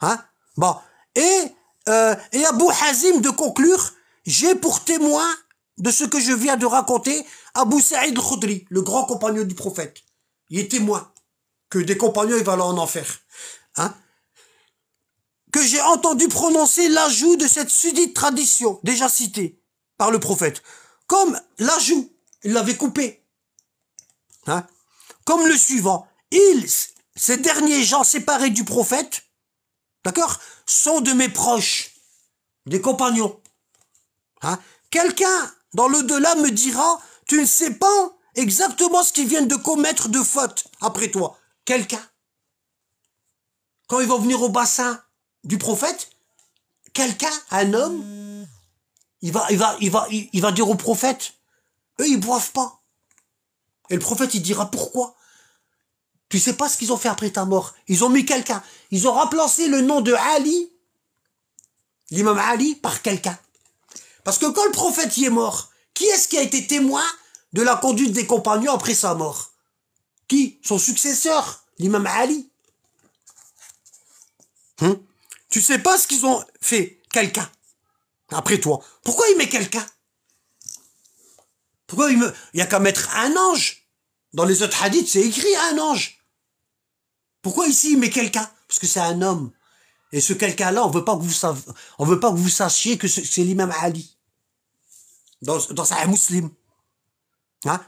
Hein Bon. Et, euh, et Abu Hazim, de conclure, j'ai pour témoin de ce que je viens de raconter Abu Saïd Khudri, le grand compagnon du prophète. Il est témoin que des compagnons, ils vont aller en enfer. Hein que j'ai entendu prononcer l'ajout de cette sudite tradition, déjà citée par le prophète comme l'ajout, il l'avait coupé. Hein? Comme le suivant, ils, ces derniers gens séparés du prophète, d'accord, sont de mes proches, des compagnons. Hein? Quelqu'un dans le delà me dira, tu ne sais pas exactement ce qu'ils viennent de commettre de faute après toi. Quelqu'un. Quand ils vont venir au bassin du prophète, quelqu'un, un homme, il va, il va, il va, il, va dire au prophète, eux, ils boivent pas. Et le prophète, il dira pourquoi. Tu sais pas ce qu'ils ont fait après ta mort. Ils ont mis quelqu'un. Ils ont remplacé le nom de Ali, l'imam Ali, par quelqu'un. Parce que quand le prophète y est mort, qui est-ce qui a été témoin de la conduite des compagnons après sa mort Qui Son successeur, l'imam Ali. Tu hein? tu sais pas ce qu'ils ont fait, quelqu'un. Après toi, pourquoi il met quelqu'un Pourquoi il me... Il n'y a qu'à mettre un ange. Dans les autres hadiths, c'est écrit un ange. Pourquoi ici il met quelqu'un Parce que c'est un homme. Et ce quelqu'un-là, on veut pas que vous veut pas que vous sachiez que c'est l'imam Ali. Dans, dans sa muslim. Hein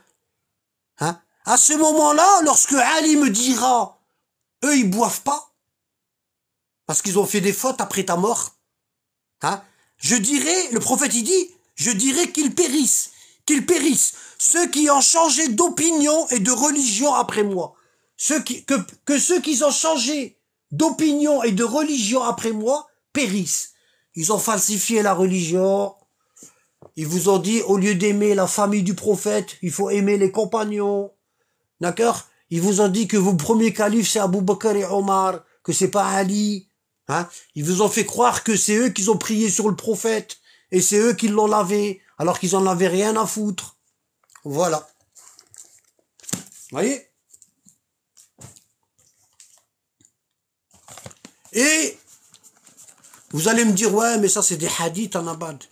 Hein À ce moment-là, lorsque Ali me dira, eux, ils boivent pas, parce qu'ils ont fait des fautes après ta mort, hein je dirais, le prophète il dit, je dirais qu'ils périssent, qu'ils périssent, ceux qui ont changé d'opinion et de religion après moi. Ceux qui, que, ceux qui ont changé d'opinion et de religion après moi périssent. Ils ont falsifié la religion. Ils vous ont dit, au lieu d'aimer la famille du prophète, il faut aimer les compagnons. D'accord Ils vous ont dit que vos premiers califes, c'est Abu Bakr et Omar, que c'est pas Ali, ils vous ont fait croire que c'est eux qui ont prié sur le prophète et c'est eux qui l'ont lavé alors qu'ils n'en avaient rien à foutre. Voilà. Vous voyez Et vous allez me dire, ouais, mais ça c'est des hadiths en abad.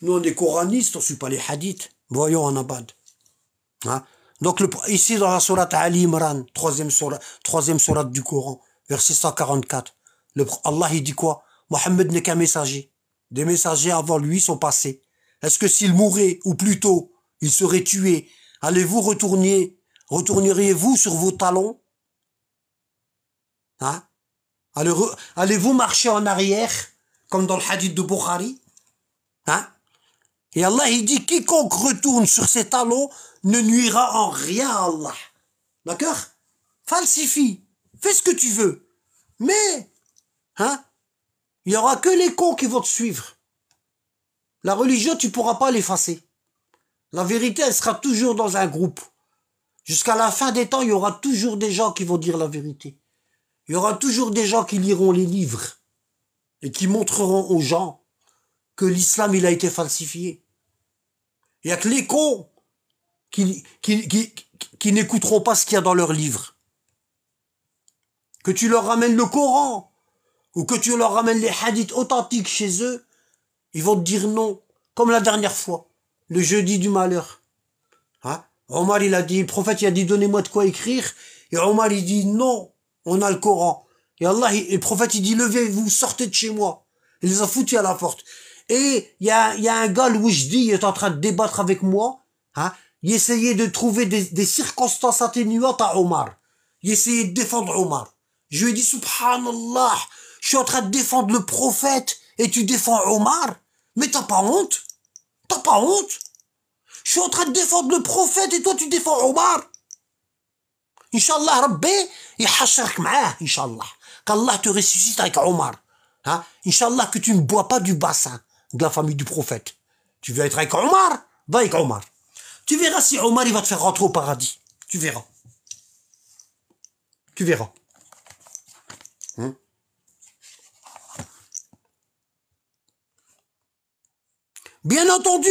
Nous on est coranistes, on ne suit pas les hadiths. Voyons en abad. Hein Donc ici dans la surat Ali Imran, troisième surat troisième du Coran, verset 144. Le, Allah, il dit quoi Mohammed n'est qu'un messager. Des messagers avant lui sont passés. Est-ce que s'il mourait, ou plutôt, il serait tué, allez-vous retourner, retourneriez-vous sur vos talons hein Allez-vous marcher en arrière, comme dans le hadith de Bukhari hein Et Allah, il dit, quiconque retourne sur ses talons ne nuira en rien à Allah. D'accord Falsifie. Fais ce que tu veux. Mais, hein, il y aura que les cons qui vont te suivre. La religion, tu pourras pas l'effacer. La vérité, elle sera toujours dans un groupe. Jusqu'à la fin des temps, il y aura toujours des gens qui vont dire la vérité. Il y aura toujours des gens qui liront les livres et qui montreront aux gens que l'islam, il a été falsifié. Il n'y a que les cons qui, qui, qui, qui n'écouteront pas ce qu'il y a dans leurs livres que tu leur ramènes le Coran, ou que tu leur ramènes les hadiths authentiques chez eux, ils vont te dire non, comme la dernière fois, le jeudi du malheur. Hein Omar, il a dit, le prophète, il a dit, donnez-moi de quoi écrire, et Omar, il dit, non, on a le Coran. Et Allah, il, le prophète, il dit, levez-vous, sortez de chez moi. Il les a foutus à la porte. Et il y a, un gars, le Wishdi, il est en train de débattre avec moi, hein il essayait de trouver des, des circonstances atténuantes à Omar. Il essayait de défendre Omar. Je lui ai dit, subhanallah, je suis en train de défendre le prophète et tu défends Omar. Mais t'as pas honte T'as pas honte Je suis en train de défendre le prophète et toi tu défends Omar. Inch'Allah, Rabbi, il Inch'Allah. Qu'Allah te ressuscite avec Omar. Hein? Inch'Allah, que tu ne bois pas du bassin de la famille du prophète. Tu veux être avec Omar Va avec Omar. Tu verras si Omar, il va te faire rentrer au paradis. Tu verras. Tu verras. Hein? Bien entendu,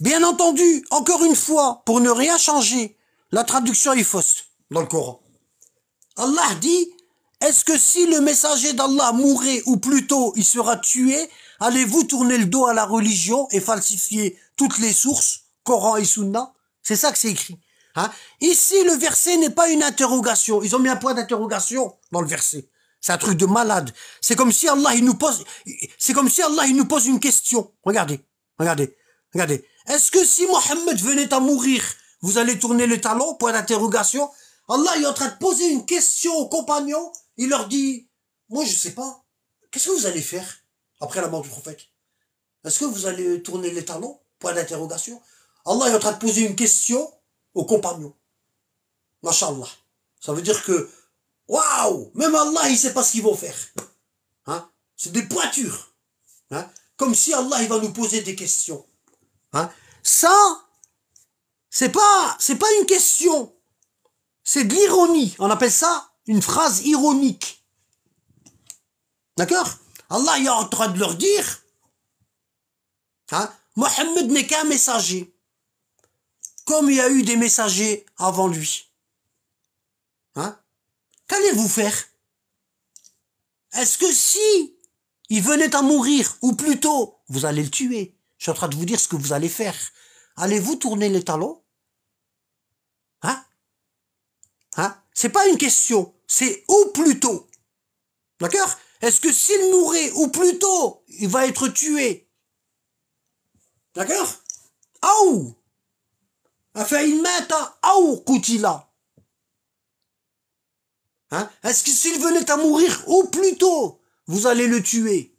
bien entendu, encore une fois, pour ne rien changer, la traduction est fausse dans le Coran. Allah dit, est-ce que si le messager d'Allah mourait ou plutôt il sera tué, allez-vous tourner le dos à la religion et falsifier toutes les sources, Coran et Sunna C'est ça que c'est écrit. Hein? Ici, le verset n'est pas une interrogation. Ils ont mis un point d'interrogation dans le verset. C'est un truc de malade. C'est comme si Allah, il nous pose, c'est comme si Allah, il nous pose une question. Regardez, regardez, regardez. Est-ce que si Mohammed venait à mourir, vous allez tourner le talon? Point d'interrogation. Allah, il est en train de poser une question aux compagnons. Il leur dit, moi, je sais pas. Qu'est-ce que vous allez faire après la mort du prophète? Est-ce que vous allez tourner les talons? Point d'interrogation. Allah est en train de poser une question aux compagnons. Masha'Allah. Ça veut dire que, waouh, même Allah, il ne sait pas ce qu'ils vont faire. Hein? C'est des pointures. Hein? Comme si Allah, il va nous poser des questions. Hein? Ça, c'est pas, c'est pas une question. C'est de l'ironie. On appelle ça une phrase ironique. D'accord Allah il est en train de leur dire, hein, Mohammed n'est qu'un messager comme il y a eu des messagers avant lui. Hein Qu'allez-vous faire Est-ce que si il venait à mourir, ou plutôt, vous allez le tuer Je suis en train de vous dire ce que vous allez faire. Allez-vous tourner les talons Hein Hein C'est pas une question, c'est ou plutôt. D'accord Est-ce que s'il mourait, ou plutôt, il va être tué D'accord Ah Hein? Est-ce que s'il venait à mourir ou plutôt, vous allez le tuer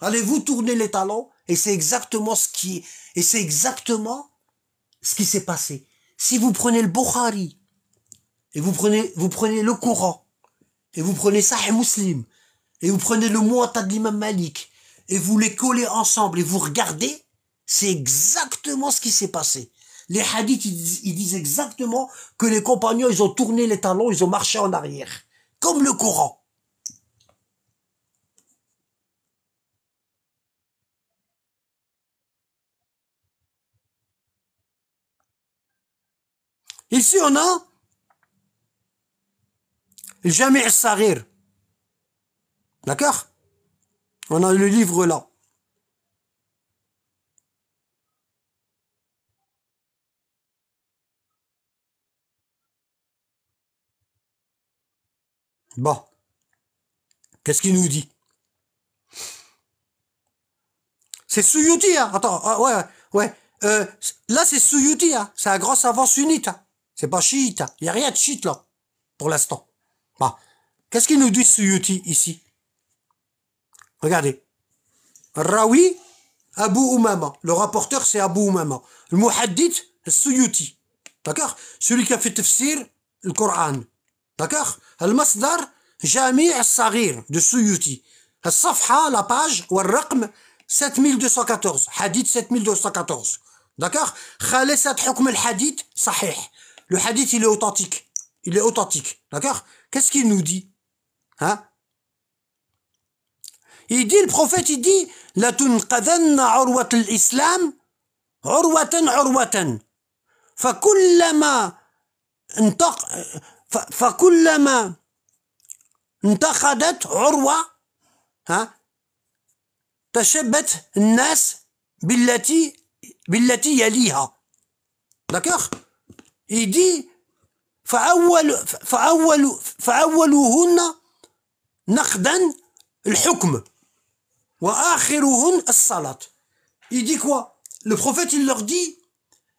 Allez-vous tourner les talons Et c'est exactement ce qui Et c'est exactement ce qui s'est passé. Si vous prenez le Bukhari, et vous prenez, vous prenez le Coran, et vous prenez Sahih Muslim, et vous prenez le Muwatta de l'imam Malik, et vous les collez ensemble, et vous regardez, c'est exactement ce qui s'est passé. Les hadiths, ils, disent exactement que les compagnons, ils ont tourné les talons, ils ont marché en arrière. Comme le Coran. Ici, on a Jami' Sarir. D'accord On a le livre là. Bon. Qu'est-ce qu'il nous dit C'est Suyuti, hein Attends, ah, ouais, ouais. Euh, là, c'est Suyuti, hein C'est un grosse savant sunnite. Hein. c'est pas chiite. Hein. Il n'y a rien de chiite, là, pour l'instant. bah Qu'est-ce qu'il nous dit Suyuti, ici Regardez. Rawi, Abu Umama. Le rapporteur, c'est Abu Umama. Le muhaddit, Suyuti. D'accord Celui qui a fait tafsir, le Coran. داكوغ المصدر جميع الصغير دو سيوتي الصفحة لاباج والرقم 7214 حديث 7214 داكوغ خالصة حكم الحديث صحيح لو حديث إلي أوتاتيك إلي أوتاتيك داكوغ كاسكي نو دي ها يدي البروفيت يدي لتنقذن عروة الإسلام عروة عروة فكلما انتق فكلما انتقدت عروة ها تشبت الناس بالتي بالتي يليها داكوغ يدي فأول فأول فأولهن نقدا الحكم وآخرهن الصلاة يدي كوا لو بروفيت il دي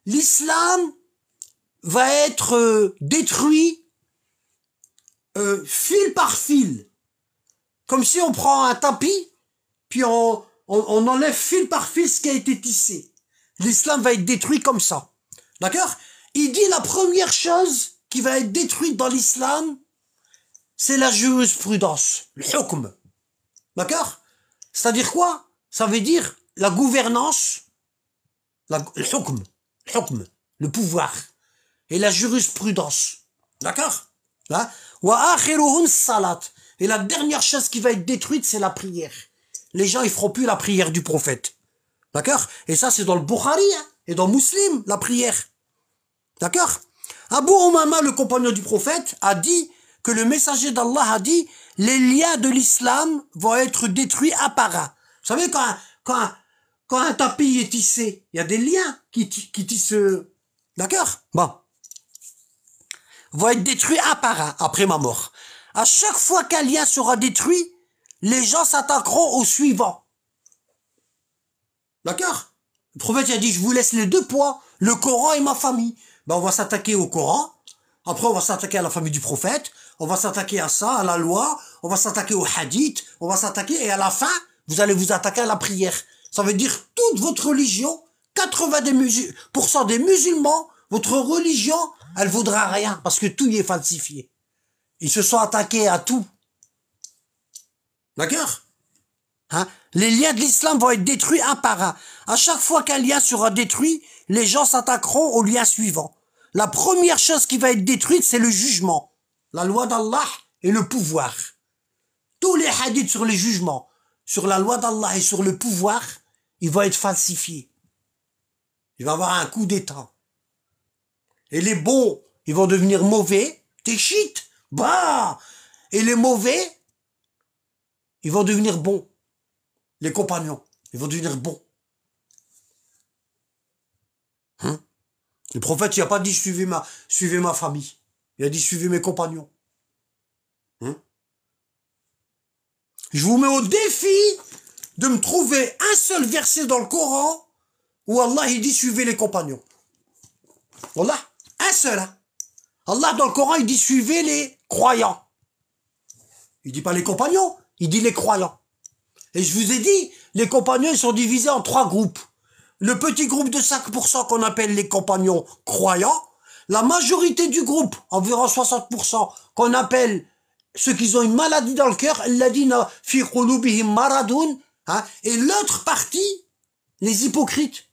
l'islam va être détruit Euh, fil par fil. Comme si on prend un tapis, puis on, on, enlève fil par fil ce qui a été tissé. L'islam va être détruit comme ça. D'accord Il dit la première chose qui va être détruite dans l'islam, c'est la jurisprudence, le hukm. D'accord C'est-à-dire quoi Ça veut dire la gouvernance, le hukm, le pouvoir et la jurisprudence. D'accord salat. Et la dernière chose qui va être détruite, c'est la prière. Les gens, ils feront plus la prière du prophète. D'accord Et ça, c'est dans le Bukhari hein, et dans le Muslim, la prière. D'accord Abu Umama, le compagnon du prophète, a dit que le messager d'Allah a dit les liens de l'islam vont être détruits à para. Vous savez, quand un, quand, quand un tapis est tissé, il y a des liens qui, qui tissent. Euh, d'accord Bon va être détruit à par après ma mort. À chaque fois qu'un lien sera détruit, les gens s'attaqueront au suivant. D'accord Le prophète a dit, je vous laisse les deux poids, le Coran et ma famille. Ben, on va s'attaquer au Coran, après on va s'attaquer à la famille du prophète, on va s'attaquer à ça, à la loi, on va s'attaquer au hadith, on va s'attaquer, et à la fin, vous allez vous attaquer à la prière. Ça veut dire toute votre religion, 80% des musulmans, votre religion elle voudra rien parce que tout y est falsifié. Ils se sont attaqués à tout. D'accord hein Les liens de l'islam vont être détruits un par un. À chaque fois qu'un lien sera détruit, les gens s'attaqueront au lien suivant. La première chose qui va être détruite, c'est le jugement. La loi d'Allah et le pouvoir. Tous les hadiths sur le jugement, sur la loi d'Allah et sur le pouvoir, ils vont être falsifiés. Il va y avoir un coup d'état. Et les bons, ils vont devenir mauvais. T'es shit. Bah Et les mauvais, ils vont devenir bons. Les compagnons, ils vont devenir bons. Hein? le prophète, il n'a pas dit suivez ma, suivez ma famille. Il a dit suivez mes compagnons. Hein? Je vous mets au défi de me trouver un seul verset dans le Coran où Allah dit suivez les compagnons. Voilà seul. Hein. Allah dans le Coran, il dit suivez les croyants. Il dit pas les compagnons, il dit les croyants. Et je vous ai dit, les compagnons ils sont divisés en trois groupes. Le petit groupe de 5% qu'on appelle les compagnons croyants, la majorité du groupe, environ 60%, qu'on appelle ceux qui ont une maladie dans le cœur, maradun, hein, et l'autre partie, les hypocrites.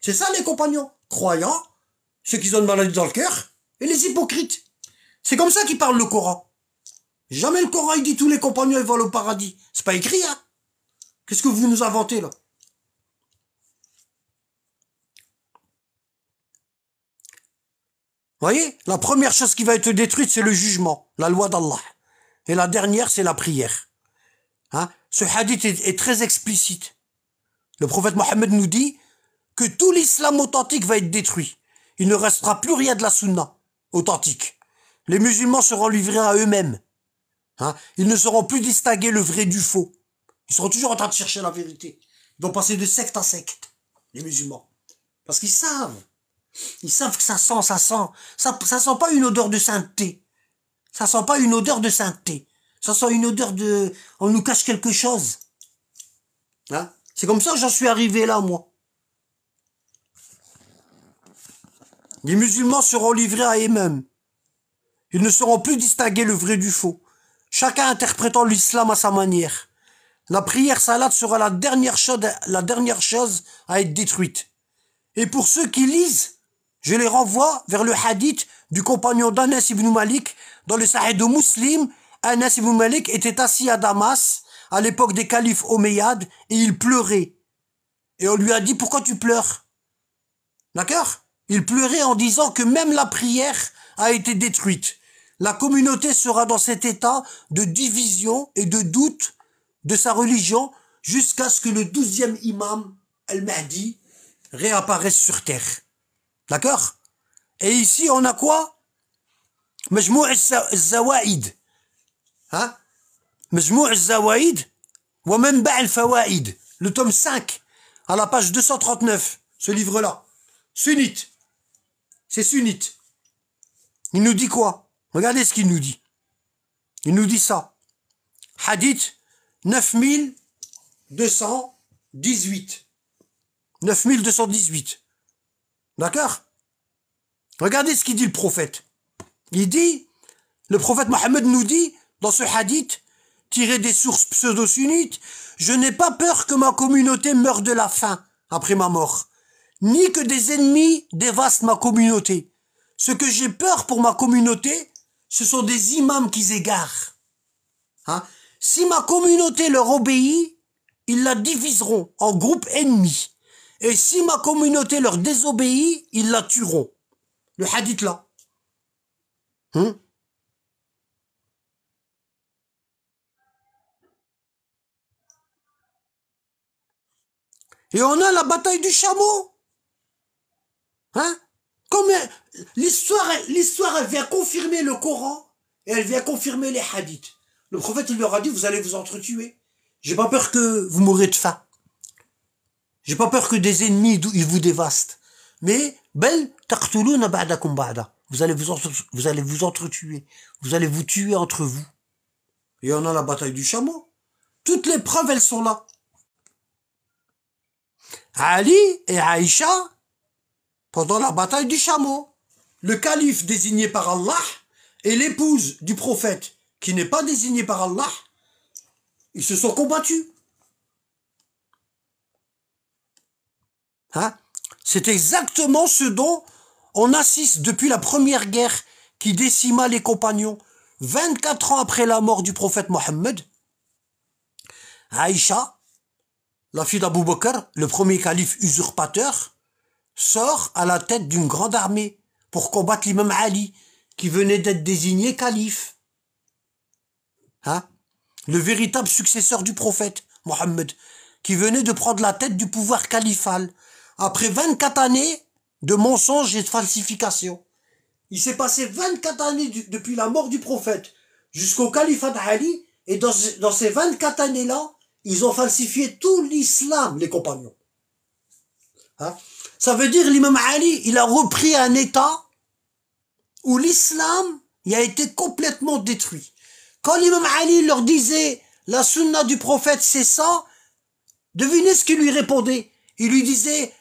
C'est ça les compagnons, croyants, ceux qui ont une maladie dans le cœur, et les hypocrites. C'est comme ça qu'ils parlent le Coran. Jamais le Coran, il dit tous les compagnons, ils vont au paradis. C'est pas écrit, hein Qu'est-ce que vous nous inventez, là Voyez La première chose qui va être détruite, c'est le jugement, la loi d'Allah. Et la dernière, c'est la prière. Hein? Ce hadith est, est très explicite. Le prophète Mohammed nous dit que tout l'islam authentique va être détruit il ne restera plus rien de la sunna authentique. Les musulmans seront livrés à eux-mêmes. Hein. ils ne seront plus distinguer le vrai du faux. Ils seront toujours en train de chercher la vérité. Ils vont passer de secte en secte, les musulmans. Parce qu'ils savent. Ils savent que ça sent, ça sent. Ça, ça sent pas une odeur de sainteté. Ça sent pas une odeur de sainteté. Ça sent une odeur de... On nous cache quelque chose. Hein. C'est comme ça que j'en suis arrivé là, moi. Les musulmans seront livrés à eux-mêmes. Ils ne seront plus distinguer le vrai du faux, chacun interprétant l'islam à sa manière. La prière salade sera la dernière, chose, la dernière chose à être détruite. Et pour ceux qui lisent, je les renvoie vers le hadith du compagnon d'Anas ibn Malik dans le Sahih de Muslim. Anas ibn Malik était assis à Damas à l'époque des califes omeyyades et il pleurait. Et on lui a dit pourquoi tu pleures D'accord il pleurait en disant que même la prière a été détruite. La communauté sera dans cet état de division et de doute de sa religion jusqu'à ce que le douzième imam, Al-Mahdi, réapparaisse sur terre. D'accord Et ici, on a quoi Majmou' al-Zawaïd. Hein Majmou' al-Zawaïd Ou même al Le tome 5, à la page 239, ce livre-là. Sunnite c'est sunnite. Il nous dit quoi Regardez ce qu'il nous dit. Il nous dit ça. Hadith 9218. 9218. D'accord Regardez ce qu'il dit le prophète. Il dit, le prophète Mohammed nous dit dans ce hadith, tiré des sources pseudo-sunnites, je n'ai pas peur que ma communauté meure de la faim après ma mort ni que des ennemis dévastent ma communauté. Ce que j'ai peur pour ma communauté, ce sont des imams qui égarent. Hein? Si ma communauté leur obéit, ils la diviseront en groupes ennemis. Et si ma communauté leur désobéit, ils la tueront. Le hadith là. Hein? Et on a la bataille du chameau. Hein? l'histoire, l'histoire, vient confirmer le Coran et elle vient confirmer les hadiths. Le prophète, il leur a dit, vous allez vous entretuer. J'ai pas peur que vous mourrez de faim. J'ai pas peur que des ennemis, vous dévastent. Mais, bel, ba'dakum Vous allez vous, vous allez vous entretuer. Vous allez vous tuer entre vous. Et on a la bataille du chameau. Toutes les preuves, elles sont là. Ali et Aïcha, pendant la bataille du chameau. Le calife désigné par Allah et l'épouse du prophète qui n'est pas désignée par Allah, ils se sont combattus. Hein? C'est exactement ce dont on assiste depuis la première guerre qui décima les compagnons. 24 ans après la mort du prophète Mohammed, Aïcha, la fille d'Abou Bakr, le premier calife usurpateur, sort à la tête d'une grande armée pour combattre l'imam Ali, qui venait d'être désigné calife. Hein le véritable successeur du prophète, Mohammed, qui venait de prendre la tête du pouvoir califal, après 24 années de mensonges et de falsifications. Il s'est passé 24 années depuis la mort du prophète jusqu'au califat d'Ali, et dans, dans ces 24 années-là, ils ont falsifié tout l'islam, les compagnons. Hein ça veut dire l'imam Ali, il a repris un état où l'islam y a été complètement détruit. Quand l'imam Ali leur disait la sunna du prophète c'est ça, devinez ce qu'il lui répondait. Il lui disait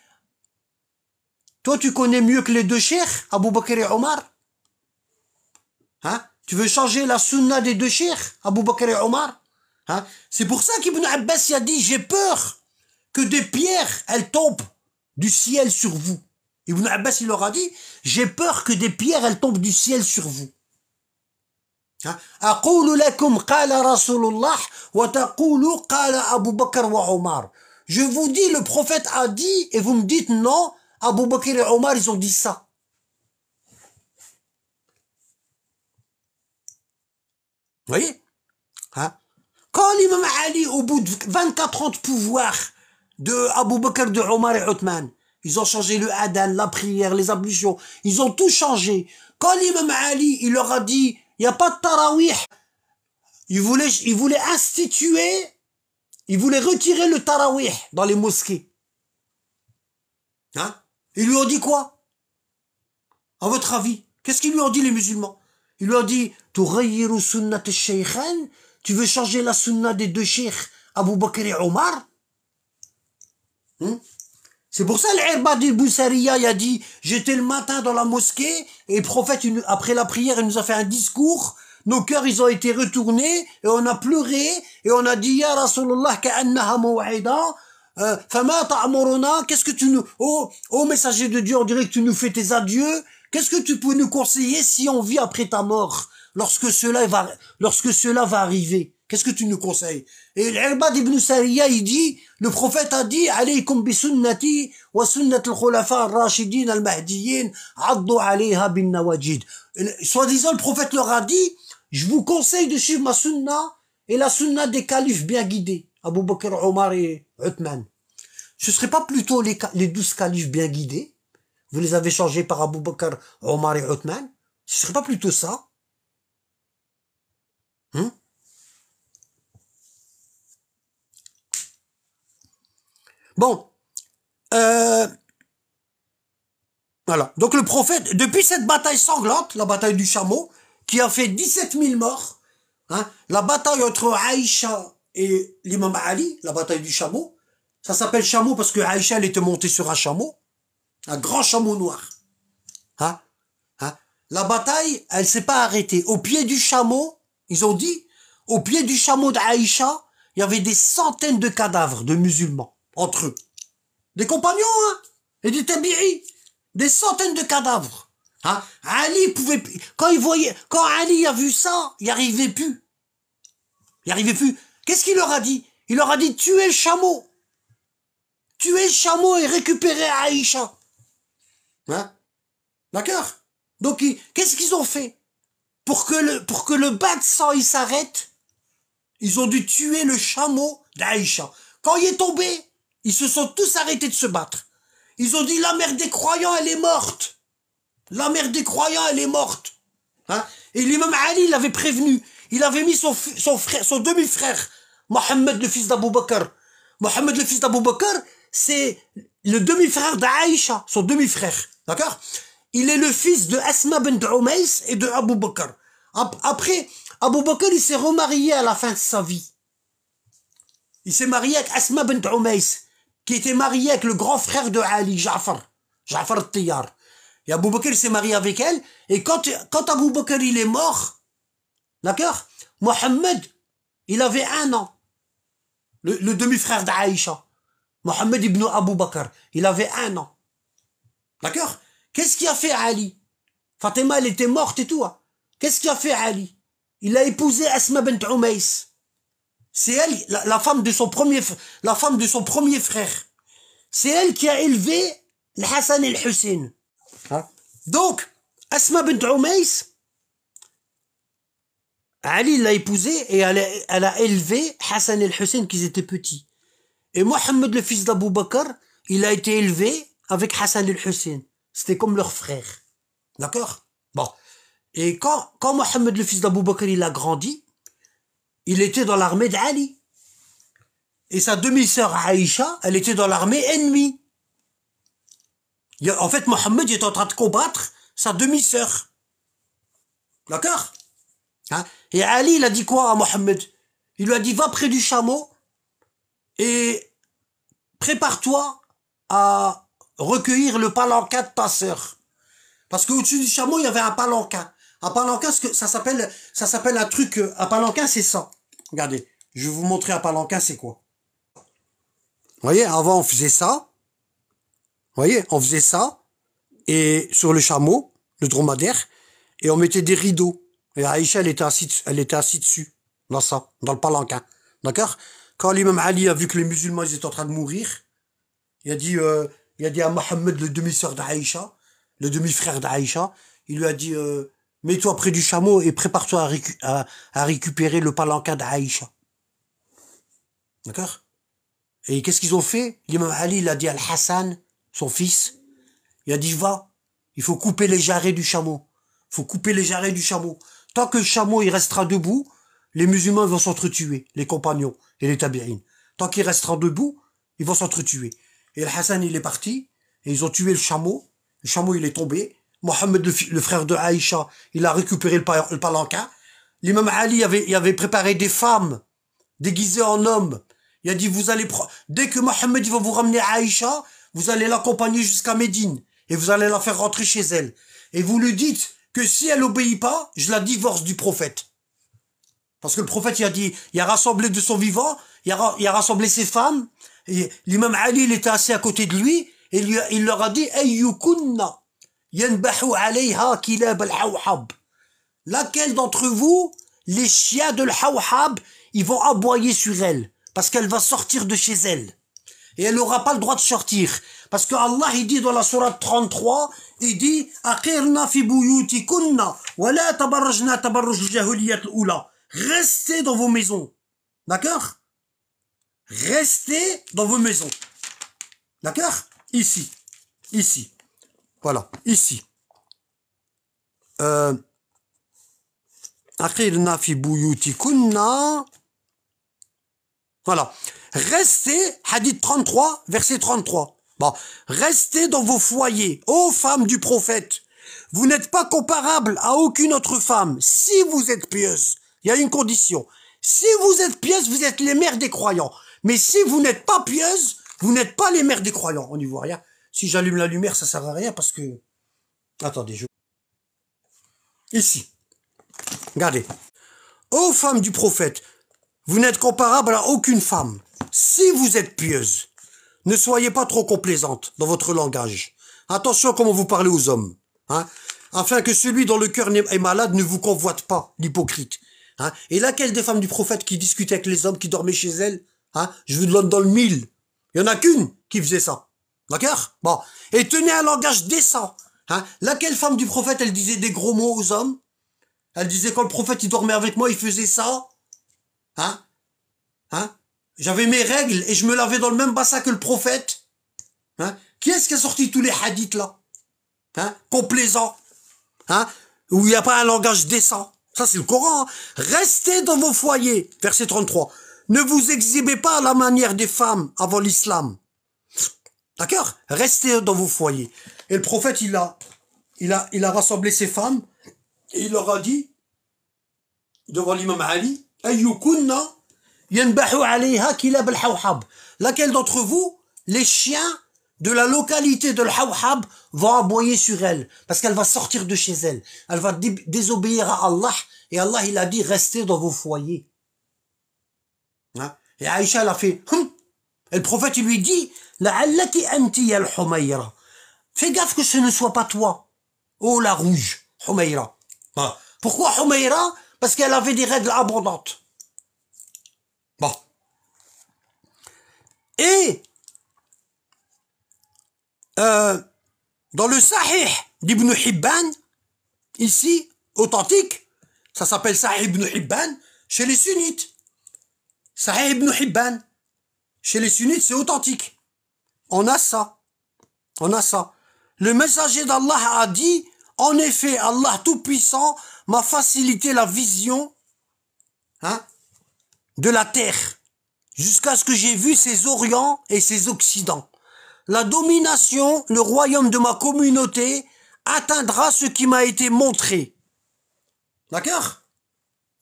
Toi tu connais mieux que les deux chers, Abu Bakr et Omar. Hein Tu veux changer la sunna des deux chers, Abu Bakr et Omar hein C'est pour ça qu'Ibn Abbas a dit J'ai peur que des pierres, elles tombent du ciel sur vous. Ibn Abbas, il leur a dit, j'ai peur que des pierres, elles tombent du ciel sur vous. Je vous dis, le prophète a dit, et vous me dites non, Abu Bakr et Omar, ils ont dit ça. Vous voyez hein Quand l'imam Ali, au bout de 24 ans de pouvoir, de Abu Bakr, de Omar et Othman. Ils ont changé le Adhan, la prière, les ablutions. Ils ont tout changé. Quand l'imam Ali, il leur a dit, il n'y a pas de tarawih. Il voulait, il voulait instituer, il voulait retirer le tarawih dans les mosquées. Hein? Ils lui ont dit quoi? À votre avis, qu'est-ce qu'ils lui ont dit les musulmans? Ils lui ont dit, tu veux changer la sunna des deux sheikhs, Abu Bakr et Omar? Hein? C'est pour ça l'Herbad Boussaria il a dit j'étais le matin dans la mosquée et le prophète après la prière il nous a fait un discours nos cœurs ils ont été retournés et on a pleuré et on a dit ya Rasulullah ka'annaha euh, fama ta'muruna qu'est-ce que tu nous oh messager de Dieu on dirait que tu nous fais tes adieux qu'est-ce que tu peux nous conseiller si on vit après ta mort lorsque cela va lorsque cela va arriver Qu'est-ce que tu nous conseilles Et l'Irbad ibn Sariya, il dit, le prophète a dit, alaykum bi sunnati wa sunnat al-khulafa rashidin al mahdiyin addu alayha bin nawajid. Soi-disant, le prophète leur a dit, je vous conseille de suivre ma sunna et la sunna des califes bien guidés, Abu Bakr, Omar et Uthman. Ce ne serait pas plutôt les, douze califes bien guidés Vous les avez changés par Abu Bakr, Omar et Uthman Ce ne serait pas plutôt ça hein Bon. Euh, voilà. Donc le prophète, depuis cette bataille sanglante, la bataille du chameau, qui a fait 17 000 morts, hein, la bataille entre Aïcha et l'imam Ali, la bataille du chameau, ça s'appelle chameau parce que Aïcha, elle était montée sur un chameau, un grand chameau noir. Hein, hein. La bataille, elle s'est pas arrêtée. Au pied du chameau, ils ont dit, au pied du chameau d'Aïcha, il y avait des centaines de cadavres de musulmans entre eux. Des compagnons, hein, et des tabiri, des centaines de cadavres. Hein. Ali pouvait quand il voyait, quand Ali a vu ça, il n'y arrivait plus. Il n'y arrivait plus. Qu'est-ce qu'il leur a dit Il leur a dit tuer le chameau. Tuer le chameau et récupérer Aïcha. Hein D'accord Donc, qu'est-ce qu'ils ont fait pour que le, pour que le bas de sang, il s'arrête, ils ont dû tuer le chameau d'Aïcha. Quand il est tombé, ils se sont tous arrêtés de se battre. Ils ont dit la mère des croyants, elle est morte. La mère des croyants, elle est morte. Hein? Et l'imam Ali l'avait prévenu. Il avait mis son, frère, son demi-frère, Mohammed le fils d'Abu Bakr. Mohammed le fils d'Abu Bakr, c'est le demi-frère d'Aïcha, son demi-frère. D'accord Il est le fils de Asma bint Umays et de Abou Bakr. Après, Abu Bakr, il s'est remarié à la fin de sa vie. Il s'est marié avec Asma bint Umays qui était marié avec le grand frère de Ali, Ja'far, Ja'far al-Tiyar. Et Abu Bakr s'est marié avec elle, et quand, quand Abu Bakr il est mort, d'accord, Mohammed, il avait un an, le, demi-frère d'Aïcha, Mohammed ibn Abu Bakr, il avait un an, d'accord Qu'est-ce qui a fait Ali Fatima, elle était morte et tout, hein. qu'est-ce qui a fait Ali Il a épousé Asma bint Umays, c'est elle, la, femme de son premier, la femme de son premier frère. C'est elle qui a élevé Hassan et Hussein. Hein? Donc, Asma bint Umays, Ali l'a épousée et elle a, élevé Hassan et Hussein qu'ils étaient petits. Et Mohammed, le fils d'Abou Bakr, il a été élevé avec Hassan et Hussein. C'était comme leur frère. D'accord Bon. Et quand, quand Mohammed, le fils d'Abou Bakr, il a grandi, il était dans l'armée d'Ali. Et sa demi-sœur Aïcha, elle était dans l'armée ennemie. En fait, Mohammed est en train de combattre sa demi-sœur. D'accord hein Et Ali, il a dit quoi à Mohammed Il lui a dit, va près du chameau et prépare-toi à recueillir le palanquin de ta sœur. Parce qu'au-dessus du chameau, il y avait un palanquin. Un palanquin, ça s'appelle, ça s'appelle un truc, euh, un palanquin, c'est ça. Regardez, je vais vous montrer un Palanquin c'est quoi. Vous voyez, avant on faisait ça. Vous voyez, on faisait ça. Et sur le chameau, le dromadaire, et on mettait des rideaux. Et Aïcha, elle était assise, elle était assise dessus, dans ça, dans le palanquin. D'accord Quand l'imam Ali a vu que les musulmans étaient en train de mourir, il a dit, euh, il a dit à Mohammed, le demi-sœur d'Aïcha, le demi-frère d'Aïcha, il lui a dit, euh, Mets-toi près du chameau et prépare-toi à, récupérer le palanquin d'Aïcha. D'accord Et qu'est-ce qu'ils ont fait L'imam Ali a dit à Al-Hassan, son fils, il a dit va, il faut couper les jarrets du chameau. Il faut couper les jarrets du chameau. Tant que le chameau il restera debout, les musulmans vont s'entretuer, les compagnons et les tabi'ines. Tant qu'il restera debout, ils vont s'entretuer. Et Al-Hassan il est parti, et ils ont tué le chameau, le chameau il est tombé, Mohamed, le, frère de Aïcha, il a récupéré le, palanquin. L'imam Ali avait, il avait préparé des femmes déguisées en hommes. Il a dit, vous allez, dès que Mohamed il va vous ramener Aïcha, vous allez l'accompagner jusqu'à Médine et vous allez la faire rentrer chez elle. Et vous lui dites que si elle obéit pas, je la divorce du prophète. Parce que le prophète, il a dit, il a rassemblé de son vivant, il a, rassemblé ses femmes, et l'imam Ali, il était assis à côté de lui, et il leur a dit, Ayyukunna al hawhab. Laquelle d'entre vous, les chiens de l'Hawhab, ils vont aboyer sur elle, parce qu'elle va sortir de chez elle. Et elle n'aura pas le droit de sortir. Parce que Allah, il dit dans la sourate 33, il dit, Aqirna fi wa la Restez dans vos maisons. D'accord? Restez dans vos maisons. D'accord? Ici. Ici. Voilà, ici. Euh, voilà. Restez, hadith 33, verset 33. Bon, restez dans vos foyers, ô femmes du prophète. Vous n'êtes pas comparable à aucune autre femme si vous êtes pieuse. Il y a une condition. Si vous êtes pieuse, vous êtes les mères des croyants. Mais si vous n'êtes pas pieuse, vous n'êtes pas les mères des croyants On n'y voit rien. Si j'allume la lumière, ça sert à rien parce que... Attendez, je... Ici. Regardez. Ô femmes du prophète, vous n'êtes comparable à aucune femme. Si vous êtes pieuse, ne soyez pas trop complaisantes dans votre langage. Attention comment vous parlez aux hommes. Hein, afin que celui dont le cœur est malade ne vous convoite pas, l'hypocrite. Hein. Et laquelle des femmes du prophète qui discutait avec les hommes qui dormaient chez elles, hein, je vous donne dans le mille. Il n'y en a qu'une qui faisait ça. D'accord Bon. Et tenez un langage décent. Hein Laquelle femme du prophète, elle disait des gros mots aux hommes Elle disait quand le prophète, il dormait avec moi, il faisait ça Hein Hein J'avais mes règles et je me lavais dans le même bassin que le prophète. Hein Qui est-ce qui a sorti tous les hadiths là Hein Complaisant. Hein Où il n'y a pas un langage décent. Ça, c'est le Coran. Hein. Restez dans vos foyers. Verset 33. Ne vous exhibez pas à la manière des femmes avant l'islam. D'accord Restez dans vos foyers. Et le prophète, il a, il a, il a rassemblé ses femmes et il leur a dit, devant l'imam Ali, Laquelle d'entre vous, les chiens de la localité de l'Hawhab vont aboyer sur elle, parce qu'elle va sortir de chez elle. Elle va désobéir à Allah, et Allah, il a dit, restez dans vos foyers. Hein? Et Aïcha, elle a fait, hum. Et le prophète, il lui dit, Fais gaffe que ce ne soit pas toi. Oh la rouge, Humaira. Bah, pourquoi Humaira Parce qu'elle avait des règles abondantes. Bon. Bah. Et euh, dans le Sahih d'Ibn Hibban, ici, authentique, ça s'appelle Sahih Ibn Hibban, chez les sunnites. Sahih Ibn Hibban, chez les sunnites, c'est authentique. On a ça. On a ça. Le messager d'Allah a dit, en effet, Allah Tout-Puissant m'a facilité la vision hein, de la terre jusqu'à ce que j'ai vu ses orients et ses occidents. La domination, le royaume de ma communauté atteindra ce qui m'a été montré. D'accord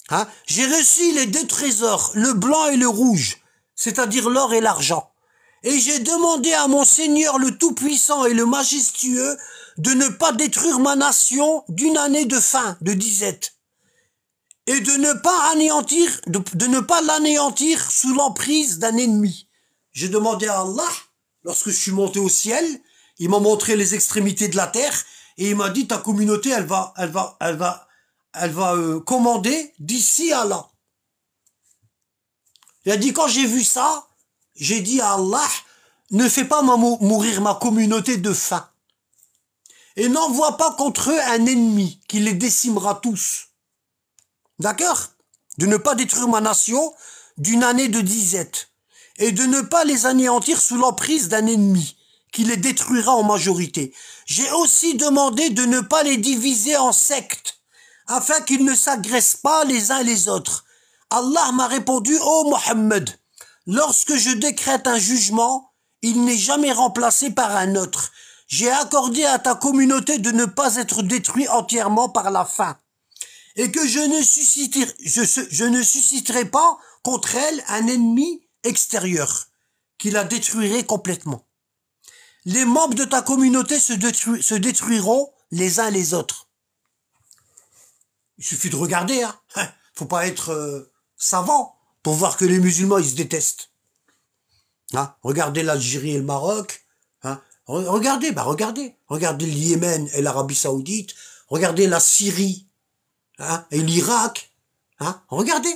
hein J'ai reçu les deux trésors, le blanc et le rouge, c'est-à-dire l'or et l'argent et j'ai demandé à mon Seigneur le Tout-Puissant et le Majestueux de ne pas détruire ma nation d'une année de faim, de disette, et de ne pas anéantir, de, ne pas l'anéantir sous l'emprise d'un ennemi. J'ai demandé à Allah, lorsque je suis monté au ciel, il m'a montré les extrémités de la terre, et il m'a dit ta communauté, elle va, elle va, elle va, elle va euh, commander d'ici à là. Il a dit quand j'ai vu ça, j'ai dit à Allah, ne fais pas mourir ma communauté de faim. Et n'envoie pas contre eux un ennemi qui les décimera tous. D'accord De ne pas détruire ma nation d'une année de disette. Et de ne pas les anéantir sous l'emprise d'un ennemi qui les détruira en majorité. J'ai aussi demandé de ne pas les diviser en sectes, afin qu'ils ne s'agressent pas les uns les autres. Allah m'a répondu, ô oh Mohammed, Lorsque je décrète un jugement, il n'est jamais remplacé par un autre. J'ai accordé à ta communauté de ne pas être détruit entièrement par la faim, et que je ne susciterai, pas contre elle un ennemi extérieur qui la détruirait complètement. Les membres de ta communauté se, détruiront les uns les autres. Il suffit de regarder, hein. Faut pas être euh, savant pour voir que les musulmans, ils se détestent. Hein regardez l'Algérie et le Maroc. Hein regardez, bah regardez. Regardez le Yémen et l'Arabie Saoudite. Regardez la Syrie hein et l'Irak. Hein, regardez.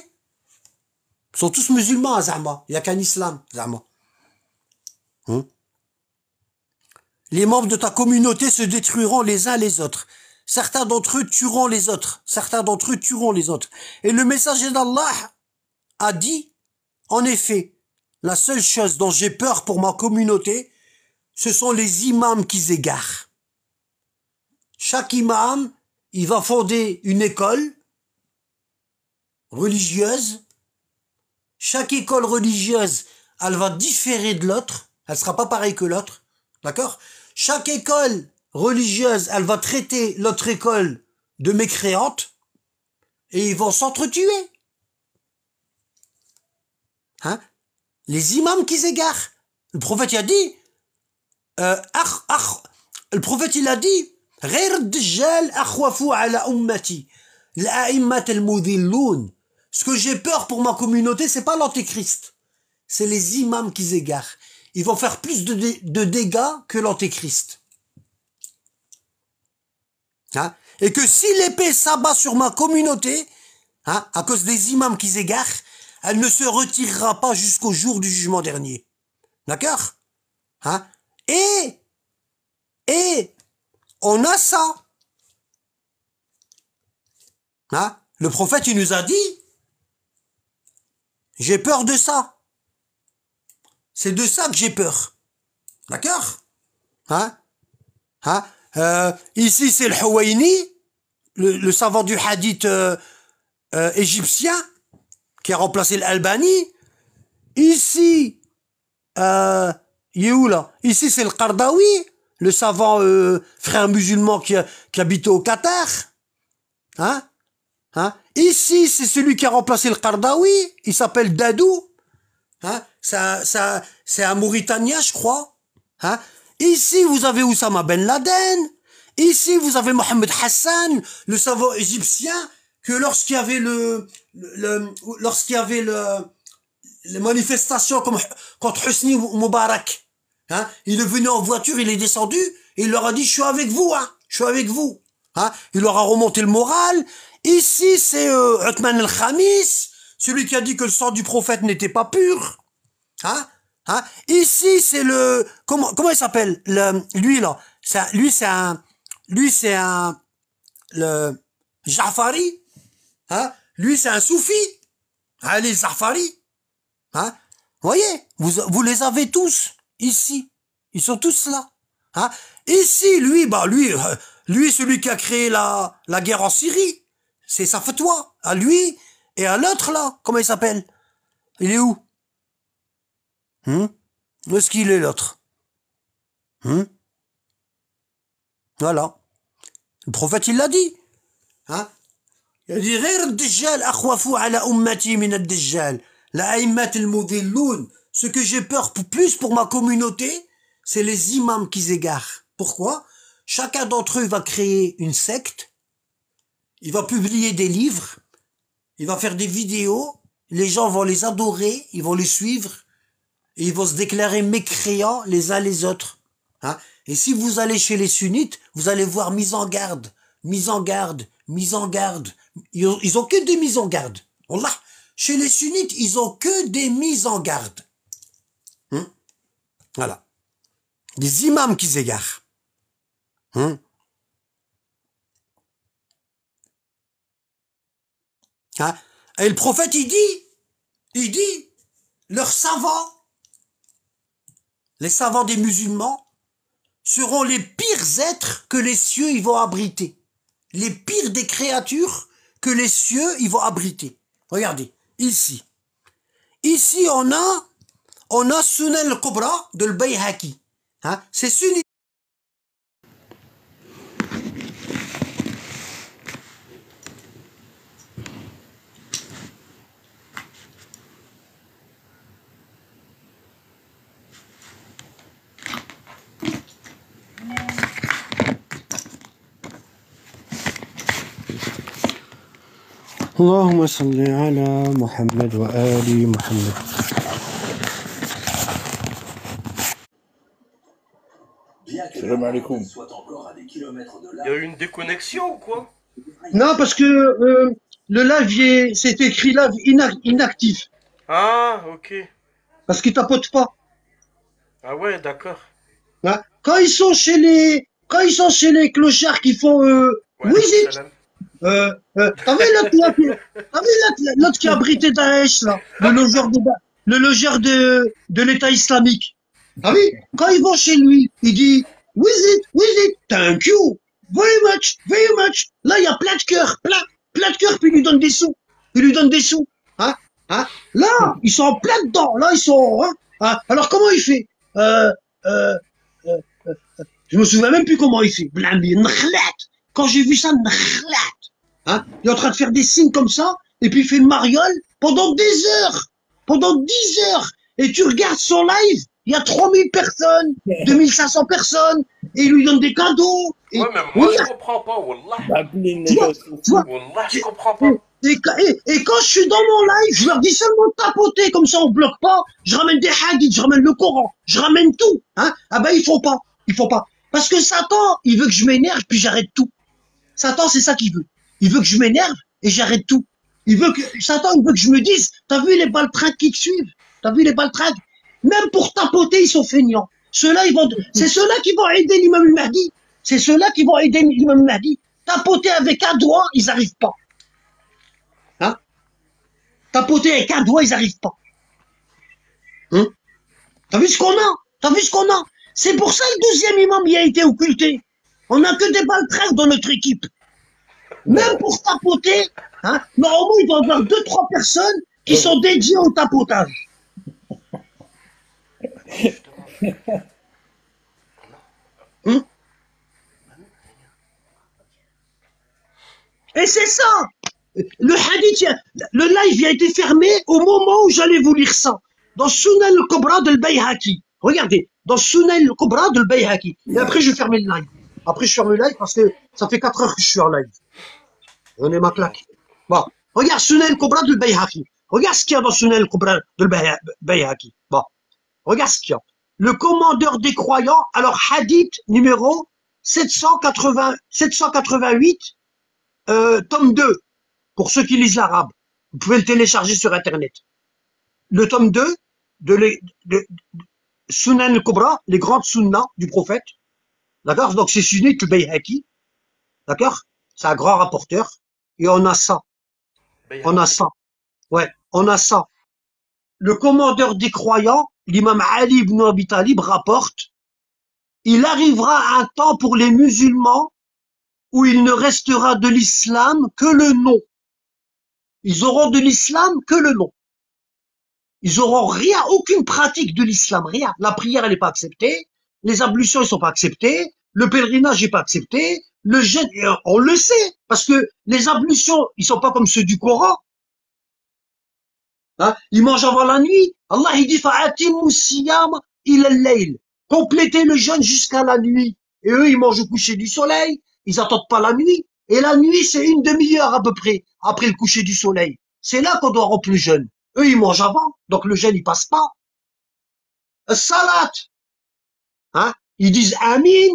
Ils sont tous musulmans, Zahma. Il n'y a qu'un islam, Zahma. Hein. les membres de ta communauté se détruiront les uns les autres. Certains d'entre eux tueront les autres. Certains d'entre eux tueront les autres. Et le message est d'Allah, a dit, en effet, la seule chose dont j'ai peur pour ma communauté, ce sont les imams qui égarent. Chaque imam, il va fonder une école religieuse. Chaque école religieuse, elle va différer de l'autre. Elle sera pas pareille que l'autre. D'accord Chaque école religieuse, elle va traiter l'autre école de mécréante et ils vont s'entretuer. Hein, les imams qui s'égarent. Le prophète a dit, euh, le prophète il a dit, ce que j'ai peur pour ma communauté, c'est pas l'antéchrist. C'est les imams qui égarent. Ils vont faire plus de, dégâts que l'antéchrist. Hein? Et que si l'épée s'abat sur ma communauté, hein, à cause des imams qui égarent, elle ne se retirera pas jusqu'au jour du jugement dernier. D'accord hein Et, et, on a ça. Hein Le prophète, il nous a dit, j'ai peur de ça. C'est de ça que j'ai peur. D'accord Hein Hein euh, Ici, c'est le Hawaini, le, savant du hadith euh, euh, égyptien qui a remplacé l'Albanie, ici, euh, il est où là Ici, c'est le Qardawi, le savant euh, frère musulman qui, qui habite au Qatar. Hein Hein Ici, c'est celui qui a remplacé le Qardawi. Il s'appelle Dadou. Hein c'est un, Mauritania je crois. Hein Ici, vous avez Oussama Ben Laden. Ici, vous avez Mohamed Hassan, le savant égyptien que lorsqu'il y avait le, le lorsqu'il y avait le les manifestations contre Husni Mubarak. hein, il est venu en voiture, il est descendu, et il leur a dit je suis avec vous, hein, je suis avec vous. Hein. Il leur a remonté le moral. Ici c'est euh, el Khamis, celui qui a dit que le sang du prophète n'était pas pur. Hein, hein. Ici c'est le comment comment il s'appelle lui là, ça lui c'est un lui c'est un le Jafari Hein? Lui, c'est un soufi. Hein, les Zafaris. Hein Voyez, vous, vous les avez tous ici. Ils sont tous là. Hein Ici, lui, bah lui, euh, lui, celui qui a créé la, la guerre en Syrie, c'est sa toi À lui et à l'autre là, comment il s'appelle Il est où hein? Où est-ce qu'il est l'autre Voilà. Le prophète, il l'a dit. Hein يعني Ce que j'ai peur plus pour ma communauté, c'est les imams qui égarent. Pourquoi Chacun d'entre eux va créer une secte, il va publier des livres, il va faire des vidéos, les gens vont les adorer, ils vont les suivre, et ils vont se déclarer mécréants les uns les autres. Hein et si vous allez chez les sunnites, vous allez voir mise en garde, mise en garde, mise en garde. Ils ont, que des mises en garde. chez les sunnites, ils ont que des mises en garde. Hein? Voilà. Des imams qui s'égarent. Hein? Hein? Et le prophète, il dit, il dit, leurs savants, les savants des musulmans, seront les pires êtres que les cieux y vont abriter. Les pires des créatures que les cieux, ils vont abriter. Regardez, ici. Ici, on a, on a Sunel Kobra, de l'Bayhaqi. Hein? C'est اللهم صل على محمد وآل محمد de alaikum. Il y a eu une déconnexion ou quoi Non, parce que euh, le live, c'est écrit live inactif. Ah, ok. Parce qu'il tapote pas. Ah ouais, d'accord. Hein quand ils sont chez les, quand ils sont chez les clochards qui font, euh, oui, euh, euh, ah oui, l'autre l'autre qui a abrité Daesh là, le logeur de le logeur de, de l'État islamique. Ah oui, quand il va chez lui, il dit With it, with it, thank you, very much, very much. Là il y a plein de cœurs, plein, plein de cœur, puis il lui donne des sous, il lui donne des sous, hein, hein. Là ils sont en plein dedans, là ils sont, hein, hein. Alors comment il fait euh euh, euh, euh, euh, Je me souviens même plus comment il fait. Quand j'ai vu ça, Hein? il est en train de faire des signes comme ça, et puis il fait mariole pendant des heures, pendant dix heures. Et tu regardes son live, il y a 3000 personnes, 2500 personnes, et il lui donne des cadeaux. Et moi, bah, je comprends pas, Wallah. comprends pas. Et, quand je suis dans mon live, je leur dis seulement tapoter, comme ça on bloque pas. Je ramène des hadiths, je ramène le Coran, je ramène tout. Hein ah ben, il faut pas, il faut pas. Parce que Satan, il veut que je m'énerve, puis j'arrête tout. Satan, c'est ça qu'il veut. Il veut que je m'énerve et j'arrête tout. Il veut que, Satan, il veut que je me dise, t'as vu les baltringues qui te suivent? T'as vu les baltringues? Même pour tapoter, ils sont feignants. ils vont, c'est ceux-là qui vont aider l'imam Mahdi. C'est ceux-là qui vont aider l'imam Mahdi. Tapoter avec un doigt, ils n'arrivent pas. Hein? Tapoter avec un doigt, ils n'arrivent pas. Hein? T'as vu ce qu'on a? T'as vu ce qu'on a? C'est pour ça le deuxième imam, il a été occulté. On n'a que des baltraques dans notre équipe. Même pour tapoter, hein, normalement, il doit y avoir deux, trois personnes qui sont dédiées au tapotage. Hein Et c'est ça Le hadith, le live a été fermé au moment où j'allais vous lire ça. Dans Sunan le cobra de l'Bayhaki. Regardez, dans Sunan le cobra de l'Bayhaki. Et après, je ferme le live. Après, je ferme le live parce que ça fait 4 heures que je suis en live. Regarde Sunan al-Kubra de Bayhaqi. Regarde ce qu'il y a dans Sunan al-Kubra de Bayhaqi. Bon. Regarde ce qu'il y a. Le commandeur des croyants, alors hadith numéro 788, euh, tome 2, pour ceux qui lisent l'arabe. Vous pouvez le télécharger sur Internet. Le tome 2 de, les, de, Sunan al-Kubra, les grandes sunnas du prophète. D'accord Donc c'est Sunni al-Bayhaqi. D'accord C'est un grand rapporteur et on a ça. Ben, on a ça. Ouais, on a ça. Le commandeur des croyants, l'imam Ali ibn Abi Talib, rapporte Il arrivera un temps pour les musulmans où il ne restera de l'islam que le nom. Ils auront de l'islam que le nom. Ils auront rien, aucune pratique de l'islam, rien. La prière, elle n'est pas acceptée. Les ablutions, ne sont pas acceptées. Le pèlerinage n'est pas accepté le jeûne, on le sait, parce que les ablutions, ils sont pas comme ceux du Coran. Hein? Ils mangent avant la nuit. Allah, il dit, il Complétez le jeûne jusqu'à la nuit. Et eux, ils mangent au coucher du soleil. Ils attendent pas la nuit. Et la nuit, c'est une demi-heure à peu près après le coucher du soleil. C'est là qu'on doit rompre le jeûne. Eux, ils mangent avant, donc le jeûne, il passe pas. Salat. Hein? Ils disent Amin,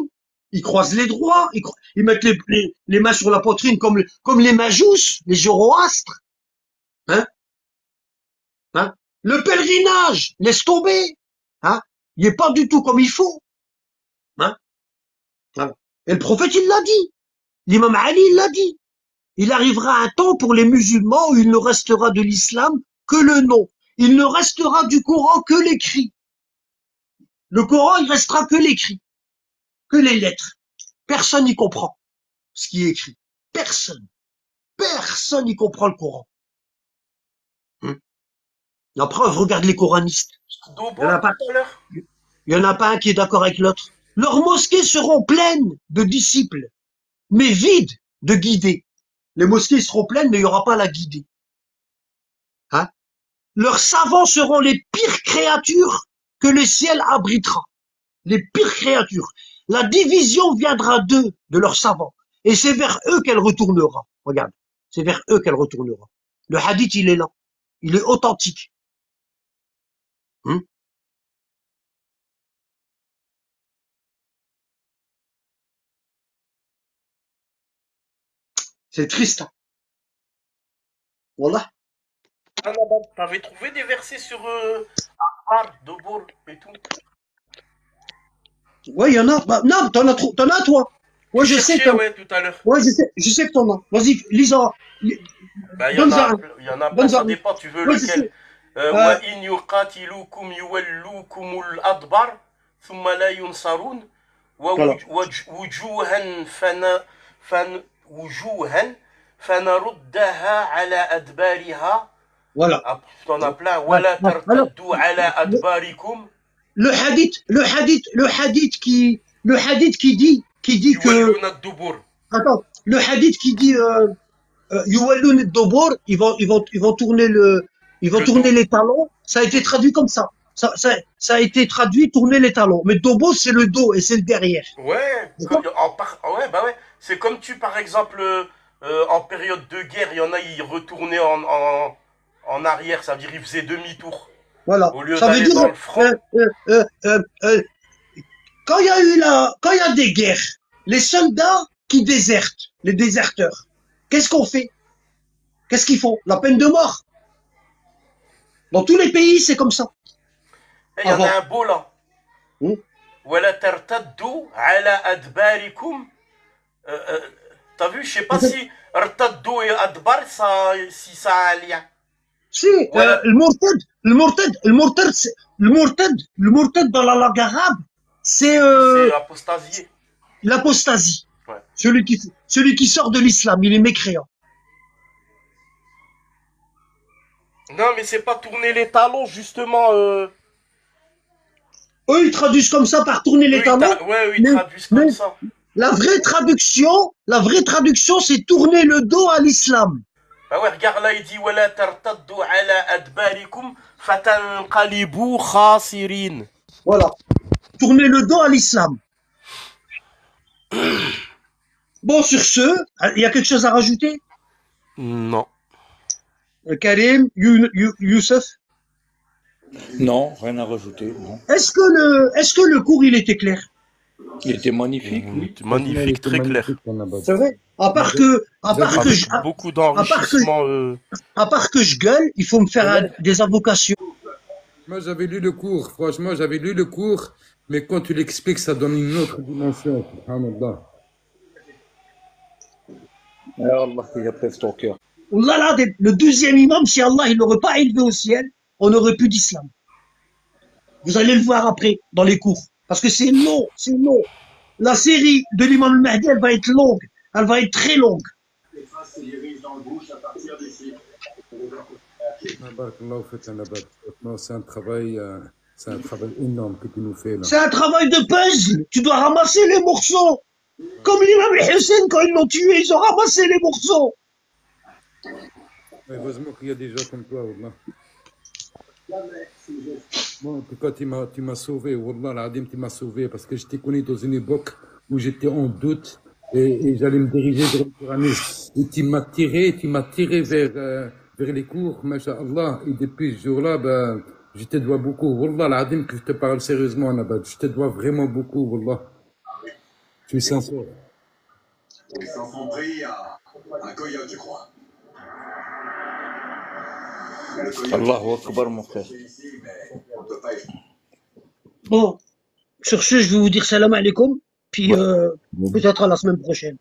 ils croisent les droits, ils, mettent les, les, mains sur la poitrine comme, comme les majous, les zoroastres. Hein Hein le pèlerinage, laisse tomber. Hein il n'est pas du tout comme il faut. Hein Et le prophète, il l'a dit. L'imam Ali, il l'a dit. Il arrivera un temps pour les musulmans où il ne restera de l'islam que le nom. Il ne restera du Coran que l'écrit. Le Coran, il restera que l'écrit les lettres. Personne n'y comprend ce qui est écrit. Personne. Personne n'y comprend le Coran. Hmm. La preuve, regarde les coranistes. Il n'y en, a pas un qui est d'accord avec l'autre. Leurs mosquées seront pleines de disciples, mais vides de guidés. Les mosquées seront pleines, mais il n'y aura pas la guidée. Hein? Leurs savants seront les pires créatures que le ciel abritera. Les pires créatures. La division viendra d'eux, de leurs savants. Et c'est vers eux qu'elle retournera. Regarde, c'est vers eux qu'elle retournera. Le hadith, il est là. Il est authentique. Hmm? c'est triste. voilà. Hein. Ah, t'avais trouvé des versets sur euh, et tout Ouais, il y en a. Bah, non, t'en as, t'en as toi. Ouais, je sais. Ouais, tout à l'heure. Ouais, je sais, je sais que t'en as. Vas-y, Lisa. Bah, il y en a. Il y en a. Plein, des pas Tu veux lequel euh, Wa in yuqatilukum yuwallukumul adbar, thumma la yunsarun, wa wujuhan fana fan wujuhan fanaruddaha ala adbariha. Voilà. Ah, t'en as plein. Voilà, tartaddu ala adbarikum le hadith, le hadith, le hadith qui, le hadith qui dit, qui dit que, attends, le hadith qui dit, euh, euh ils vont, ils vont, ils vont tourner le, ils vont tourner les talons. Ça a été traduit comme ça. Ça, a été traduit tourner les talons. Mais dobo, c'est le dos et c'est le derrière. Ouais, ouais, bah ouais. C'est comme tu, par exemple, euh, euh, en période de guerre, il y en a, ils retournaient en, en, arrière. Ça veut dire, ils faisaient demi-tour. Voilà. Ça veut dire euh, euh, euh, quand il y a eu quand il y a des guerres, les soldats qui désertent, les déserteurs, qu'est-ce qu'on fait Qu'est-ce qu'ils font La peine de mort. Dans tous les pays, c'est comme ça. Il y en a un beau là. Hum? T'as vu, je sais pas si et adbar, ça, si ça a un lien. Si, euh, le mortel, le morted, le le le dans la langue arabe, c'est. Euh, l'apostasie. L'apostasie. Celui, qui, celui qui sort de l'islam, il est mécréant. Non, mais c'est pas tourner les talons, justement. Euh. Eux, ils traduisent comme ça par tourner les talons. oui, ils traduisent comme ça. La vraie traduction, la vraie traduction, c'est tourner le dos à l'islam. Bah ouais, regarde il dit Voilà. Tournez le dos à l'islam. Bon, sur ce, il y a quelque chose à rajouter Non. Euh, Karim, Youssef Non, rien à rajouter. Est-ce que, le, est que le cours, il était clair il était magnifique. Mmh, magnifique, très clair. C'est vrai. À part que, à part que euh. je, À, part que je gueule, il faut me faire ah des invocations. Moi, j'avais lu le cours. Franchement, j'avais lu le cours, mais quand tu l'expliques, ça donne une autre dimension. Allah, il ton cœur. le deuxième imam, si Allah il n'aurait pas élevé au ciel, on n'aurait plus d'islam. Vous allez le voir après dans les cours. Parce que c'est long, c'est long. La série de l'imam Mahdi, elle va être longue. Elle va être très longue. Les dans bouche à partir d'ici. C'est un travail, énorme que tu nous fais là. C'est un travail de puzzle. Tu dois ramasser les morceaux. Comme l'imam Hussein, quand ils l'ont tué, ils ont ramassé les morceaux. Heureusement il y a des gens comme toi, Allah pourquoi en tout cas, tu m'as sauvé. Wallah, l'Adim, tu m'as sauvé parce que j'étais connu dans une époque où j'étais en doute et, j'allais me diriger vers l'Uranus. Et tu m'as tiré, tu m'as tiré vers, euh, vers les cours, masha'Allah. Et depuis ce jour-là, ben, je te dois beaucoup. Wallah, l'Adim, que je te parle sérieusement, Nabad. Je te dois vraiment beaucoup, Wallah. Je suis sincère. Euh, à, crois. Allahu Akbar, Bon, sur ce, je vais vous dire salam alaikum, puis euh, peut-être à la semaine prochaine.